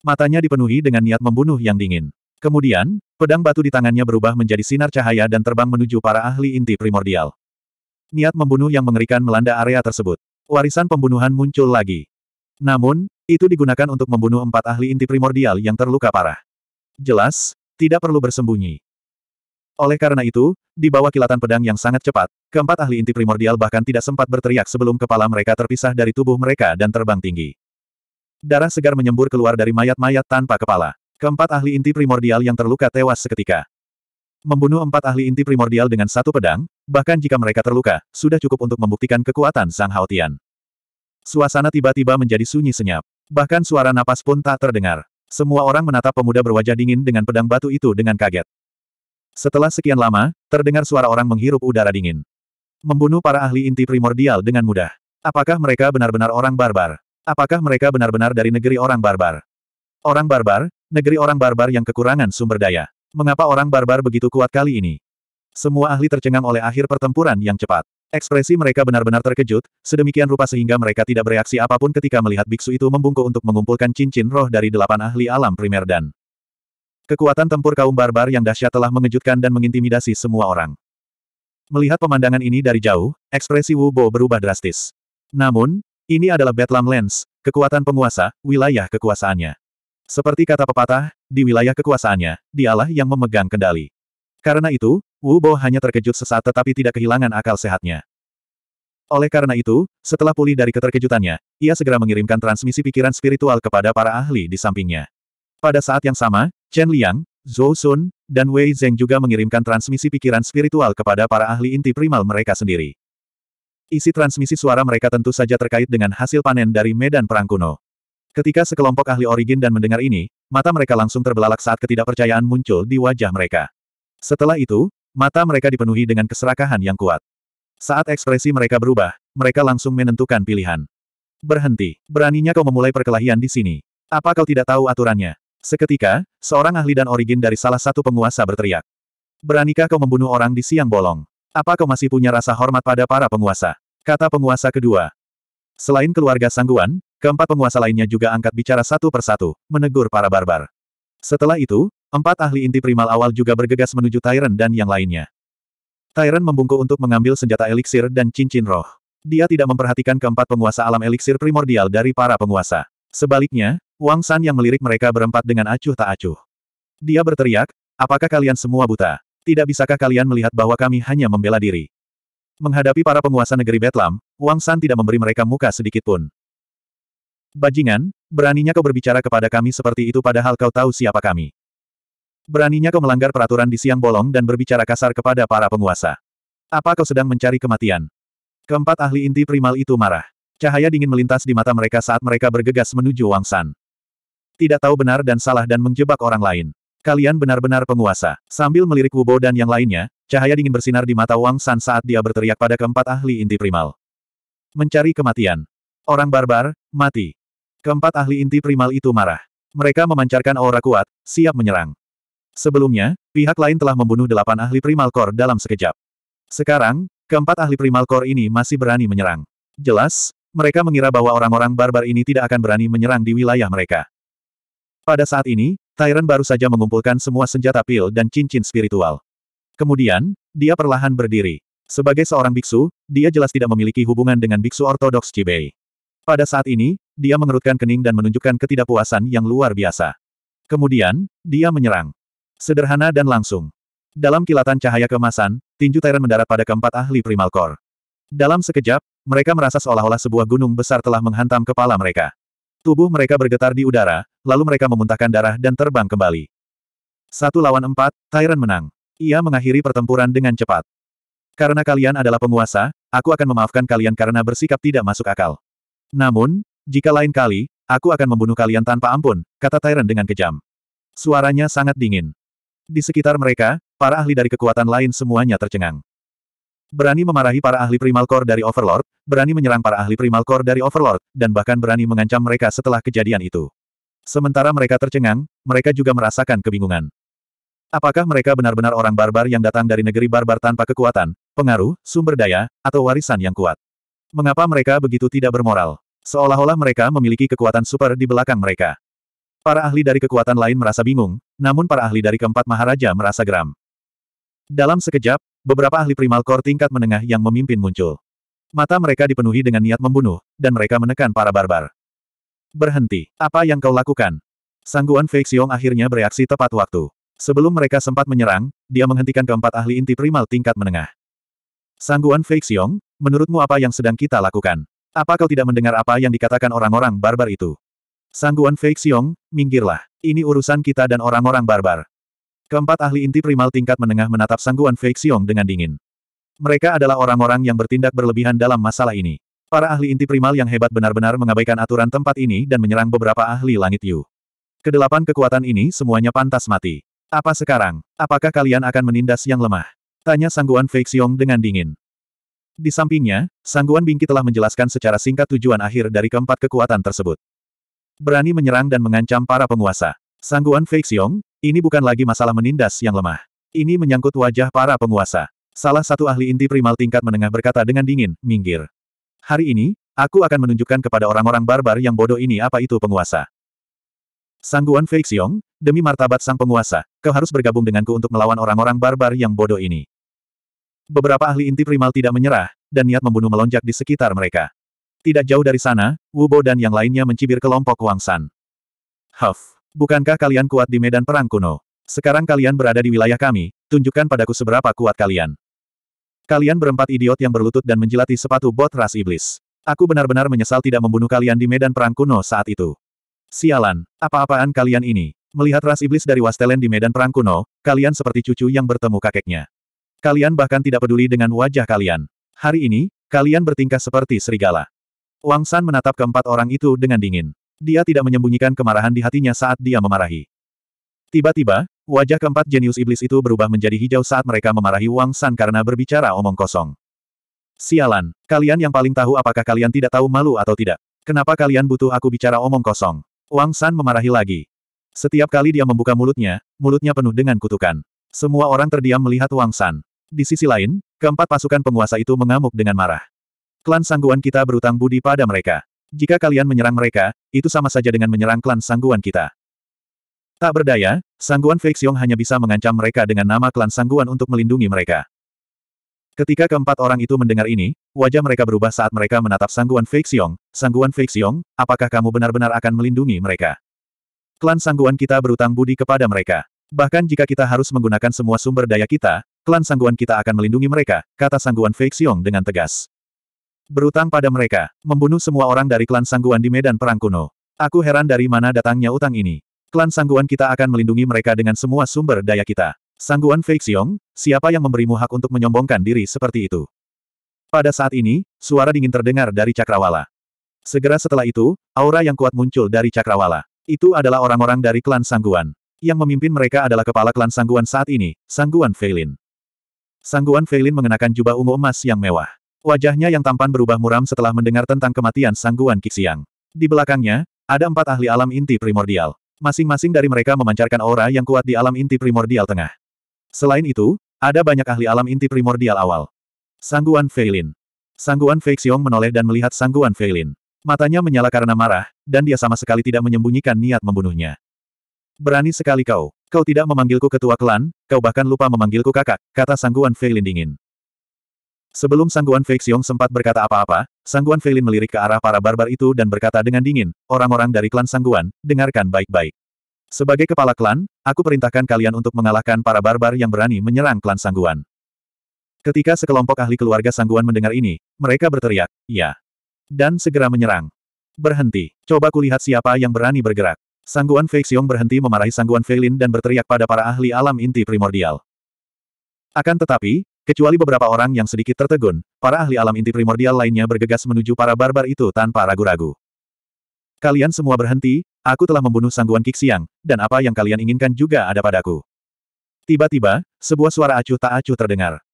Matanya dipenuhi dengan niat membunuh yang dingin. Kemudian, pedang batu di tangannya berubah menjadi sinar cahaya dan terbang menuju para ahli inti primordial. Niat membunuh yang mengerikan melanda area tersebut. Warisan pembunuhan muncul lagi. Namun, itu digunakan untuk membunuh empat ahli inti primordial yang terluka parah. Jelas, tidak perlu bersembunyi. Oleh karena itu, di bawah kilatan pedang yang sangat cepat, keempat ahli inti primordial bahkan tidak sempat berteriak sebelum kepala mereka terpisah dari tubuh mereka dan terbang tinggi. Darah segar menyembur keluar dari mayat-mayat tanpa kepala. Keempat ahli inti primordial yang terluka tewas seketika. Membunuh empat ahli inti primordial dengan satu pedang, bahkan jika mereka terluka, sudah cukup untuk membuktikan kekuatan sang Haotian. Suasana tiba-tiba menjadi sunyi senyap. Bahkan suara napas pun tak terdengar. Semua orang menatap pemuda berwajah dingin dengan pedang batu itu dengan kaget. Setelah sekian lama, terdengar suara orang menghirup udara dingin. Membunuh para ahli inti primordial dengan mudah. Apakah mereka benar-benar orang barbar? Apakah mereka benar-benar dari negeri orang barbar? Orang barbar, Negeri orang barbar yang kekurangan sumber daya. Mengapa orang barbar begitu kuat kali ini? Semua ahli tercengang oleh akhir pertempuran yang cepat. Ekspresi mereka benar-benar terkejut, sedemikian rupa sehingga mereka tidak bereaksi apapun ketika melihat biksu itu membungkuk untuk mengumpulkan cincin roh dari delapan ahli alam primer dan Kekuatan tempur kaum barbar yang dahsyat telah mengejutkan dan mengintimidasi semua orang. Melihat pemandangan ini dari jauh, ekspresi Wu Bo berubah drastis. Namun, ini adalah Bedlam Lens, kekuatan penguasa, wilayah kekuasaannya. Seperti kata pepatah, di wilayah kekuasaannya, dialah yang memegang kendali. Karena itu, Wu Bo hanya terkejut sesaat tetapi tidak kehilangan akal sehatnya. Oleh karena itu, setelah pulih dari keterkejutannya, ia segera mengirimkan transmisi pikiran spiritual kepada para ahli di sampingnya. Pada saat yang sama, Chen Liang, Zhou Sun, dan Wei Zheng juga mengirimkan transmisi pikiran spiritual kepada para ahli inti primal mereka sendiri. Isi transmisi suara mereka tentu saja terkait dengan hasil panen dari medan perang kuno. Ketika sekelompok ahli origin dan mendengar ini, mata mereka langsung terbelalak saat ketidakpercayaan muncul di wajah mereka. Setelah itu, mata mereka dipenuhi dengan keserakahan yang kuat. Saat ekspresi mereka berubah, mereka langsung menentukan pilihan. Berhenti, beraninya kau memulai perkelahian di sini. Apa kau tidak tahu aturannya? Seketika, seorang ahli dan origin dari salah satu penguasa berteriak. Beranikah kau membunuh orang di siang bolong? Apa kau masih punya rasa hormat pada para penguasa? Kata penguasa kedua. Selain keluarga Sangguan, Keempat penguasa lainnya juga angkat bicara satu persatu, menegur para barbar. Setelah itu, empat ahli inti primal awal juga bergegas menuju Tyrant dan yang lainnya. Tyrant membungkuk untuk mengambil senjata eliksir dan cincin roh. Dia tidak memperhatikan keempat penguasa alam eliksir primordial dari para penguasa. Sebaliknya, Wang San yang melirik mereka berempat dengan acuh tak acuh. Dia berteriak, apakah kalian semua buta? Tidak bisakah kalian melihat bahwa kami hanya membela diri? Menghadapi para penguasa negeri Betlam, Wang San tidak memberi mereka muka sedikit pun. Bajingan, beraninya kau berbicara kepada kami seperti itu padahal kau tahu siapa kami. Beraninya kau melanggar peraturan di siang bolong dan berbicara kasar kepada para penguasa. Apa kau sedang mencari kematian? Keempat ahli inti primal itu marah. Cahaya dingin melintas di mata mereka saat mereka bergegas menuju Wang San. Tidak tahu benar dan salah dan menjebak orang lain. Kalian benar-benar penguasa. Sambil melirik Wubo dan yang lainnya, cahaya dingin bersinar di mata Wang San saat dia berteriak pada keempat ahli inti primal. Mencari kematian. Orang barbar, Mati. Keempat ahli inti primal itu marah. Mereka memancarkan aura kuat, siap menyerang. Sebelumnya, pihak lain telah membunuh delapan ahli primal core dalam sekejap. Sekarang, keempat ahli primal core ini masih berani menyerang. Jelas, mereka mengira bahwa orang-orang barbar ini tidak akan berani menyerang di wilayah mereka. Pada saat ini, Tyrant baru saja mengumpulkan semua senjata pil dan cincin spiritual. Kemudian, dia perlahan berdiri. Sebagai seorang biksu, dia jelas tidak memiliki hubungan dengan biksu ortodoks Cibei. Pada saat ini, dia mengerutkan kening dan menunjukkan ketidakpuasan yang luar biasa. Kemudian, dia menyerang. Sederhana dan langsung. Dalam kilatan cahaya kemasan, tinju Tyrant mendarat pada keempat ahli primal core. Dalam sekejap, mereka merasa seolah-olah sebuah gunung besar telah menghantam kepala mereka. Tubuh mereka bergetar di udara, lalu mereka memuntahkan darah dan terbang kembali. Satu lawan empat, Tyrant menang. Ia mengakhiri pertempuran dengan cepat. Karena kalian adalah penguasa, aku akan memaafkan kalian karena bersikap tidak masuk akal. Namun, jika lain kali, aku akan membunuh kalian tanpa ampun, kata Tyrant dengan kejam. Suaranya sangat dingin. Di sekitar mereka, para ahli dari kekuatan lain semuanya tercengang. Berani memarahi para ahli Primal Core dari Overlord, berani menyerang para ahli Primal Core dari Overlord, dan bahkan berani mengancam mereka setelah kejadian itu. Sementara mereka tercengang, mereka juga merasakan kebingungan. Apakah mereka benar-benar orang barbar yang datang dari negeri barbar tanpa kekuatan, pengaruh, sumber daya, atau warisan yang kuat? Mengapa mereka begitu tidak bermoral? Seolah-olah mereka memiliki kekuatan super di belakang mereka. Para ahli dari kekuatan lain merasa bingung, namun para ahli dari keempat Maharaja merasa geram. Dalam sekejap, beberapa ahli primal core tingkat menengah yang memimpin muncul. Mata mereka dipenuhi dengan niat membunuh, dan mereka menekan para barbar. Berhenti. Apa yang kau lakukan? Sangguan Feixiong akhirnya bereaksi tepat waktu. Sebelum mereka sempat menyerang, dia menghentikan keempat ahli inti primal tingkat menengah. Sangguan Fei menurutmu apa yang sedang kita lakukan? Apa kau tidak mendengar apa yang dikatakan orang-orang barbar itu? Sangguan Fei minggirlah. Ini urusan kita dan orang-orang barbar. Keempat ahli inti primal tingkat menengah menatap Sangguan Fei dengan dingin. Mereka adalah orang-orang yang bertindak berlebihan dalam masalah ini. Para ahli inti primal yang hebat benar-benar mengabaikan aturan tempat ini dan menyerang beberapa ahli langit Yu. Kedelapan kekuatan ini semuanya pantas mati. Apa sekarang? Apakah kalian akan menindas yang lemah? Tanya Sangguan Feixiong dengan dingin. Di sampingnya, Sangguan Bingki telah menjelaskan secara singkat tujuan akhir dari keempat kekuatan tersebut. Berani menyerang dan mengancam para penguasa. Sangguan Feixiong, ini bukan lagi masalah menindas yang lemah. Ini menyangkut wajah para penguasa. Salah satu ahli inti primal tingkat menengah berkata dengan dingin, minggir. Hari ini, aku akan menunjukkan kepada orang-orang barbar yang bodoh ini apa itu penguasa. Sangguan Feixiong, demi martabat sang penguasa, kau harus bergabung denganku untuk melawan orang-orang barbar yang bodoh ini. Beberapa ahli inti primal tidak menyerah, dan niat membunuh melonjak di sekitar mereka. Tidak jauh dari sana, Wubo dan yang lainnya mencibir kelompok Wang San. Huff, bukankah kalian kuat di medan perang kuno? Sekarang kalian berada di wilayah kami, tunjukkan padaku seberapa kuat kalian. Kalian berempat idiot yang berlutut dan menjelati sepatu bot ras iblis. Aku benar-benar menyesal tidak membunuh kalian di medan perang kuno saat itu. Sialan, apa-apaan kalian ini? Melihat ras iblis dari Wastelen di medan perang kuno, kalian seperti cucu yang bertemu kakeknya. Kalian bahkan tidak peduli dengan wajah kalian. Hari ini, kalian bertingkah seperti serigala. Wang San menatap keempat orang itu dengan dingin. Dia tidak menyembunyikan kemarahan di hatinya saat dia memarahi. Tiba-tiba, wajah keempat jenius iblis itu berubah menjadi hijau saat mereka memarahi Wang San karena berbicara omong kosong. Sialan, kalian yang paling tahu apakah kalian tidak tahu malu atau tidak. Kenapa kalian butuh aku bicara omong kosong? Wang San memarahi lagi. Setiap kali dia membuka mulutnya, mulutnya penuh dengan kutukan. Semua orang terdiam melihat Wang San. Di sisi lain, keempat pasukan penguasa itu mengamuk dengan marah. Klan sangguan kita berutang budi pada mereka. Jika kalian menyerang mereka, itu sama saja dengan menyerang klan sangguan kita. Tak berdaya, sangguan Feixiong hanya bisa mengancam mereka dengan nama klan sangguan untuk melindungi mereka. Ketika keempat orang itu mendengar ini, wajah mereka berubah saat mereka menatap Sangguan Feixiong. Sangguan Feixiong, apakah kamu benar-benar akan melindungi mereka? Klan Sangguan kita berutang budi kepada mereka. Bahkan jika kita harus menggunakan semua sumber daya kita, Klan Sangguan kita akan melindungi mereka, kata Sangguan Fei Xiong dengan tegas. Berutang pada mereka, membunuh semua orang dari klan Sangguan di medan perang kuno. Aku heran dari mana datangnya utang ini. Klan Sangguan kita akan melindungi mereka dengan semua sumber daya kita. Sangguan Fei Xiong, siapa yang memberimu hak untuk menyombongkan diri seperti itu? Pada saat ini, suara dingin terdengar dari Cakrawala. Segera setelah itu, aura yang kuat muncul dari Cakrawala. Itu adalah orang-orang dari klan Sangguan. Yang memimpin mereka adalah kepala klan Sangguan saat ini, Sangguan Feilin. Sangguan Feilin mengenakan jubah ungu emas yang mewah. Wajahnya yang tampan berubah muram setelah mendengar tentang kematian Sangguan Kixiang. Di belakangnya, ada empat ahli alam inti primordial. Masing-masing dari mereka memancarkan aura yang kuat di alam inti primordial tengah. Selain itu, ada banyak ahli alam inti primordial awal. Sangguan Feilin. Sangguan Feixiong menoleh dan melihat Sangguan Feilin. Matanya menyala karena marah, dan dia sama sekali tidak menyembunyikan niat membunuhnya. Berani sekali kau. Kau tidak memanggilku ketua klan, kau bahkan lupa memanggilku kakak, kata Sangguan Feilin dingin. Sebelum Sangguan Feixiong sempat berkata apa-apa, Sangguan Feilin melirik ke arah para barbar itu dan berkata dengan dingin, orang-orang dari klan Sangguan, dengarkan baik-baik. Sebagai kepala klan, aku perintahkan kalian untuk mengalahkan para barbar yang berani menyerang klan Sangguan. Ketika sekelompok ahli keluarga Sangguan mendengar ini, mereka berteriak, ya. Dan segera menyerang. Berhenti, coba kulihat siapa yang berani bergerak. Sangguan Fei Xiong berhenti memarahi Sangguan Fei Lin dan berteriak pada para ahli alam inti primordial. Akan tetapi, kecuali beberapa orang yang sedikit tertegun, para ahli alam inti primordial lainnya bergegas menuju para barbar itu tanpa ragu-ragu. Kalian semua berhenti, aku telah membunuh Sangguan Qixiang, dan apa yang kalian inginkan juga ada padaku. Tiba-tiba, sebuah suara acuh tak acuh terdengar.